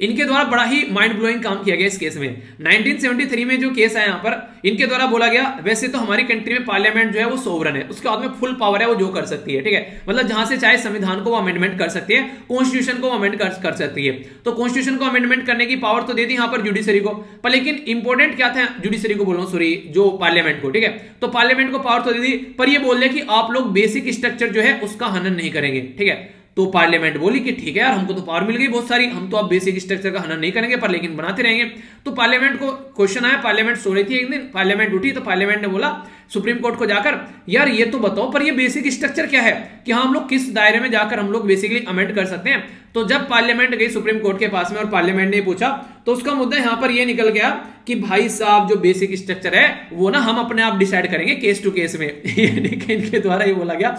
S1: इनके द्वारा बड़ा ही माइंड ब्लोइंग काम किया गया इस केस में 1973 में जो केस आया यहाँ पर इनके द्वारा बोला गया वैसे तो हमारी कंट्री में पार्लियामेंट जो है वो सोवरन है उसके हाथ में फुल पावर है वो जो कर सकती है ठीक है मतलब जहां से चाहे संविधान को वो अमेंडमेंट कर सकती है कॉन्स्टिट्यूशन को अमेंड कर, कर सकती है तो कॉन्स्टिट्यूशन को अमेंडमेंट करने की पावर तो दे दी यहां पर जुडिशरी को पर लेकिन इंपॉर्टेंट क्या था जुडिशरी को बोलो सॉरी जो पार्लियामेंट को ठीक है तो पार्लियामेंट को पावर तो दे दी पर यह बोल दिया कि आप लोग बेसिक स्ट्रक्चर जो है उसका हनन नहीं करेंगे ठीक है तो पार्लियामेंट बोली कि ठीक है यार हमको तो पावर मिल गई बहुत सारी हम तो अब बेसिक स्ट्रक्चर का हनन नहीं करेंगे पर लेकिन बनाते रहेंगे तो पार्लियामेंट को क्वेश्चन आया पार्लियामेंट सो रही थी एक दिन पार्लियामेंट उठी तो पार्लियामेंट ने बोला सुप्रीम कोर्ट को जाकर यार ये तो बताओ पर ये बेसिक स्ट्रक्चर क्या है कि हाँ हम लोग किस दायरे में जाकर हम लोग बेसिकली अमेंड कर सकते हैं तो जब पार्लियामेंट गई सुप्रीम कोर्ट के पास में और पार्लियामेंट ने पूछा तो उसका मुद्दा यहां पर यह निकल गया कि भाई साहब जो बेसिक स्ट्रक्चर है वो ना हम अपने आप डिसाइड करेंगे केस टू केस में इनके द्वारा ये बोला गया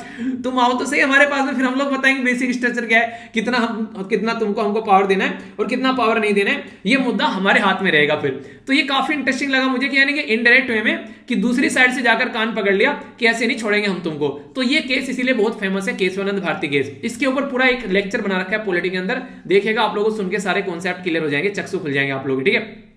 S1: तुम आओ तो सही हमारे पास में फिर हम लोग बताएंगे बेसिक स्ट्रक्चर क्या है कितना हम कितना तुमको हमको पावर देना है और कितना पावर नहीं देना है ये मुद्दा हमारे हाथ में रहेगा फिर तो ये काफी इंटरेस्टिंग लगा मुझे कि यानी कि इनडायरेक्ट वे में कि दूसरी साइड से जाकर कान पकड़ लिया कि ऐसे नहीं छोड़ेंगे हम तुमको तो ये केस इसीलिए बहुत फेमस है केशवानंद भारती केस इसके ऊपर पूरा एक लेक्चर बना रखा है कमेटी के अंदर देखिएगा आप लोगों को सुन के सारे कॉन्सेप्ट क्लियर हो जाएंगे चक्सू खुल जाएंगे आप लोग ठीक है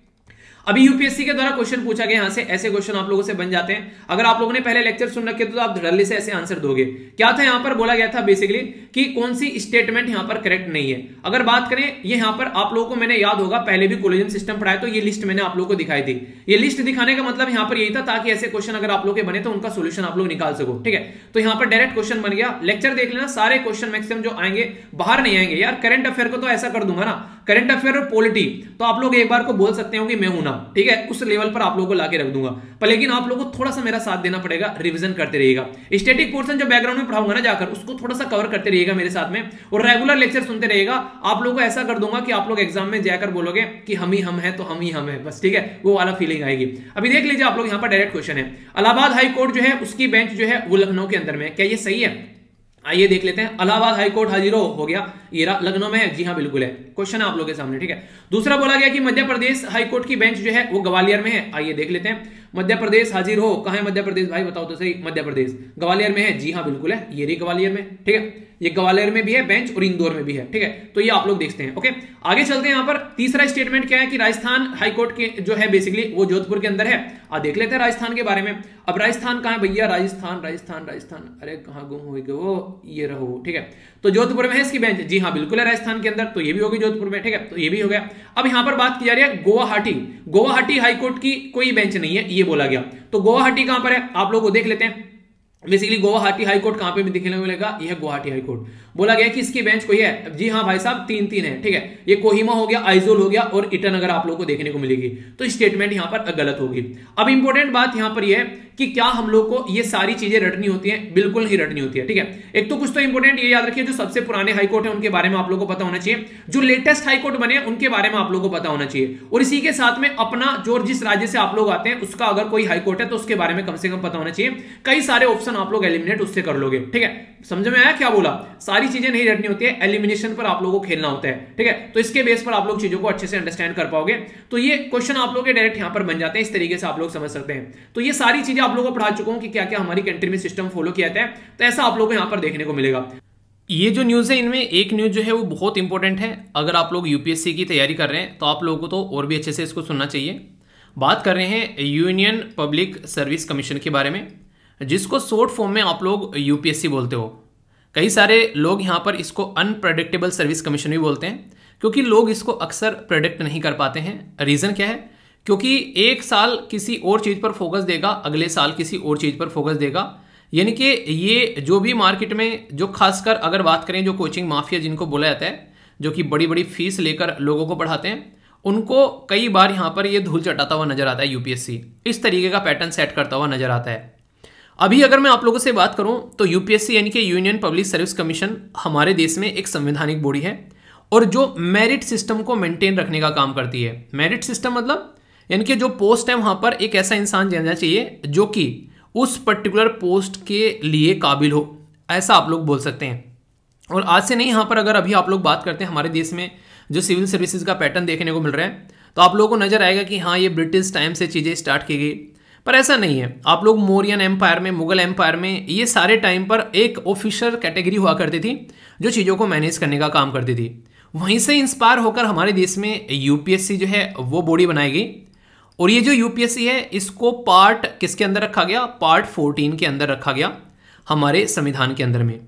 S1: अभी यूपीएससी के द्वारा क्वेश्चन पूछा गया यहां से ऐसे क्वेश्चन आप लोगों से बन जाते हैं अगर आप लोगों ने पहले लेक्चर सुन रखे तो आप धड़ल्ली से ऐसे आंसर दोगे क्या था यहां पर बोला गया था बेसिकली कि कौन सी स्टेटमेंट यहां पर करेक्ट नहीं है अगर बात करें ये यहां पर आप लोगों को मैंने याद होगा पहले भी कोलिजन सिस्टम पढ़ाया तो ये लिस्ट मैंने आप लोगों को दिखाई थी ये लिस्ट दिखाने का मतलब यहां पर यही था ताकि ऐसे क्वेश्चन अगर आप लोग के बने तो उनका सोल्यूशन आप लोग निकाल सको ठीक है तो यहां पर डायरेक्ट क्वेश्चन बन गया लेक्चर देख लेना सारे क्वेश्चन मैक्सिमम जो आएंगे बाहर नहीं आएंगे यार करंट अफेयर को तो ऐसा कर दूंगा ना करंट अफेयर और पॉलिटी तो आप लोग एक बार को बोल सकते हो कि मैं हूं ना ठीक है उस लेवल पर आप लोगों को लाके रख दूंगा पर लेकिन आप लोगों को थोड़ा सा मेरा साथ देना पड़ेगा रिविजन करते रहिएगा स्टेटिक पोर्सन जो बैकग्राउंड में पढ़ाऊंगा ना जाकर उसको थोड़ा सा कवर करते रहिएगा मेरे साथ में और रेगुलर लेक्चर सुनते रहेगा आप लोगों को ऐसा कर दूंगा कि आप लोग एग्जाम में जाकर बोलोगे कि हम ही हम है तो हम ही हम है बस ठीक है वो वाला फीलिंग आएगी अभी देख लीजिए आप लोग यहाँ पर डायरेक्ट क्वेश्चन है अलाहाबाद हाईकोर्ट जो है उसकी बेंच जो है वो लखनऊ के अंदर में क्या ये सही है आइए देख लेते हैं अलाहाबाद हाईकोर्ट हाजिरो हो गया ये लखनऊ में है जी हाँ बिल्कुल है क्वेश्चन है आप लोगों के सामने ठीक है दूसरा बोला गया कि मध्य प्रदेश हाईकोर्ट की बेंच जो है वो ग्वालियर में है आइए देख लेते हैं मध्य प्रदेश हाजिर हो कहा है मध्य प्रदेश भाई बताओ तो सही मध्य प्रदेश ग्वालियर में है जी हाँ बिल्कुल है ये रही ग्वालियर में ठीक है ये ग्वालियर में भी है बेंच और इंदौर में भी है ठीक है तो ये आप लोग देखते हैं ओके आगे चलते हैं यहाँ पर तीसरा स्टेटमेंट क्या है कि राजस्थान हाईकोर्ट के जो है बेसिकली वो जोधपुर के अंदर है आ देख लेते हैं राजस्थान के बारे में अब राजस्थान कहा है भैया राजस्थान राजस्थान राजस्थान अरे कहा गुम हो गए वो ये रहो ठीक है तो जोधपुर में है इसकी बेंच जी हाँ बिल्कुल है राजस्थान के अंदर तो ये भी होगी जोधपुर में ठीक है तो ये भी हो गया अब यहां पर बात की जा रही है गुवाहाटी गुवाहाटी हाईकोर्ट की कोई बेंच नहीं है ये बोला गया तो गुवाहाटी कहां पर है आप लोग को देख लेते हैं बेसिकली गुवाहाटी हाईकोर्ट कहां पर भी दिखने मिलेगा यह गुवाहाटी हाईकोर्ट बोला गया कि इसकी बेंच कोई है जी हाँ भाई साहब तीन तीन है ठीक है ये कोहिमा हो गया आइजोल हो गया और इटन अगर आप लोगों को देखने को मिलेगी तो स्टेटमेंट यहां पर गलत होगी अब इंपॉर्टेंट बात यहां पर यह कि क्या हम लोग को ये सारी चीजें रटनी होती हैं बिल्कुल नहीं रटनी होती है ठीक है एक तो कुछ तो इंपॉर्टेंट ये याद रखिए जो सबसे पुराने हाईकोर्ट है उनके बारे में आप लोग को पता होना चाहिए जो लेटेस्ट हाईकोर्ट बने उनके बारे में आप लोग को पता होना चाहिए और इसी के साथ में अपना जो जिस राज्य से आप लोग आते हैं उसका अगर कोई हाईकोर्ट है तो उसके बारे में कम से कम पता होना चाहिए कई सारे ऑप्शन आप लोग एलिमिनेट उससे कर लोगे ठीक है समझ में आया क्या बोला सारी सारी चीजें नहीं रटनी होती है एलिमिनेशन पर आप लोगों को खेलना होता है ठीक है तो इसके बेस पर आप लोग चीजों को अच्छे से अंडरस्टैंड कर पाओगे तो ये क्वेश्चन आप लोग डायरेक्ट यहां पर बन जाते हैं इस तरीके से आप लोग समझ सकते हैं तो ये सारी चीजें आप लोगों को पढ़ा चुका हूं कि क्या क्या हमारी कंट्री में सिस्टम फॉलो किया जाता है तो ऐसा आप लोग को यहां पर देखने को मिलेगा ये जो न्यूज़ है इनमें एक न्यूज़ जो है वो बहुत इंपॉर्टेंट है अगर आप लोग यूपीएससी की तैयारी कर रहे हैं तो आप लोगों को तो और भी अच्छे से इसको सुनना चाहिए बात कर रहे हैं यूनियन पब्लिक सर्विस कमीशन के बारे में जिसको शॉर्ट फॉर्म में आप लोग यूपीएससी बोलते हो कई सारे लोग यहाँ पर इसको अनप्रडिक्टेबल सर्विस कमीशन भी बोलते हैं क्योंकि लोग इसको अक्सर प्रडिक्ट नहीं कर पाते हैं रीज़न क्या है क्योंकि एक साल किसी और चीज़ पर फोकस देगा अगले साल किसी और चीज़ पर फोकस देगा यानी कि ये जो भी मार्केट में जो खासकर अगर बात करें जो कोचिंग माफिया जिनको बोला जाता है जो कि बड़ी बड़ी फीस लेकर लोगों को पढ़ाते हैं उनको कई बार यहाँ पर ये धूल चटाता हुआ नजर आता है यूपीएससी इस तरीके का पैटर्न सेट करता हुआ नजर आता है अभी अगर मैं आप लोगों से बात करूं तो यूपीएससी यानी कि यूनियन पब्लिक सर्विस कमीशन हमारे देश में एक संवैधानिक बॉडी है और जो मेरिट सिस्टम को मेंटेन रखने का काम करती है मेरिट सिस्टम मतलब यानी कि जो पोस्ट है वहाँ पर एक ऐसा इंसान जाना चाहिए जो कि उस पर्टिकुलर पोस्ट के लिए काबिल हो ऐसा आप लोग बोल सकते हैं और आज से नहीं यहाँ पर अगर अभी आप लोग बात करते हैं हमारे देश में जो सिविल सर्विसेज का पैटर्न देखने को मिल रहा है तो आप लोगों को नज़र आएगा कि हाँ ये ब्रिटिश टाइम से चीज़ें स्टार्ट की गई पर ऐसा नहीं है आप लोग मौर्यन एम्पायर में मुगल एम्पायर में ये सारे टाइम पर एक ऑफिसर कैटेगरी हुआ करती थी जो चीज़ों को मैनेज करने का काम करती थी वहीं से इंस्पायर होकर हमारे देश में यूपीएससी जो है वो बॉडी बनाई गई और ये जो यूपीएससी है इसको पार्ट किसके अंदर रखा गया पार्ट फोर्टीन के अंदर रखा गया हमारे संविधान के अंदर में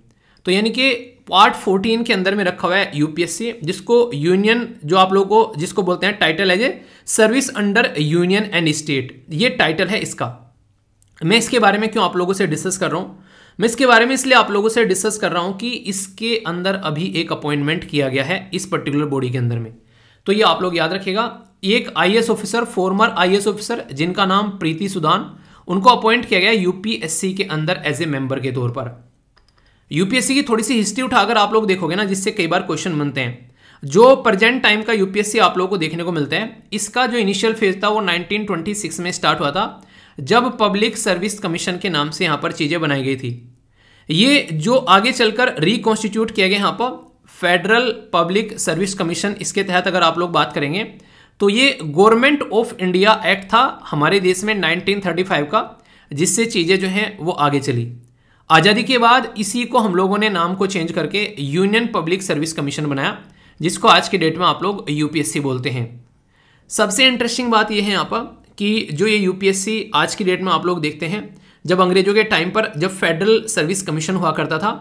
S1: तो यानी कि पार्ट 14 के अंदर में रखा हुआ है यूपीएससी जिसको यूनियन जो आप लोगों को जिसको बोलते हैं टाइटल है ये service under union and state ये टाइटल है इसका मैं इसके बारे में क्यों आप लोगों से डिस्कस कर रहा हूँ मैं इसके बारे में इसलिए आप लोगों से डिस्कस कर रहा हूँ कि इसके अंदर अभी एक अपॉइंटमेंट किया गया है इस पर्टिकुलर बॉडी के अंदर में तो ये आप लोग याद रखेगा एक I officer former I officer जिनका नाम प्रीति सुदान उनको अपॉइंट किया गया यूपीएससी के अंदर एज ए मेंबर के तौर पर यूपीएससी की थोड़ी सी हिस्ट्री उठाकर आप लोग देखोगे ना जिससे कई बार क्वेश्चन बनते हैं जो प्रेजेंट टाइम का यूपीएससी आप लोगों को देखने को मिलता है इसका जो इनिशियल फेज था वो 1926 में स्टार्ट हुआ था जब पब्लिक सर्विस कमीशन के नाम से यहाँ पर चीज़ें बनाई गई थी ये जो आगे चलकर रिकॉन्स्टिट्यूट किया गया यहाँ पर फेडरल पब्लिक सर्विस कमीशन इसके तहत अगर आप लोग बात करेंगे तो ये गवर्नमेंट ऑफ इंडिया एक्ट था हमारे देश में 1935 का जिससे चीज़ें जो हैं वो आगे चली आज़ादी के बाद इसी को हम लोगों ने नाम को चेंज करके यूनियन पब्लिक सर्विस कमीशन बनाया जिसको आज के डेट में आप लोग यूपीएससी बोलते हैं सबसे इंटरेस्टिंग बात यह है यहाँ पर कि जो ये यूपीएससी आज की डेट में आप लोग देखते हैं जब अंग्रेजों के टाइम पर जब फेडरल सर्विस कमीशन हुआ करता था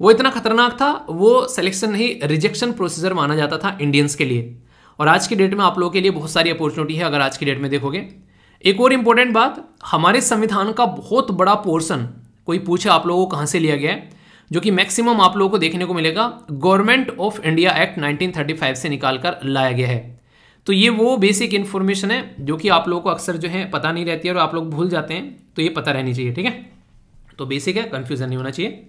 S1: वो इतना खतरनाक था वो सिलेक्शन नहीं रिजेक्शन प्रोसीजर माना जाता था इंडियंस के लिए और आज की डेट में आप लोगों के लिए बहुत सारी अपॉर्चुनिटी है अगर आज की डेट में देखोगे एक और इम्पोर्टेंट बात हमारे संविधान का बहुत बड़ा पोर्सन कोई पूछे आप लोगों को कहाँ से लिया गया है जो कि मैक्सिमम आप लोगों को देखने को मिलेगा गवर्नमेंट ऑफ इंडिया एक्ट 1935 से निकाल कर लाया गया है तो ये वो बेसिक इन्फॉर्मेशन है जो कि आप लोगों को अक्सर जो है पता नहीं रहती है और आप लोग भूल जाते हैं तो ये पता रहनी चाहिए ठीक है तो बेसिक है कन्फ्यूजन नहीं होना चाहिए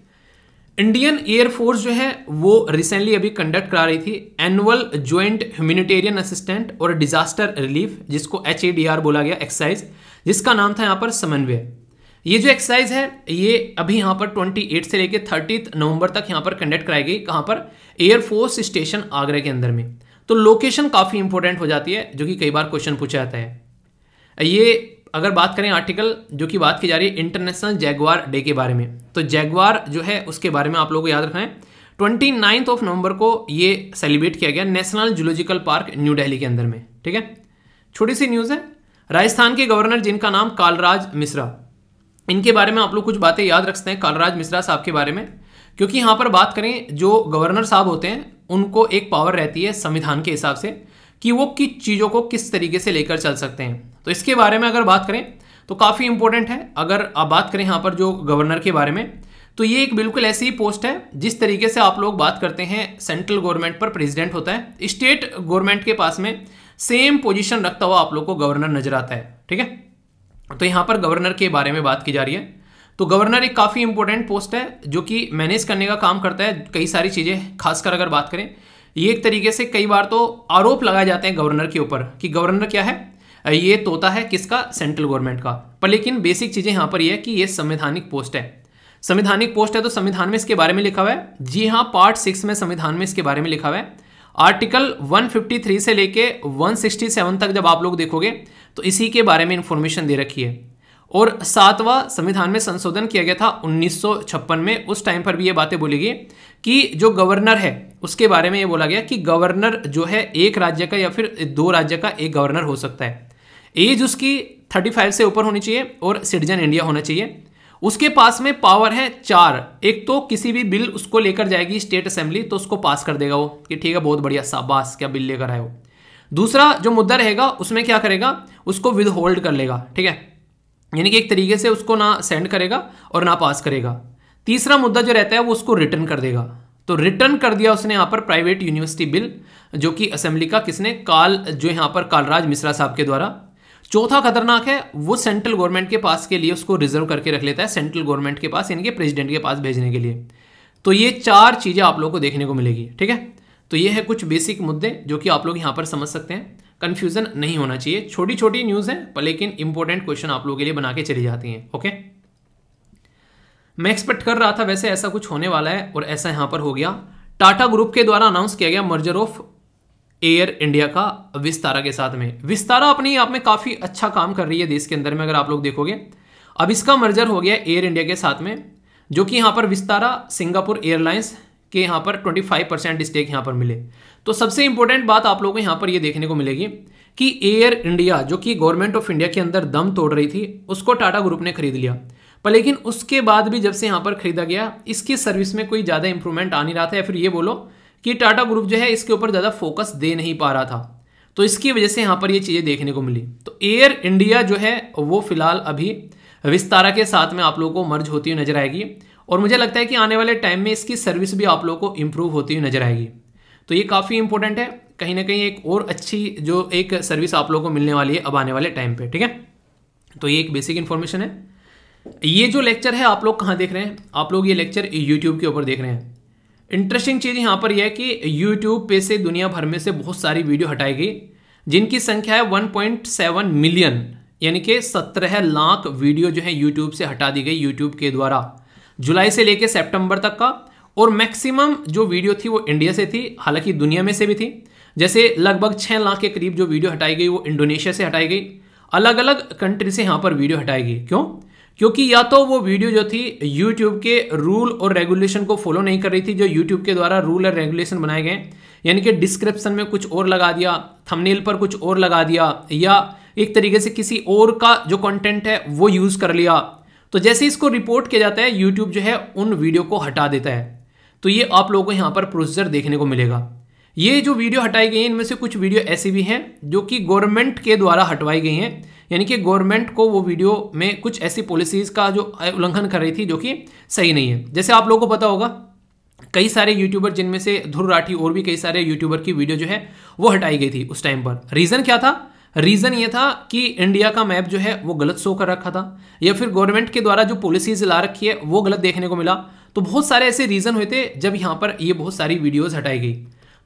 S1: इंडियन एयरफोर्स जो है वो रिसेंटली अभी कंडक्ट करा रही थी एनुअल ज्वाइंट ह्यूमिनिटेरियन असिस्टेंट और डिजास्टर रिलीफ जिसको एच बोला गया एक्सरसाइज जिसका नाम था यहाँ पर समन्वय ये जो एक्सरसाइज है ये अभी यहाँ पर 28 से लेकर 30 नवंबर तक यहाँ पर कंडक्ट कराई गई कहाँ पर एयरफोर्स स्टेशन आगरा के अंदर में तो लोकेशन काफ़ी इंपॉर्टेंट हो जाती है जो कि कई बार क्वेश्चन पूछा जाता है ये अगर बात करें आर्टिकल जो कि बात की जा रही है इंटरनेशनल जैगवार डे के बारे में तो जैगवार जो है उसके बारे में आप लोगों को याद रखना है ट्वेंटी नाइन्थ ऑफ नवंबर को ये सेलिब्रेट किया गया national zoological park new Delhi के अंदर में ठीक है छोटी सी न्यूज़ है राजस्थान के गवर्नर जिनका नाम कालराज मिश्रा इनके बारे में आप लोग कुछ बातें याद रखते हैं कालराज मिश्रा साहब के बारे में क्योंकि यहाँ पर बात करें जो गवर्नर साहब होते हैं उनको एक पावर रहती है संविधान के हिसाब से कि वो किस चीज़ों को किस तरीके से लेकर चल सकते हैं तो इसके बारे में अगर बात करें तो काफ़ी इंपॉर्टेंट है अगर आप बात करें यहाँ पर जो गवर्नर के बारे में तो ये एक बिल्कुल ऐसी ही पोस्ट है जिस तरीके से आप लोग बात करते हैं सेंट्रल गवर्नमेंट पर प्रेसिडेंट होता है स्टेट गवर्नमेंट के पास में सेम पोजीशन रखता हुआ आप लोग को गवर्नर नजर आता है ठीक है तो यहाँ पर गवर्नर के बारे में बात की जा रही है तो गवर्नर एक काफ़ी इंपॉर्टेंट पोस्ट है जो कि मैनेज करने का काम करता है कई सारी चीज़ें खासकर अगर बात करें ये एक तरीके से कई बार तो आरोप लगाए जाते हैं गवर्नर के ऊपर कि गवर्नर क्या है ये तोता है किसका सेंट्रल गवर्नमेंट का पर लेकिन बेसिक चीज़ें यहाँ पर यह है कि ये संवैधानिक पोस्ट है संवैधानिक पोस्ट है तो संविधान में इसके बारे में लिखा हुआ है जी हाँ पार्ट सिक्स में संविधान में इसके बारे में लिखा हुआ है आर्टिकल 153 से लेके 167 तक जब आप लोग देखोगे तो इसी के बारे में इंफॉर्मेशन दे रखी है और सातवां संविधान में संशोधन किया गया था 1956 में उस टाइम पर भी ये बातें बोली गई कि जो गवर्नर है उसके बारे में ये बोला गया कि गवर्नर जो है एक राज्य का या फिर दो राज्य का एक गवर्नर हो सकता है एज उसकी 35 से ऊपर होनी चाहिए और सिटीजन इंडिया होना चाहिए उसके पास में पावर है चार एक तो किसी भी बिल उसको लेकर जाएगी स्टेट असेंबली तो उसको पास कर देगा वो कि ठीक है बहुत बढ़िया शाबाश क्या बिल लेकर आए हो दूसरा जो मुद्दा रहेगा उसमें क्या करेगा उसको विद होल्ड कर लेगा ठीक है यानी कि एक तरीके से उसको ना सेंड करेगा और ना पास करेगा तीसरा मुद्दा जो रहता है वो उसको रिटर्न कर देगा तो रिटर्न कर दिया उसने यहाँ पर प्राइवेट यूनिवर्सिटी बिल जो कि असेंबली का किसने काल जो यहाँ पर कालराज मिश्रा साहब के द्वारा चौथा खतरनाक है वो सेंट्रल गवर्नमेंट के पास के लिए उसको रिजर्व करके रख लेता है सेंट्रल गवर्नमेंट के पास यानी कि प्रेसिडेंट के पास भेजने के लिए तो ये चार चीज़ें आप लोगों को देखने को मिलेगी ठीक है तो ये है कुछ बेसिक मुद्दे जो कि आप लोग यहाँ पर समझ सकते हैं कन्फ्यूजन नहीं होना चाहिए छोटी छोटी न्यूज़ है पर लेकिन इंपॉर्टेंट क्वेश्चन आप लोगों के लिए बना के चली जाती हैं ओके मैं एक्सपेक्ट कर रहा था वैसे ऐसा कुछ होने वाला है और ऐसा यहाँ पर हो गया टाटा ग्रुप के द्वारा अनाउंस किया गया मर्जर ऑफ एयर इंडिया का विस्तारा के साथ में विस्तारा अपने आप में काफ़ी अच्छा काम कर रही है देश के अंदर में अगर आप लोग देखोगे अब इसका मर्जर हो गया एयर इंडिया के साथ में जो कि यहां पर विस्तारा सिंगापुर एयरलाइंस के यहां पर 25 परसेंट स्टेक यहां पर मिले तो सबसे इंपॉर्टेंट बात आप लोगों को यहां पर यह देखने को मिलेगी कि एयर इंडिया जो कि गवर्नमेंट ऑफ इंडिया के अंदर दम तोड़ रही थी उसको टाटा ग्रुप ने खरीद लिया पर लेकिन उसके बाद भी जब से यहां पर खरीदा गया इसकी सर्विस में कोई ज़्यादा इंप्रूवमेंट आ नहीं रहा था या फिर ये बोलो कि टाटा ग्रुप जो है इसके ऊपर ज़्यादा फोकस दे नहीं पा रहा था तो इसकी वजह से यहाँ पर ये चीज़ें देखने को मिली तो एयर इंडिया जो है वो फिलहाल अभी विस्तारा के साथ में आप लोगों को मर्ज होती हुई नजर आएगी और मुझे लगता है कि आने वाले टाइम में इसकी सर्विस भी आप लोगों को इम्प्रूव होती हुई नजर आएगी तो ये काफ़ी इंपॉर्टेंट है कहीं ना कहीं एक और अच्छी जो एक सर्विस आप लोगों को मिलने वाली है अब आने वाले टाइम पे ठीक है तो ये एक बेसिक इन्फॉर्मेशन है ये जो लेक्चर है आप लोग कहाँ देख रहे हैं आप लोग ये लेक्चर यूट्यूब के ऊपर देख रहे हैं इंटरेस्टिंग चीज़ यहां पर यह है कि यूट्यूब पे से दुनिया भर में से बहुत सारी वीडियो हटाई गई जिनकी संख्या है 1.7 मिलियन यानी कि सत्रह लाख वीडियो जो है यूट्यूब से हटा दी गई यूट्यूब के द्वारा जुलाई से लेकर सितंबर तक का और मैक्सिमम जो वीडियो थी वो इंडिया से थी हालांकि दुनिया में से भी थी जैसे लगभग छह लाख के करीब जो वीडियो हटाई गई वो इंडोनेशिया से हटाई गई अलग अलग कंट्री से यहाँ पर वीडियो हटाई गई क्यों क्योंकि या तो वो वीडियो जो थी यूट्यूब के रूल और रेगुलेशन को फॉलो नहीं कर रही थी जो यूट्यूब के द्वारा रूल और रेगुलेशन बनाए गए यानी कि डिस्क्रिप्शन में कुछ और लगा दिया थंबनेल पर कुछ और लगा दिया या एक तरीके से किसी और का जो कंटेंट है वो यूज़ कर लिया तो जैसे इसको रिपोर्ट किया जाता है यूट्यूब जो है उन वीडियो को हटा देता है तो ये आप लोगों को यहाँ पर प्रोसीजर देखने को मिलेगा ये जो वीडियो हटाई गई है इनमें से कुछ वीडियो ऐसी भी हैं जो कि गवर्नमेंट के द्वारा हटवाई गई हैं यानी कि गवर्नमेंट को वो वीडियो में कुछ ऐसी पॉलिसीज़ का जो उल्लंघन कर रही थी जो कि सही नहीं है जैसे आप लोगों को पता होगा कई सारे यूट्यूबर जिनमें से ध्रुव राठी और भी कई सारे यूट्यूबर की वीडियो जो है वो हटाई गई थी उस टाइम पर रीज़न क्या था रीज़न ये था कि इंडिया का मैप जो है वो गलत शो कर रखा था या फिर गवर्नमेंट के द्वारा जो पॉलिसीज ला रखी है वो गलत देखने को मिला तो बहुत सारे ऐसे रीज़न हुए थे जब यहां पर ये बहुत सारी वीडियोज़ हटाई गई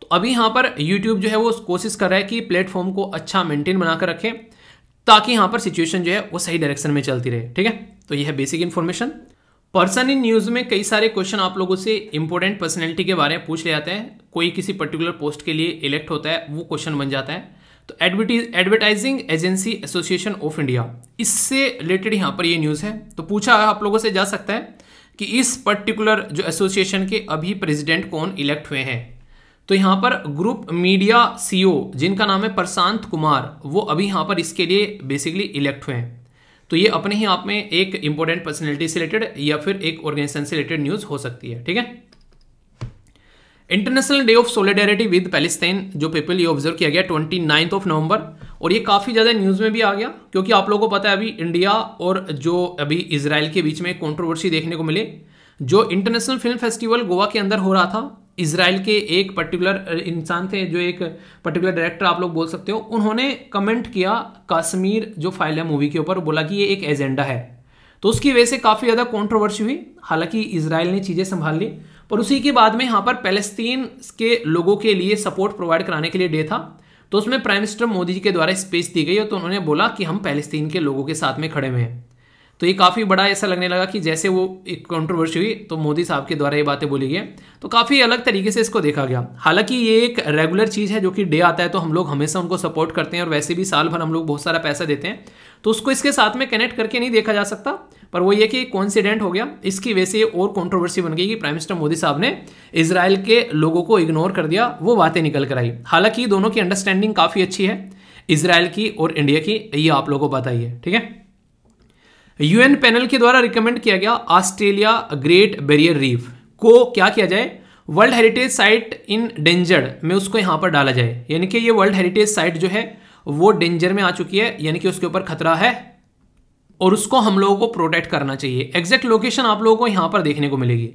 S1: तो अभी यहां पर यूट्यूब जो है वो कोशिश कर रहा है कि प्लेटफॉर्म को अच्छा मेंटेन बनाकर रखें ताकि यहां पर सिचुएशन जो है वो सही डायरेक्शन में चलती रहे ठीक है तो यह है basic information person in news में कई सारे क्वेश्चन आप लोगों से इंपॉर्टेंट पर्सनैलिटी के बारे में पूछ ले जाते हैं कोई किसी पर्टिकुलर पोस्ट के लिए इलेक्ट होता है वो क्वेश्चन बन जाता है तो advertise advertising agency association of India इससे रिलेटेड यहां पर ये न्यूज़ है तो पूछा आप लोगों से जा सकता है कि इस पर्टिकुलर जो एसोसिएशन के अभी प्रेसिडेंट कौन इलेक्ट हुए हैं तो यहाँ पर ग्रुप मीडिया सीईओ जिनका नाम है प्रशांत कुमार वो अभी यहाँ पर इसके लिए बेसिकली इलेक्ट हुए हैं तो ये अपने ही आप में एक इंपॉर्टेंट पर्सनैलिटी से रिलेटेड या फिर एक ऑर्गेनाइजेशन से रिलेटेड न्यूज हो सकती है ठीक है international day of solidarity with Palestine जो पेपल ये ऑब्जर्व किया गया ट्वेंटी नाइन्थ ऑफ नवंबर और ये काफ़ी ज़्यादा न्यूज़ में भी आ गया क्योंकि आप लोगों को पता है अभी इंडिया और जो अभी इसराइल के बीच में कॉन्ट्रोवर्सी देखने को मिले जो इंटरनेशनल फिल्म फेस्टिवल गोवा के अंदर हो रहा था इसराइल के एक पर्टिकुलर इंसान थे जो एक पर्टिकुलर डायरेक्टर आप लोग बोल सकते हो उन्होंने कमेंट किया कश्मीर जो फाइल है मूवी के ऊपर बोला कि ये एक एजेंडा है तो उसकी वजह से काफ़ी ज़्यादा कॉन्ट्रोवर्सी हुई हालांकि इसराइल ने चीज़ें संभाल ली पर उसी के बाद में यहाँ पर पैलेस्तीन के लोगों के लिए सपोर्ट प्रोवाइड कराने के लिए डे था तो उसमें प्राइम मिनिस्टर मोदी जी के द्वारा स्पीच दी गई और तो उन्होंने बोला कि हम पैलेस्तीन के लोगों के साथ में खड़े हुए हैं तो ये काफ़ी बड़ा ऐसा लगने लगा कि जैसे वो एक कॉन्ट्रोवर्सी हुई तो मोदी साहब के द्वारा ये बातें बोली गई तो काफ़ी अलग तरीके से इसको देखा गया हालांकि ये एक रेगुलर चीज़ है जो कि डे आता है तो हम लोग हमेशा उनको सपोर्ट करते हैं और वैसे भी साल भर हम लोग बहुत सारा पैसा देते हैं तो उसको इसके साथ में कनेक्ट करके नहीं देखा जा सकता पर वो ये कि कॉन्सिडेंट हो गया इसकी वजह से और कॉन्ट्रोवर्सी बन गई कि प्राइम मिनिस्टर मोदी साहब ने इसराइल के लोगों को इग्नोर कर दिया वो बातें निकल कर आई हालांकि दोनों की अंडरस्टैंडिंग काफ़ी अच्छी है इसराइल की और इंडिया की ये आप लोगों को बताइए ठीक है यूएन पैनल के द्वारा रिकमेंड किया गया ऑस्ट्रेलिया ग्रेट बैरियर रीफ को क्या किया जाए world heritage site endangered में उसको यहाँ पर डाला जाए यानी कि ये वर्ल्ड हेरिटेज साइट जो है वो डेंजर में आ चुकी है यानी कि उसके ऊपर खतरा है और उसको हम लोगों को प्रोटेक्ट करना चाहिए एग्जैक्ट लोकेशन आप लोगों को यहाँ पर देखने को मिलेगी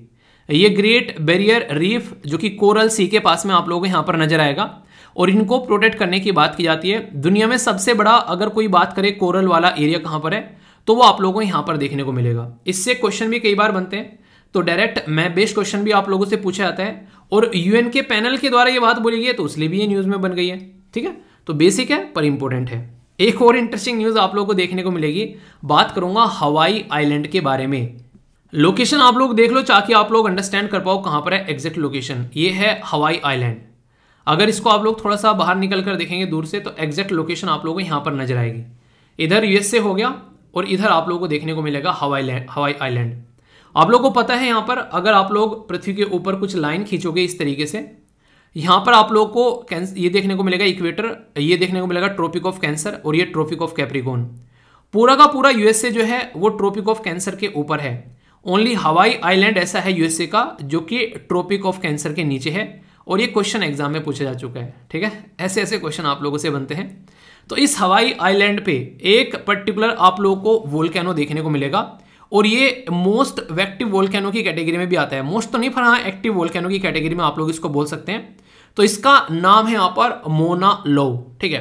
S1: ये ग्रेट बैरियर रीफ जो कि कोरल सी के पास में आप लोगों को यहाँ पर नजर आएगा और इनको प्रोटेक्ट करने की बात की जाती है दुनिया में सबसे बड़ा अगर कोई बात करे कोरल वाला एरिया कहाँ पर है तो वो आप लोगों को यहां पर देखने को मिलेगा इससे क्वेश्चन भी कई बार बनते हैं तो डायरेक्ट मैप बेस्ड क्वेश्चन भी आप लोगों से पूछा जाता है और यूएन के पैनल के द्वारा ये बात बोली गई है तो इसलिए भी ये न्यूज़ में बन गई है ठीक है तो बेसिक है पर इंपॉर्टेंट है एक और इंटरेस्टिंग न्यूज़ आप लोगों को देखने को मिलेगी बात करूंगा हवाई आइलैंड के बारे में लोकेशन आप लोग देख लो ताकि आप लोग अंडरस्टैंड कर पाओ कहां पर है एग्जैक्ट लोकेशन ये है हवाई आइलैंड अगर इसको आप लोग थोड़ा सा बाहर निकल कर देखेंगे दूर से तो एग्जैक्ट लोकेशन आप लोगों को यहां पर नजर आएगी इधर यूएसए हो गया और इधर आप लोगों को देखने को मिलेगा हवाई हवाई आइलैंड आप लोगों को पता है यहाँ पर अगर आप लोग पृथ्वी के ऊपर कुछ लाइन खींचोगे इस तरीके से यहाँ पर आप लोग को ये देखने को मिलेगा इक्वेटर ये देखने को मिलेगा ट्रॉपिक ऑफ कैंसर और ये ट्रॉपिक ऑफ कैप्रिकोन पूरा का पूरा यूएसए जो है वो ट्रॉपिक ऑफ कैंसर के ऊपर है ओनली हवाई आइलैंड ऐसा है यूएसए का जो कि ट्रॉपिक ऑफ कैंसर के नीचे है और ये क्वेश्चन एग्जाम में पूछा जा चुका है ठीक है ऐसे ऐसे क्वेश्चन आप लोगों से बनते हैं तो इस हवाई आइलैंड पे एक पर्टिकुलर आप लोगों को वोल्केनो देखने को मिलेगा और ये मोस्ट एक्टिव वोल्केनो की कैटेगरी में भी आता है मोस्ट तो नहीं पर हाँ एक्टिव वोल्केनो की कैटेगरी में आप लोग इसको बोल सकते हैं तो इसका नाम है यहाँ पर मोना लोव ठीक है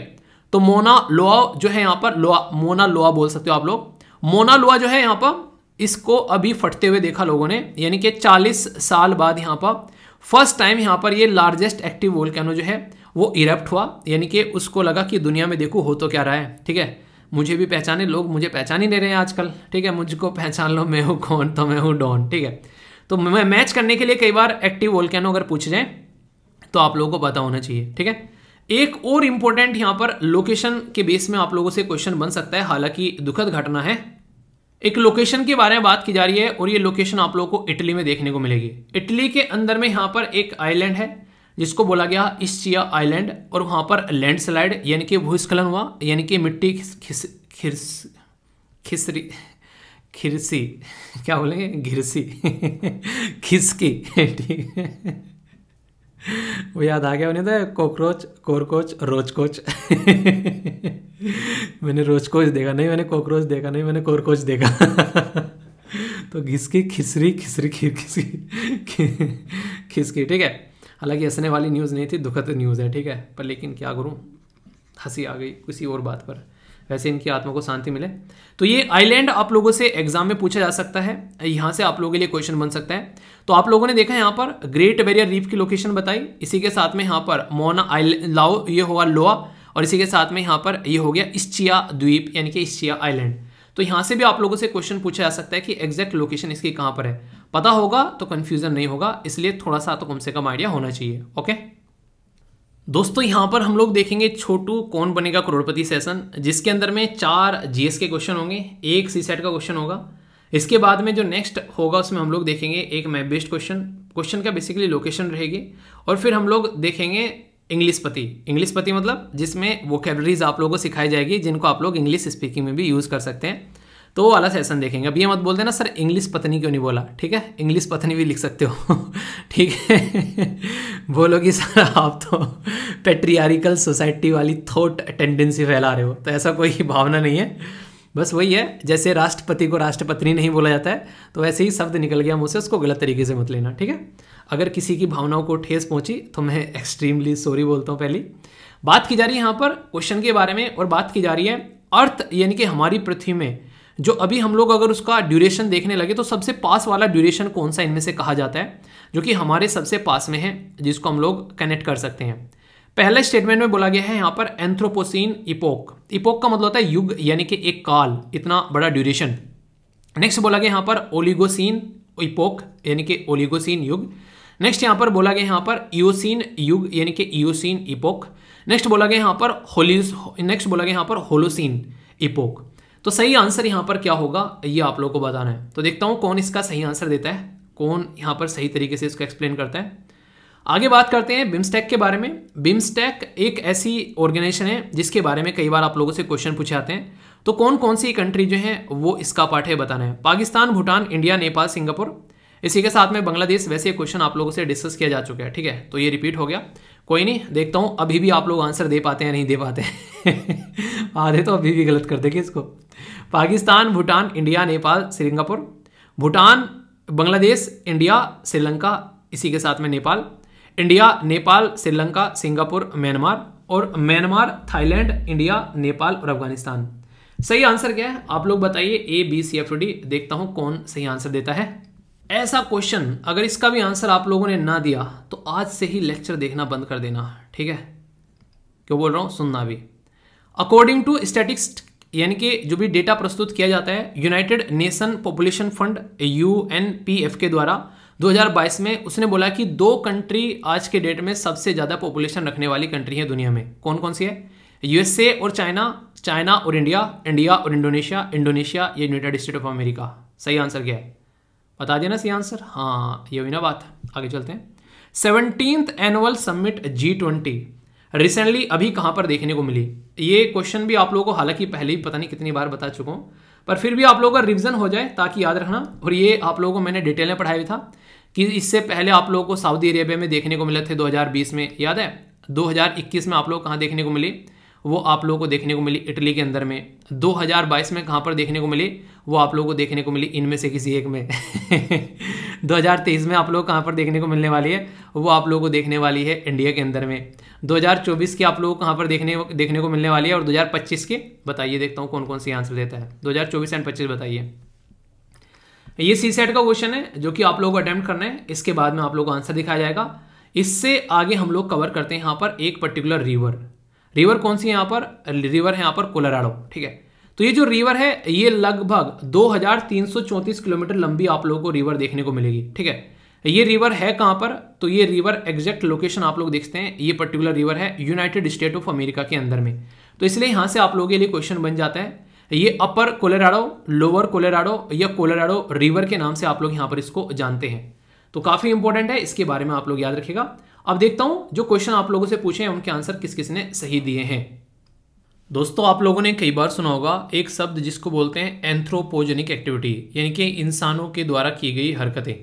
S1: तो मोना लोआ जो है यहाँ पर लोआ मोना लोआ बोल सकते हो आप लोग मोना लोआ जो है यहाँ पर इसको अभी फटते हुए देखा लोगों ने यानी कि 40 साल बाद यहाँ पर फर्स्ट टाइम यहाँ पर ये लार्जेस्ट एक्टिव वोल्केनो जो है वो इरप्ट हुआ यानी कि उसको लगा कि दुनिया में देखो हो तो क्या रहा है ठीक है मुझे भी पहचाने लोग मुझे पहचान ही नहीं रहे हैं आजकल ठीक है मुझको पहचान लो मैं हूँ कौन तो मैं हूँ डॉन ठीक है तो मैं मैच करने के लिए कई बार एक्टिव वोल्केनो अगर पूछ जाए तो आप लोगों को पता होना चाहिए ठीक है एक और इम्पोर्टेंट यहाँ पर लोकेशन के बेस में आप लोगों से क्वेश्चन बन सकता है हालांकि दुखद घटना है एक लोकेशन के बारे में बात की जा रही है और ये लोकेशन आप लोगों को इटली में देखने को मिलेगी इटली के अंदर में यहाँ पर एक आइलैंड है जिसको बोला गया इस्चिया आइलैंड और वहाँ पर लैंडस्लाइड यानी कि भूस्खलन हुआ यानी कि मिट्टी खिस खिस खिसरी खिरसी क्या बोलेंगे घिरसी खिसकी ठीक है वो याद आ गया उन्हें तो कॉकरोच कोरकोच रोचकोच मैंने रोचकोच देखा नहीं मैंने कॉकरोच देखा नहीं मैंने कोरकोच देखा तो घिसकी खिसरी खिसरी खिसकी खिसकी ठीक है हालांकि हंसने वाली न्यूज़ नहीं थी दुखद न्यूज़ है ठीक है पर लेकिन क्या करूँ हंसी आ गई किसी और बात पर वैसे इनकी आत्मा को शांति मिले तो ये आइलैंड आप लोगों से एग्जाम में पूछा जा सकता है यहाँ से आप लोगों के लिए क्वेश्चन बन सकता है तो आप लोगों ने देखा यहाँ पर ग्रेट बैरियर रीफ की लोकेशन बताई इसी के साथ में यहाँ पर मोना आइलैंड लाओ ये हुआ लोआ और इसी के साथ में यहाँ पर ये हो गया इस्चिया द्वीप यानी कि इस्चिया आइलैंड तो यहां से भी आप लोगों से क्वेश्चन पूछा जा सकता है कि एग्जैक्ट लोकेशन इसकी कहां पर है पता होगा तो कंफ्यूजन नहीं होगा इसलिए थोड़ा सा तो कम से कम आइडिया होना चाहिए ओके दोस्तों यहां पर हम लोग देखेंगे छोटू कौन बनेगा करोड़पति सेशन जिसके अंदर में चार जीएस के क्वेश्चन होंगे एक सी सेट का क्वेश्चन होगा इसके बाद में जो नेक्स्ट होगा उसमें हम लोग देखेंगे एक मैप बेस्ड क्वेश्चन क्वेश्चन का बेसिकली लोकेशन रहेगी और फिर हम लोग देखेंगे इंग्लिश पति इंग्लिश पति मतलब जिसमें वो कैबरीज आप लोगों को सिखाई जाएगी जिनको आप लोग इंग्लिश स्पीकिंग में भी यूज़ कर सकते हैं तो वो वाला सेशन देखेंगे अब ये मत बोल देना सर इंग्लिश पत्नी क्यों नहीं बोला ठीक है इंग्लिश पत्नी भी लिख सकते हो ठीक है बोलोगी सर आप तो पेट्रियारिकल सोसाइटी वाली थॉट टेंडेंसी फैला रहे हो तो ऐसा कोई भावना नहीं है बस वही है जैसे राष्ट्रपति को राष्ट्रपति नहीं बोला जाता है तो वैसे ही शब्द निकल गया मुझसे उसको गलत तरीके से मत लेना ठीक है अगर किसी की भावनाओं को ठेस पहुंची तो मैं एक्सट्रीमली सॉरी बोलता हूं पहली बात की जा रही है यहां पर क्वेश्चन के बारे में और बात की जा रही है अर्थ यानी कि हमारी पृथ्वी में जो अभी हम लोग अगर उसका ड्यूरेशन देखने लगे तो सबसे पास वाला ड्यूरेशन कौन सा इनमें से कहा जाता है जो कि हमारे सबसे पास में है जिसको हम लोग कनेक्ट कर सकते हैं पहले स्टेटमेंट में बोला गया है यहाँ पर एंथ्रोपोसिन इपोक इपोक का मतलब होता है युग यानी कि एक काल इतना बड़ा ड्यूरेशन नेक्स्ट बोला गया यहाँ पर ओलिगोसिन इपोक यानी कि ओलिगोसिन युग नेक्स्ट यहाँ पर बोला गया यहाँ पर इोसिन युग यानी कि इोसिन इपोक नेक्स्ट बोला गया यहां पर होलिस नेक्स्ट बोला गया यहां पर होलोसिन इपोक तो सही आंसर यहां पर क्या होगा ये आप लोगों को बताना है तो देखता हूं कौन इसका सही आंसर देता है कौन यहां पर सही तरीके से इसको एक्सप्लेन करता है आगे बात करते हैं बिम्स्टेक के बारे में बिम्स्टेक एक ऐसी ऑर्गेनाइजेशन है जिसके बारे में कई बार आप लोगों से क्वेश्चन पूछे जाते हैं तो कौन कौन सी कंट्री जो है वो इसका पाठ है बताना है पाकिस्तान भूटान इंडिया नेपाल सिंगापुर इसी के साथ में बांग्लादेश वैसे क्वेश्चन आप लोगों से डिस्कस किया जा चुका है ठीक है तो ये रिपीट हो गया कोई नहीं देखता हूँ अभी भी आप लोग आंसर दे पाते हैं नहीं दे पाते हैं आधे तो अभी भी गलत कर देगी इसको Pakistan Bhutan India Nepal Singapore Bhutan Bangladesh India Sri Lanka इसी के साथ में Nepal India Nepal Sri Lanka Singapore Myanmar और म्यांमार थाईलैंड इंडिया नेपाल और अफगानिस्तान सही आंसर क्या है आप लोग बताइए A B C F D देखता हूँ कौन सही आंसर देता है ऐसा क्वेश्चन अगर इसका भी आंसर आप लोगों ने ना दिया तो आज से ही लेक्चर देखना बंद कर देना ठीक है क्यों बोल रहा हूं सुनना भी अकॉर्डिंग टू स्टेटिक्स यानी कि जो भी डेटा प्रस्तुत किया जाता है United Nation population fund U के द्वारा 2022 में उसने बोला कि दो कंट्री आज के डेट में सबसे ज़्यादा पॉपुलेशन रखने वाली कंट्री है दुनिया में कौन कौन सी है यूएसए और चाइना चाइना और इंडिया इंडिया और इंडोनेशिया इंडोनेशिया या यूनाइटेड स्टेट ऑफ अमेरिका सही आंसर क्या है बता दिया ना सी आंसर हाँ ये हुई ना बात आगे चलते हैं seventeen annual summit G twenty recently अभी कहाँ पर देखने को मिली ये क्वेश्चन भी आप लोगों को हालांकि पहले ही पता नहीं कितनी बार बता चुका हूँ पर फिर भी आप लोगों का रिविजन हो जाए ताकि याद रखना और ये आप लोगों को मैंने डिटेल में पढ़ाया था कि इससे पहले आप लोगों को सऊदी अरेबिया में देखने को मिले थे 2020 में याद है 2021 में आप लोग कहाँ देखने को मिली वो आप लोगों को देखने को मिली इटली के अंदर में 2022 में कहाँ पर देखने को मिली वो आप लोगों को देखने को मिली इनमें से किसी एक में 2023 में आप लोग कहाँ पर देखने को मिलने वाली है वो आप लोगों को देखने वाली है इंडिया के अंदर में 2024 की आप लोगों को कहाँ पर देखने देखने को मिलने वाली है और 2025 के बताइए देखता हूँ कौन कौन सी आंसर देता है 2024 एंड 25 बताइए ये सी सेट का क्वेश्चन है जो कि आप लोगों को अटैम्प्ट करना है इसके बाद में आप लोगों को आंसर दिखाया जाएगा इससे आगे हम लोग कवर करते हैं यहाँ पर एक पर्टिकुलर रिवर रिवर कौन सी है यहाँ पर रिवर है यहाँ पर कोलराडो ठीक है तो ये जो रिवर है ये लगभग 2334 किलोमीटर लंबी आप लोगों को रिवर देखने को मिलेगी ठीक है ये रिवर है कहाँ पर तो ये रिवर एग्जैक्ट लोकेशन आप लोग देखते हैं ये पर्टिकुलर रिवर है यूनाइटेड स्टेट ऑफ अमेरिका के अंदर में तो इसलिए यहाँ से आप लोगों के लिए क्वेश्चन बन जाता है ये अपर कोलेराडो लोअर कोलेराडो या कोलेराडो रिवर के नाम से आप लोग यहाँ पर इसको जानते हैं तो काफ़ी इंपॉर्टेंट है इसके बारे में आप लोग याद रखेगा अब देखता हूं जो क्वेश्चन आप लोगों से पूछे हैं उनके आंसर किस किसने सही दिए हैं दोस्तों आप लोगों ने कई बार सुना होगा एक शब्द जिसको बोलते हैं एंथ्रोपोजेनिक एक्टिविटी यानी कि इंसानों के द्वारा की गई हरकतें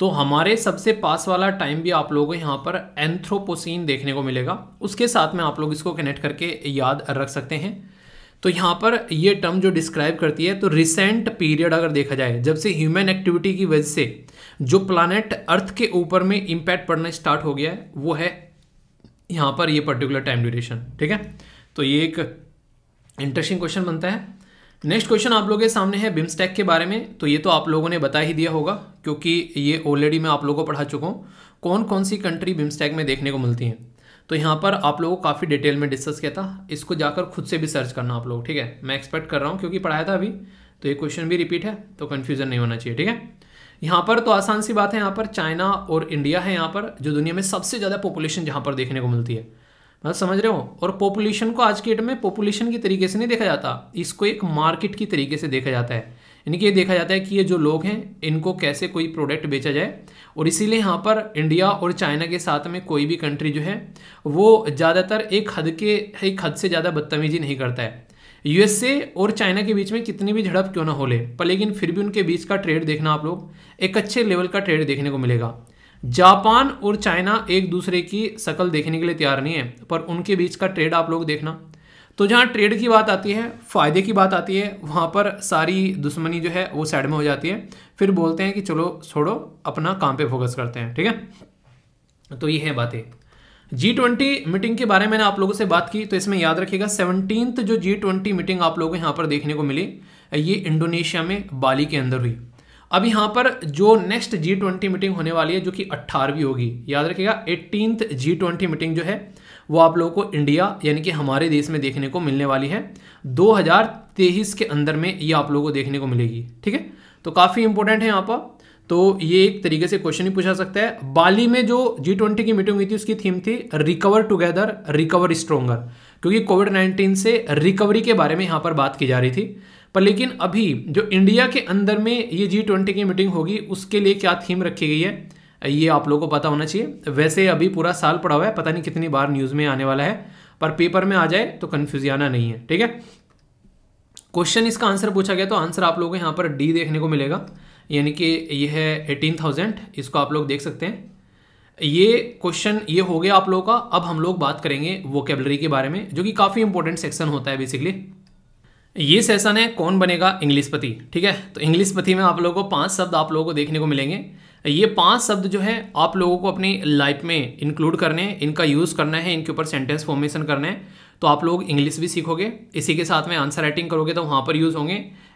S1: तो हमारे सबसे पास वाला टाइम भी आप लोगों को यहाँ पर एंथ्रोपोसिन देखने को मिलेगा उसके साथ में आप लोग इसको कनेक्ट करके याद रख सकते हैं तो यहाँ पर ये टर्म जो डिस्क्राइब करती है तो रिसेंट पीरियड अगर देखा जाए जब से ह्यूमन एक्टिविटी की वजह से जो प्लानट अर्थ के ऊपर में इम्पैक्ट पड़ना स्टार्ट हो गया है वो है यहाँ पर ये पर्टिकुलर टाइम ड्यूरेशन ठीक है तो ये एक इंटरेस्टिंग क्वेश्चन बनता है नेक्स्ट क्वेश्चन आप लोगों के सामने है बिम्सटेक के बारे में तो ये तो आप लोगों ने बता ही दिया होगा क्योंकि ये ऑलरेडी मैं आप लोगों को पढ़ा चुका हूँ कौन कौन सी कंट्री बिम्सटेक में देखने को मिलती हैं तो यहाँ पर आप लोगों को काफ़ी डिटेल में डिस्कस किया था इसको जाकर खुद से भी सर्च करना आप लोग ठीक है मैं एक्सपेक्ट कर रहा हूँ क्योंकि पढ़ाया था अभी तो ये क्वेश्चन भी रिपीट है तो कन्फ्यूज़न नहीं होना चाहिए ठीक है यहाँ पर तो आसान सी बात है यहाँ पर चाइना और इंडिया है यहाँ पर जो दुनिया में सबसे ज़्यादा पॉपुलेशन जहाँ पर देखने को मिलती है मतलब समझ रहे हो और पॉपुलेशन को आज के डेट में पॉपुलेशन की तरीके से नहीं देखा जाता इसको एक मार्केट की तरीके से देखा जाता है यानी कि ये देखा जाता है कि ये जो लोग हैं इनको कैसे कोई प्रोडक्ट बेचा जाए और इसीलिए यहाँ पर इंडिया और चाइना के साथ में कोई भी कंट्री जो है वो ज़्यादातर एक हद के एक हद से ज़्यादा बदतमीजी नहीं करता है यूएसए और चाइना के बीच में कितनी भी झड़प क्यों ना हो ले पर लेकिन फिर भी उनके बीच का ट्रेड देखना आप लोग एक अच्छे लेवल का ट्रेड देखने को मिलेगा जापान और चाइना एक दूसरे की शकल देखने के लिए तैयार नहीं है पर उनके बीच का ट्रेड आप लोग देखना तो जहाँ ट्रेड की बात आती है फ़ायदे की बात आती है वहाँ पर सारी दुश्मनी जो है वो साइड में हो जाती है फिर बोलते हैं कि चलो छोड़ो अपना काम पे फोकस करते हैं ठीक है तो ये है बातें जी ट्वेंटी मीटिंग के बारे में मैंने आप लोगों से बात की तो इसमें याद रखिएगा सेवनटीन्थ जो जी ट्वेंटी मीटिंग आप लोगों को यहाँ पर देखने को मिली ये इंडोनेशिया में बाली के अंदर हुई अब यहाँ पर जो नेक्स्ट जी ट्वेंटी मीटिंग होने वाली है जो कि अट्ठारहवीं होगी याद रखिएगा एट्टीनथ जी ट्वेंटी मीटिंग जो है वो आप लोगों को इंडिया यानी कि हमारे देश में देखने को मिलने वाली है दो के अंदर में ये आप लोगों को देखने को मिलेगी ठीक है तो काफ़ी इंपॉर्टेंट है यहाँ पर तो ये एक तरीके से क्वेश्चन ही पूछा सकता है बाली में जो जी ट्वेंटी की मीटिंग हुई थी उसकी थीम थी रिकवर टुगेदर रिकवर स्ट्रोंगर क्योंकि कोविड नाइन्टीन से रिकवरी के बारे में यहाँ पर बात की जा रही थी पर लेकिन अभी जो इंडिया के अंदर में ये जी ट्वेंटी की मीटिंग होगी उसके लिए क्या थीम रखी गई है ये आप लोगों को पता होना चाहिए वैसे अभी पूरा साल पड़ा हुआ है पता नहीं कितनी बार न्यूज़ में आने वाला है पर पेपर में आ जाए तो कन्फ्यूज आना नहीं है ठीक है क्वेश्चन इसका आंसर पूछा गया तो आंसर आप लोगों को यहाँ पर डी देखने को मिलेगा यानी कि ये है एटीन थाउजेंड इसको आप लोग देख सकते हैं ये क्वेश्चन ये हो गया आप लोगों का अब हम लोग बात करेंगे वोकेबलरी के बारे में जो कि काफ़ी इंपॉर्टेंट सेक्शन होता है बेसिकली ये सेशन है कौन बनेगा पति ठीक है तो पति में आप लोगों को पांच शब्द आप लोगों को देखने को मिलेंगे ये पांच शब्द जो है आप लोगों को अपनी लाइफ में इंक्लूड करने हैं इनका यूज़ करना है इनके ऊपर सेंटेंस फॉर्मेशन करना है तो आप लोग इंग्लिश भी सीखोगे इसी के साथ में आंसर राइटिंग करोगे तो वहाँ पर यूज़ होंगे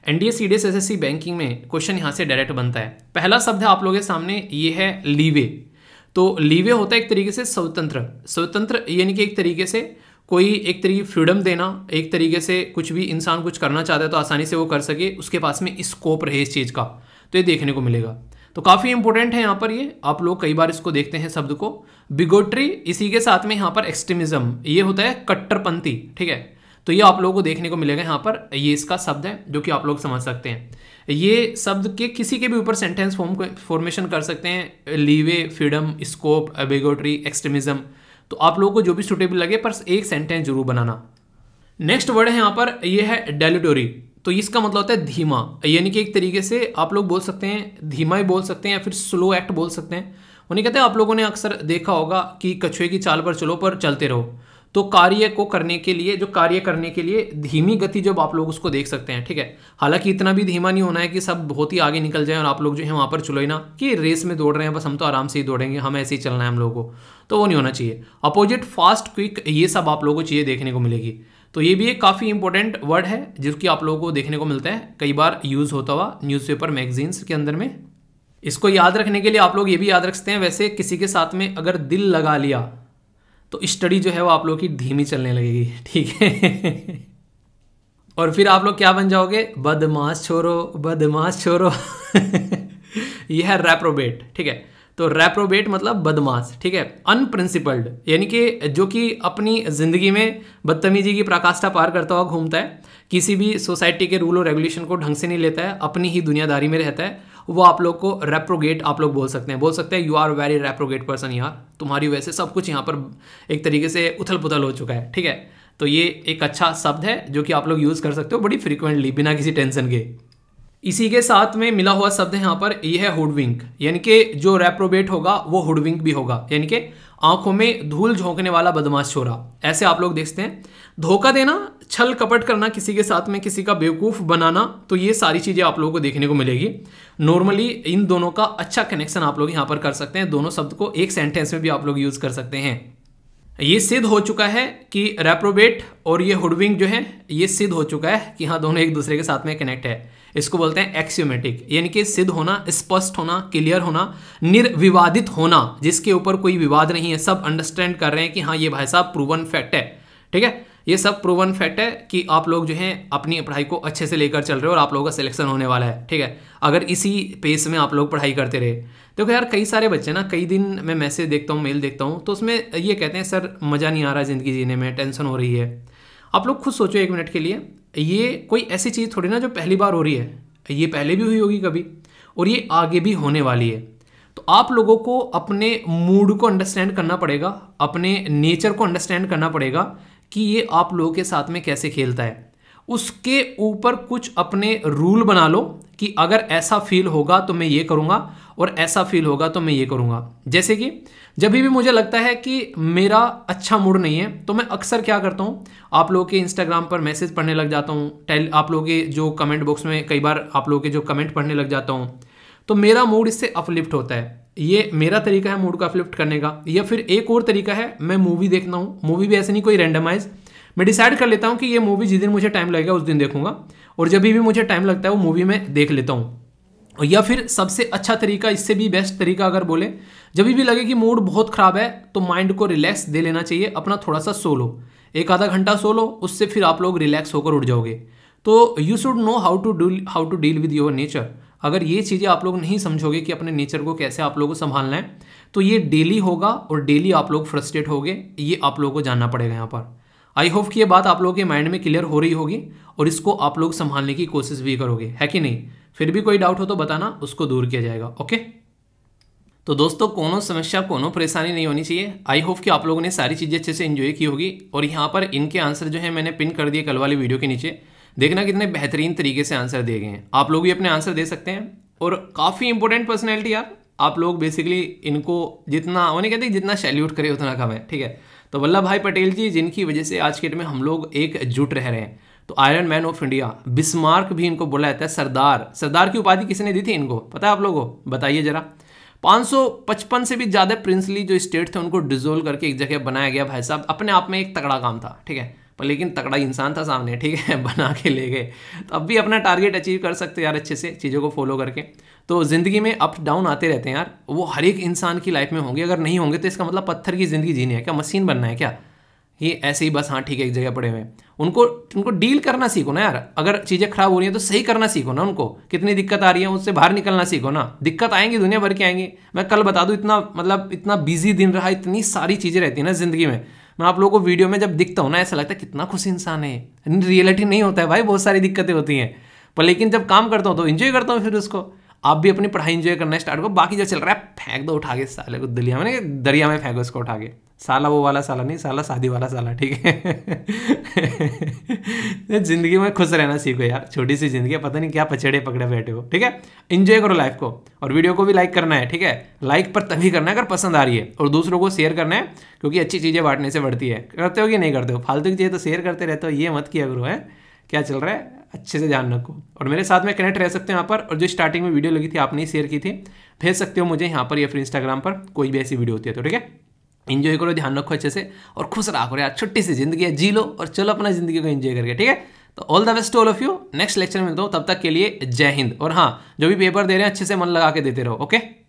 S1: N D S C D S C banking में क्वेश्चन यहाँ से डायरेक्ट बनता है पहला शब्द है आप लोगों के सामने ये है लीवे तो लीवे होता है एक तरीके से स्वतंत्र स्वतंत्र यानी कि एक तरीके से कोई एक तरीके फ्रीडम देना एक तरीके से कुछ भी इंसान कुछ करना चाहता है तो आसानी से वो कर सके उसके पास में स्कोप रहे इस चीज़ का तो ये देखने को मिलेगा तो काफ़ी इंपॉर्टेंट है यहाँ पर ये आप लोग कई बार इसको देखते हैं शब्द को बिगोट्री इसी के साथ में यहाँ पर एक्सट्रीमिज्म ये होता है कट्टरपंथी ठीक है तो ये आप लोगों को देखने को मिलेगा यहाँ पर ये इसका शब्द है जो कि आप लोग समझ सकते हैं ये शब्द के किसी के भी ऊपर सेंटेंस फॉर्म फॉर्मेशन कर सकते हैं leeway freedom scope bigotry extremism तो आप लोगों को जो भी सुटेबल लगे पर एक सेंटेंस जरूर बनाना नेक्स्ट वर्ड है यहाँ पर ये है डेलिटोरी तो इसका मतलब होता है धीमा यानी कि एक तरीके से आप लोग बोल सकते हैं धीमा ही बोल सकते हैं या फिर स्लो एक्ट बोल सकते हैं उन्हें कहते हैं आप लोगों ने अक्सर देखा होगा कि कछुए की चाल पर चलो पर चलते रहो तो कार्य को करने के लिए जो कार्य करने के लिए धीमी गति जब आप लोग उसको देख सकते हैं ठीक है हालांकि इतना भी धीमा नहीं होना है कि सब बहुत ही आगे निकल जाए और आप लोग जो है वहाँ पर चलो ही ना कि रेस में दौड़ रहे हैं बस हम तो आराम से ही दौड़ेंगे हम ऐसे ही चलना है हम लोगों को तो वो नहीं होना चाहिए अपोजिट फास्ट क्विक ये सब आप लोगों को चाहिए देखने को मिलेगी तो ये भी एक काफ़ी इंपॉर्टेंट वर्ड है जिसकी आप लोगों को देखने को मिलता है कई बार यूज़ होता हुआ न्यूज़पेपर मैगजीन्स के अंदर में इसको याद रखने के लिए आप लोग ये भी याद रखते हैं वैसे किसी के साथ में अगर दिल लगा लिया तो स्टडी जो है वो आप लोग की धीमी चलने लगेगी ठीक है और फिर आप लोग क्या बन जाओगे बदमाश छोरो बदमाश छोरो यह है रेप्रोबेट ठीक है तो रेप्रोबेट मतलब बदमाश ठीक है अनप्रिंसिपल्ड यानी कि जो कि अपनी ज़िंदगी में बदतमीजी की प्राकाष्ठा पार करता हुआ घूमता है किसी भी सोसाइटी के रूल और रेगुलेशन को ढंग से नहीं लेता है अपनी ही दुनियादारी में रहता है वो आप लोग को रेप्रोगेट आप लोग बोल सकते हैं बोल सकते हैं you are very reprobate person यार तुम्हारी वजह से सब कुछ यहाँ पर एक तरीके से उथल पुथल हो चुका है ठीक है तो ये एक अच्छा शब्द है जो कि आप लोग यूज़ कर सकते हो बड़ी फ्रिक्वेंटली बिना किसी टेंशन के इसी के साथ में मिला हुआ शब्द है पर यह है हुडविंक यानी कि जो रेप्रोबेट होगा वो हुडविंक भी होगा यानी कि आंखों में धूल झोंकने वाला बदमाश छोरा ऐसे आप लोग देखते हैं धोखा देना छल कपट करना किसी के साथ में किसी का बेवकूफ़ बनाना तो ये सारी चीज़ें आप लोगों को देखने को मिलेगी नॉर्मली इन दोनों का अच्छा कनेक्शन आप लोग यहां पर कर सकते हैं दोनों शब्द को एक सेंटेंस में भी आप लोग यूज़ कर सकते हैं ये सिद्ध हो चुका है कि रेप्रोबेट और ये हुडविंग जो है ये सिद्ध हो चुका है कि हाँ दोनों एक दूसरे के साथ में कनेक्ट है इसको बोलते हैं एक्सियोमेटिक यानी कि सिद्ध होना स्पष्ट होना क्लियर होना निर्विवादित होना जिसके ऊपर कोई विवाद नहीं है सब अंडरस्टैंड कर रहे हैं कि हाँ ये भाई साहब प्रूवन फैक्ट है ठीक है ये सब प्रूवन फैक्ट है कि आप लोग जो है अपनी पढ़ाई को अच्छे से लेकर चल रहे हो और आप लोगों का सिलेक्शन होने वाला है ठीक है अगर इसी पेस में आप लोग पढ़ाई करते रहे देखो यार कई सारे बच्चे ना कई दिन मैं मैसेज देखता हूँ मेल देखता हूँ तो उसमें ये कहते हैं सर मज़ा नहीं आ रहा ज़िंदगी जीने में टेंशन हो रही है आप लोग खुद सोचो एक मिनट के लिए ये कोई ऐसी चीज़ थोड़ी ना जो पहली बार हो रही है ये पहले भी हुई होगी कभी और ये आगे भी होने वाली है तो आप लोगों को अपने मूड को अंडरस्टैंड करना पड़ेगा अपने नेचर को अंडरस्टैंड करना पड़ेगा कि ये आप लोगों के साथ में कैसे खेलता है उसके ऊपर कुछ अपने रूल बना लो कि अगर ऐसा फील होगा तो मैं ये करूँगा और ऐसा फील होगा तो मैं ये करूँगा जैसे कि जब भी मुझे लगता है कि मेरा अच्छा मूड नहीं है तो मैं अक्सर क्या करता हूँ आप लोगों के इंस्टाग्राम पर मैसेज पढ़ने लग जाता हूँ टेल आप लोगों के जो कमेंट बॉक्स में कई बार आप लोगों के जो कमेंट पढ़ने लग जाता हूँ तो मेरा मूड इससे अपलिफ्ट होता है ये मेरा तरीका है मूड को अपलिफ्ट करने का या फिर एक और तरीका है मैं मूवी देखना हूँ मूवी भी ऐसे नहीं कोई रेंडमाइज मैं डिसाइड कर लेता हूँ कि ये मूवी जिस दिन मुझे टाइम लगेगा उस दिन देखूंगा और जब भी मुझे टाइम लगता है वो मूवी मैं देख लेता हूँ या फिर सबसे अच्छा तरीका इससे भी बेस्ट तरीका अगर बोले जब भी लगे कि मूड बहुत ख़राब है तो माइंड को रिलैक्स दे लेना चाहिए अपना थोड़ा सा सो लो एक आधा घंटा सो लो उससे फिर आप लोग रिलैक्स होकर उठ जाओगे तो you should know how to do how to deal with your nature अगर ये चीज़ें आप लोग नहीं समझोगे कि अपने नेचर को कैसे आप लोगों को संभालना है तो ये डेली होगा और डेली आप लोग फ्रस्ट्रेट होगे ये आप लोगों को जानना पड़ेगा यहाँ पर आई होप कि ये बात आप लोगों के माइंड में क्लियर हो रही होगी और इसको आप लोग संभालने की कोशिश भी करोगे है कि नहीं फिर भी कोई डाउट हो तो बताना उसको दूर किया जाएगा ओके तो दोस्तों कोनो समस्या कोनो परेशानी नहीं होनी चाहिए आई होप कि आप लोगों ने सारी चीज़ें अच्छे से इन्जॉय की होगी और यहाँ पर इनके आंसर जो है मैंने पिन कर दिए कल वाली वीडियो के नीचे देखना कितने बेहतरीन तरीके से आंसर दिए गए हैं आप लोग भी अपने आंसर दे सकते हैं और काफ़ी इंपॉर्टेंट पर्सनैलिटी यार आप लोग बेसिकली इनको जितना उन्हें कहते हैं जितना सैल्यूट करें उतना कम है ठीक है तो वल्लभ भाई पटेल जी जिनकी वजह से आज के डेट में हम लोग एकजुट रह रहे हैं तो iron man of India Bismarck भी इनको बोला जाता है सरदार सरदार की उपाधि किसने दी थी इनको पता है आप लोगों को बताइए जरा 555 से भी ज़्यादा प्रिंसली जो स्टेट थे उनको डिजोल्व करके एक जगह बनाया गया भाई साहब अपने आप में एक तगड़ा काम था ठीक है पर लेकिन तगड़ा इंसान था सामने ठीक है बना के ले गए तो अब भी अपना टारगेट अचीव कर सकते यार अच्छे से चीज़ों को फॉलो करके तो ज़िंदगी में अप डाउन आते रहते हैं यार वो हर एक इंसान की लाइफ में होंगे अगर नहीं होंगे तो इसका मतलब पत्थर की ज़िंदगी जीनी है क्या मशीन बनना है क्या ये ऐसे ही बस हाँ ठीक है एक जगह पड़े हुए हैं उनको उनको डील करना सीखो ना यार अगर चीज़ें खराब हो रही हैं तो सही करना सीखो ना उनको कितनी दिक्कत आ रही है उससे बाहर निकलना सीखो ना दिक्कत आएंगी दुनिया भर की आएंगी मैं कल बता दूँ इतना मतलब इतना बिजी दिन रहा इतनी सारी चीज़ें रहती हैं ना ज़िंदगी में मैं आप लोगों को वीडियो में जब दिखता हूँ ना ऐसा लगता है कितना खुश इंसान है रियलिटी नहीं होता है भाई बहुत सारी दिक्कतें होती हैं पर लेकिन जब काम करता हूँ तो इन्जॉय करता हूँ फिर उसको आप भी अपनी पढ़ाई इन्जॉय करना स्टार्ट करो बाकी जो चल रहा है फेंक दो उठा के साले को दलिया में दरिया में फेंको उसको उठा के साला वो वाला साला नहीं साला शादी वाला साला ठीक है ज़िंदगी में खुश रहना सीखो यार छोटी सी ज़िंदगी पता नहीं क्या पचड़े पकड़े बैठे हो ठीक है इंजॉय करो लाइफ को और वीडियो को भी लाइक करना है ठीक है लाइक पर तभी करना है अगर पसंद आ रही है और दूसरों को शेयर करना है क्योंकि अच्छी चीज़ें बांटने से बढ़ती है करते हो कि नहीं करते हो फालतू की चीज़ें तो शेयर करते रहते हो ये मत किया करो है क्या चल रहा है अच्छे से ध्यान रखो और मेरे साथ में कनेक्ट रह सकते हो यहाँ पर और जो स्टार्टिंग में वीडियो लगी थी आपने ही शेयर की थी भेज सकते हो मुझे यहाँ पर या फिर इंस्टाग्राम पर कोई भी ऐसी वीडियो होती है तो ठीक है इन्जॉय करो ध्यान रखो अच्छे से और खुश रहा करो यार छुट्टी सी जिंदगी है जी लो और चलो अपना जिंदगी को एंजॉय करके ठीक है तो all the best all of you next lecture में मिलता हूँ तब तक के लिए जय हिंद और हाँ जो भी पेपर दे रहे हैं अच्छे से मन लगा के देते रहो ओके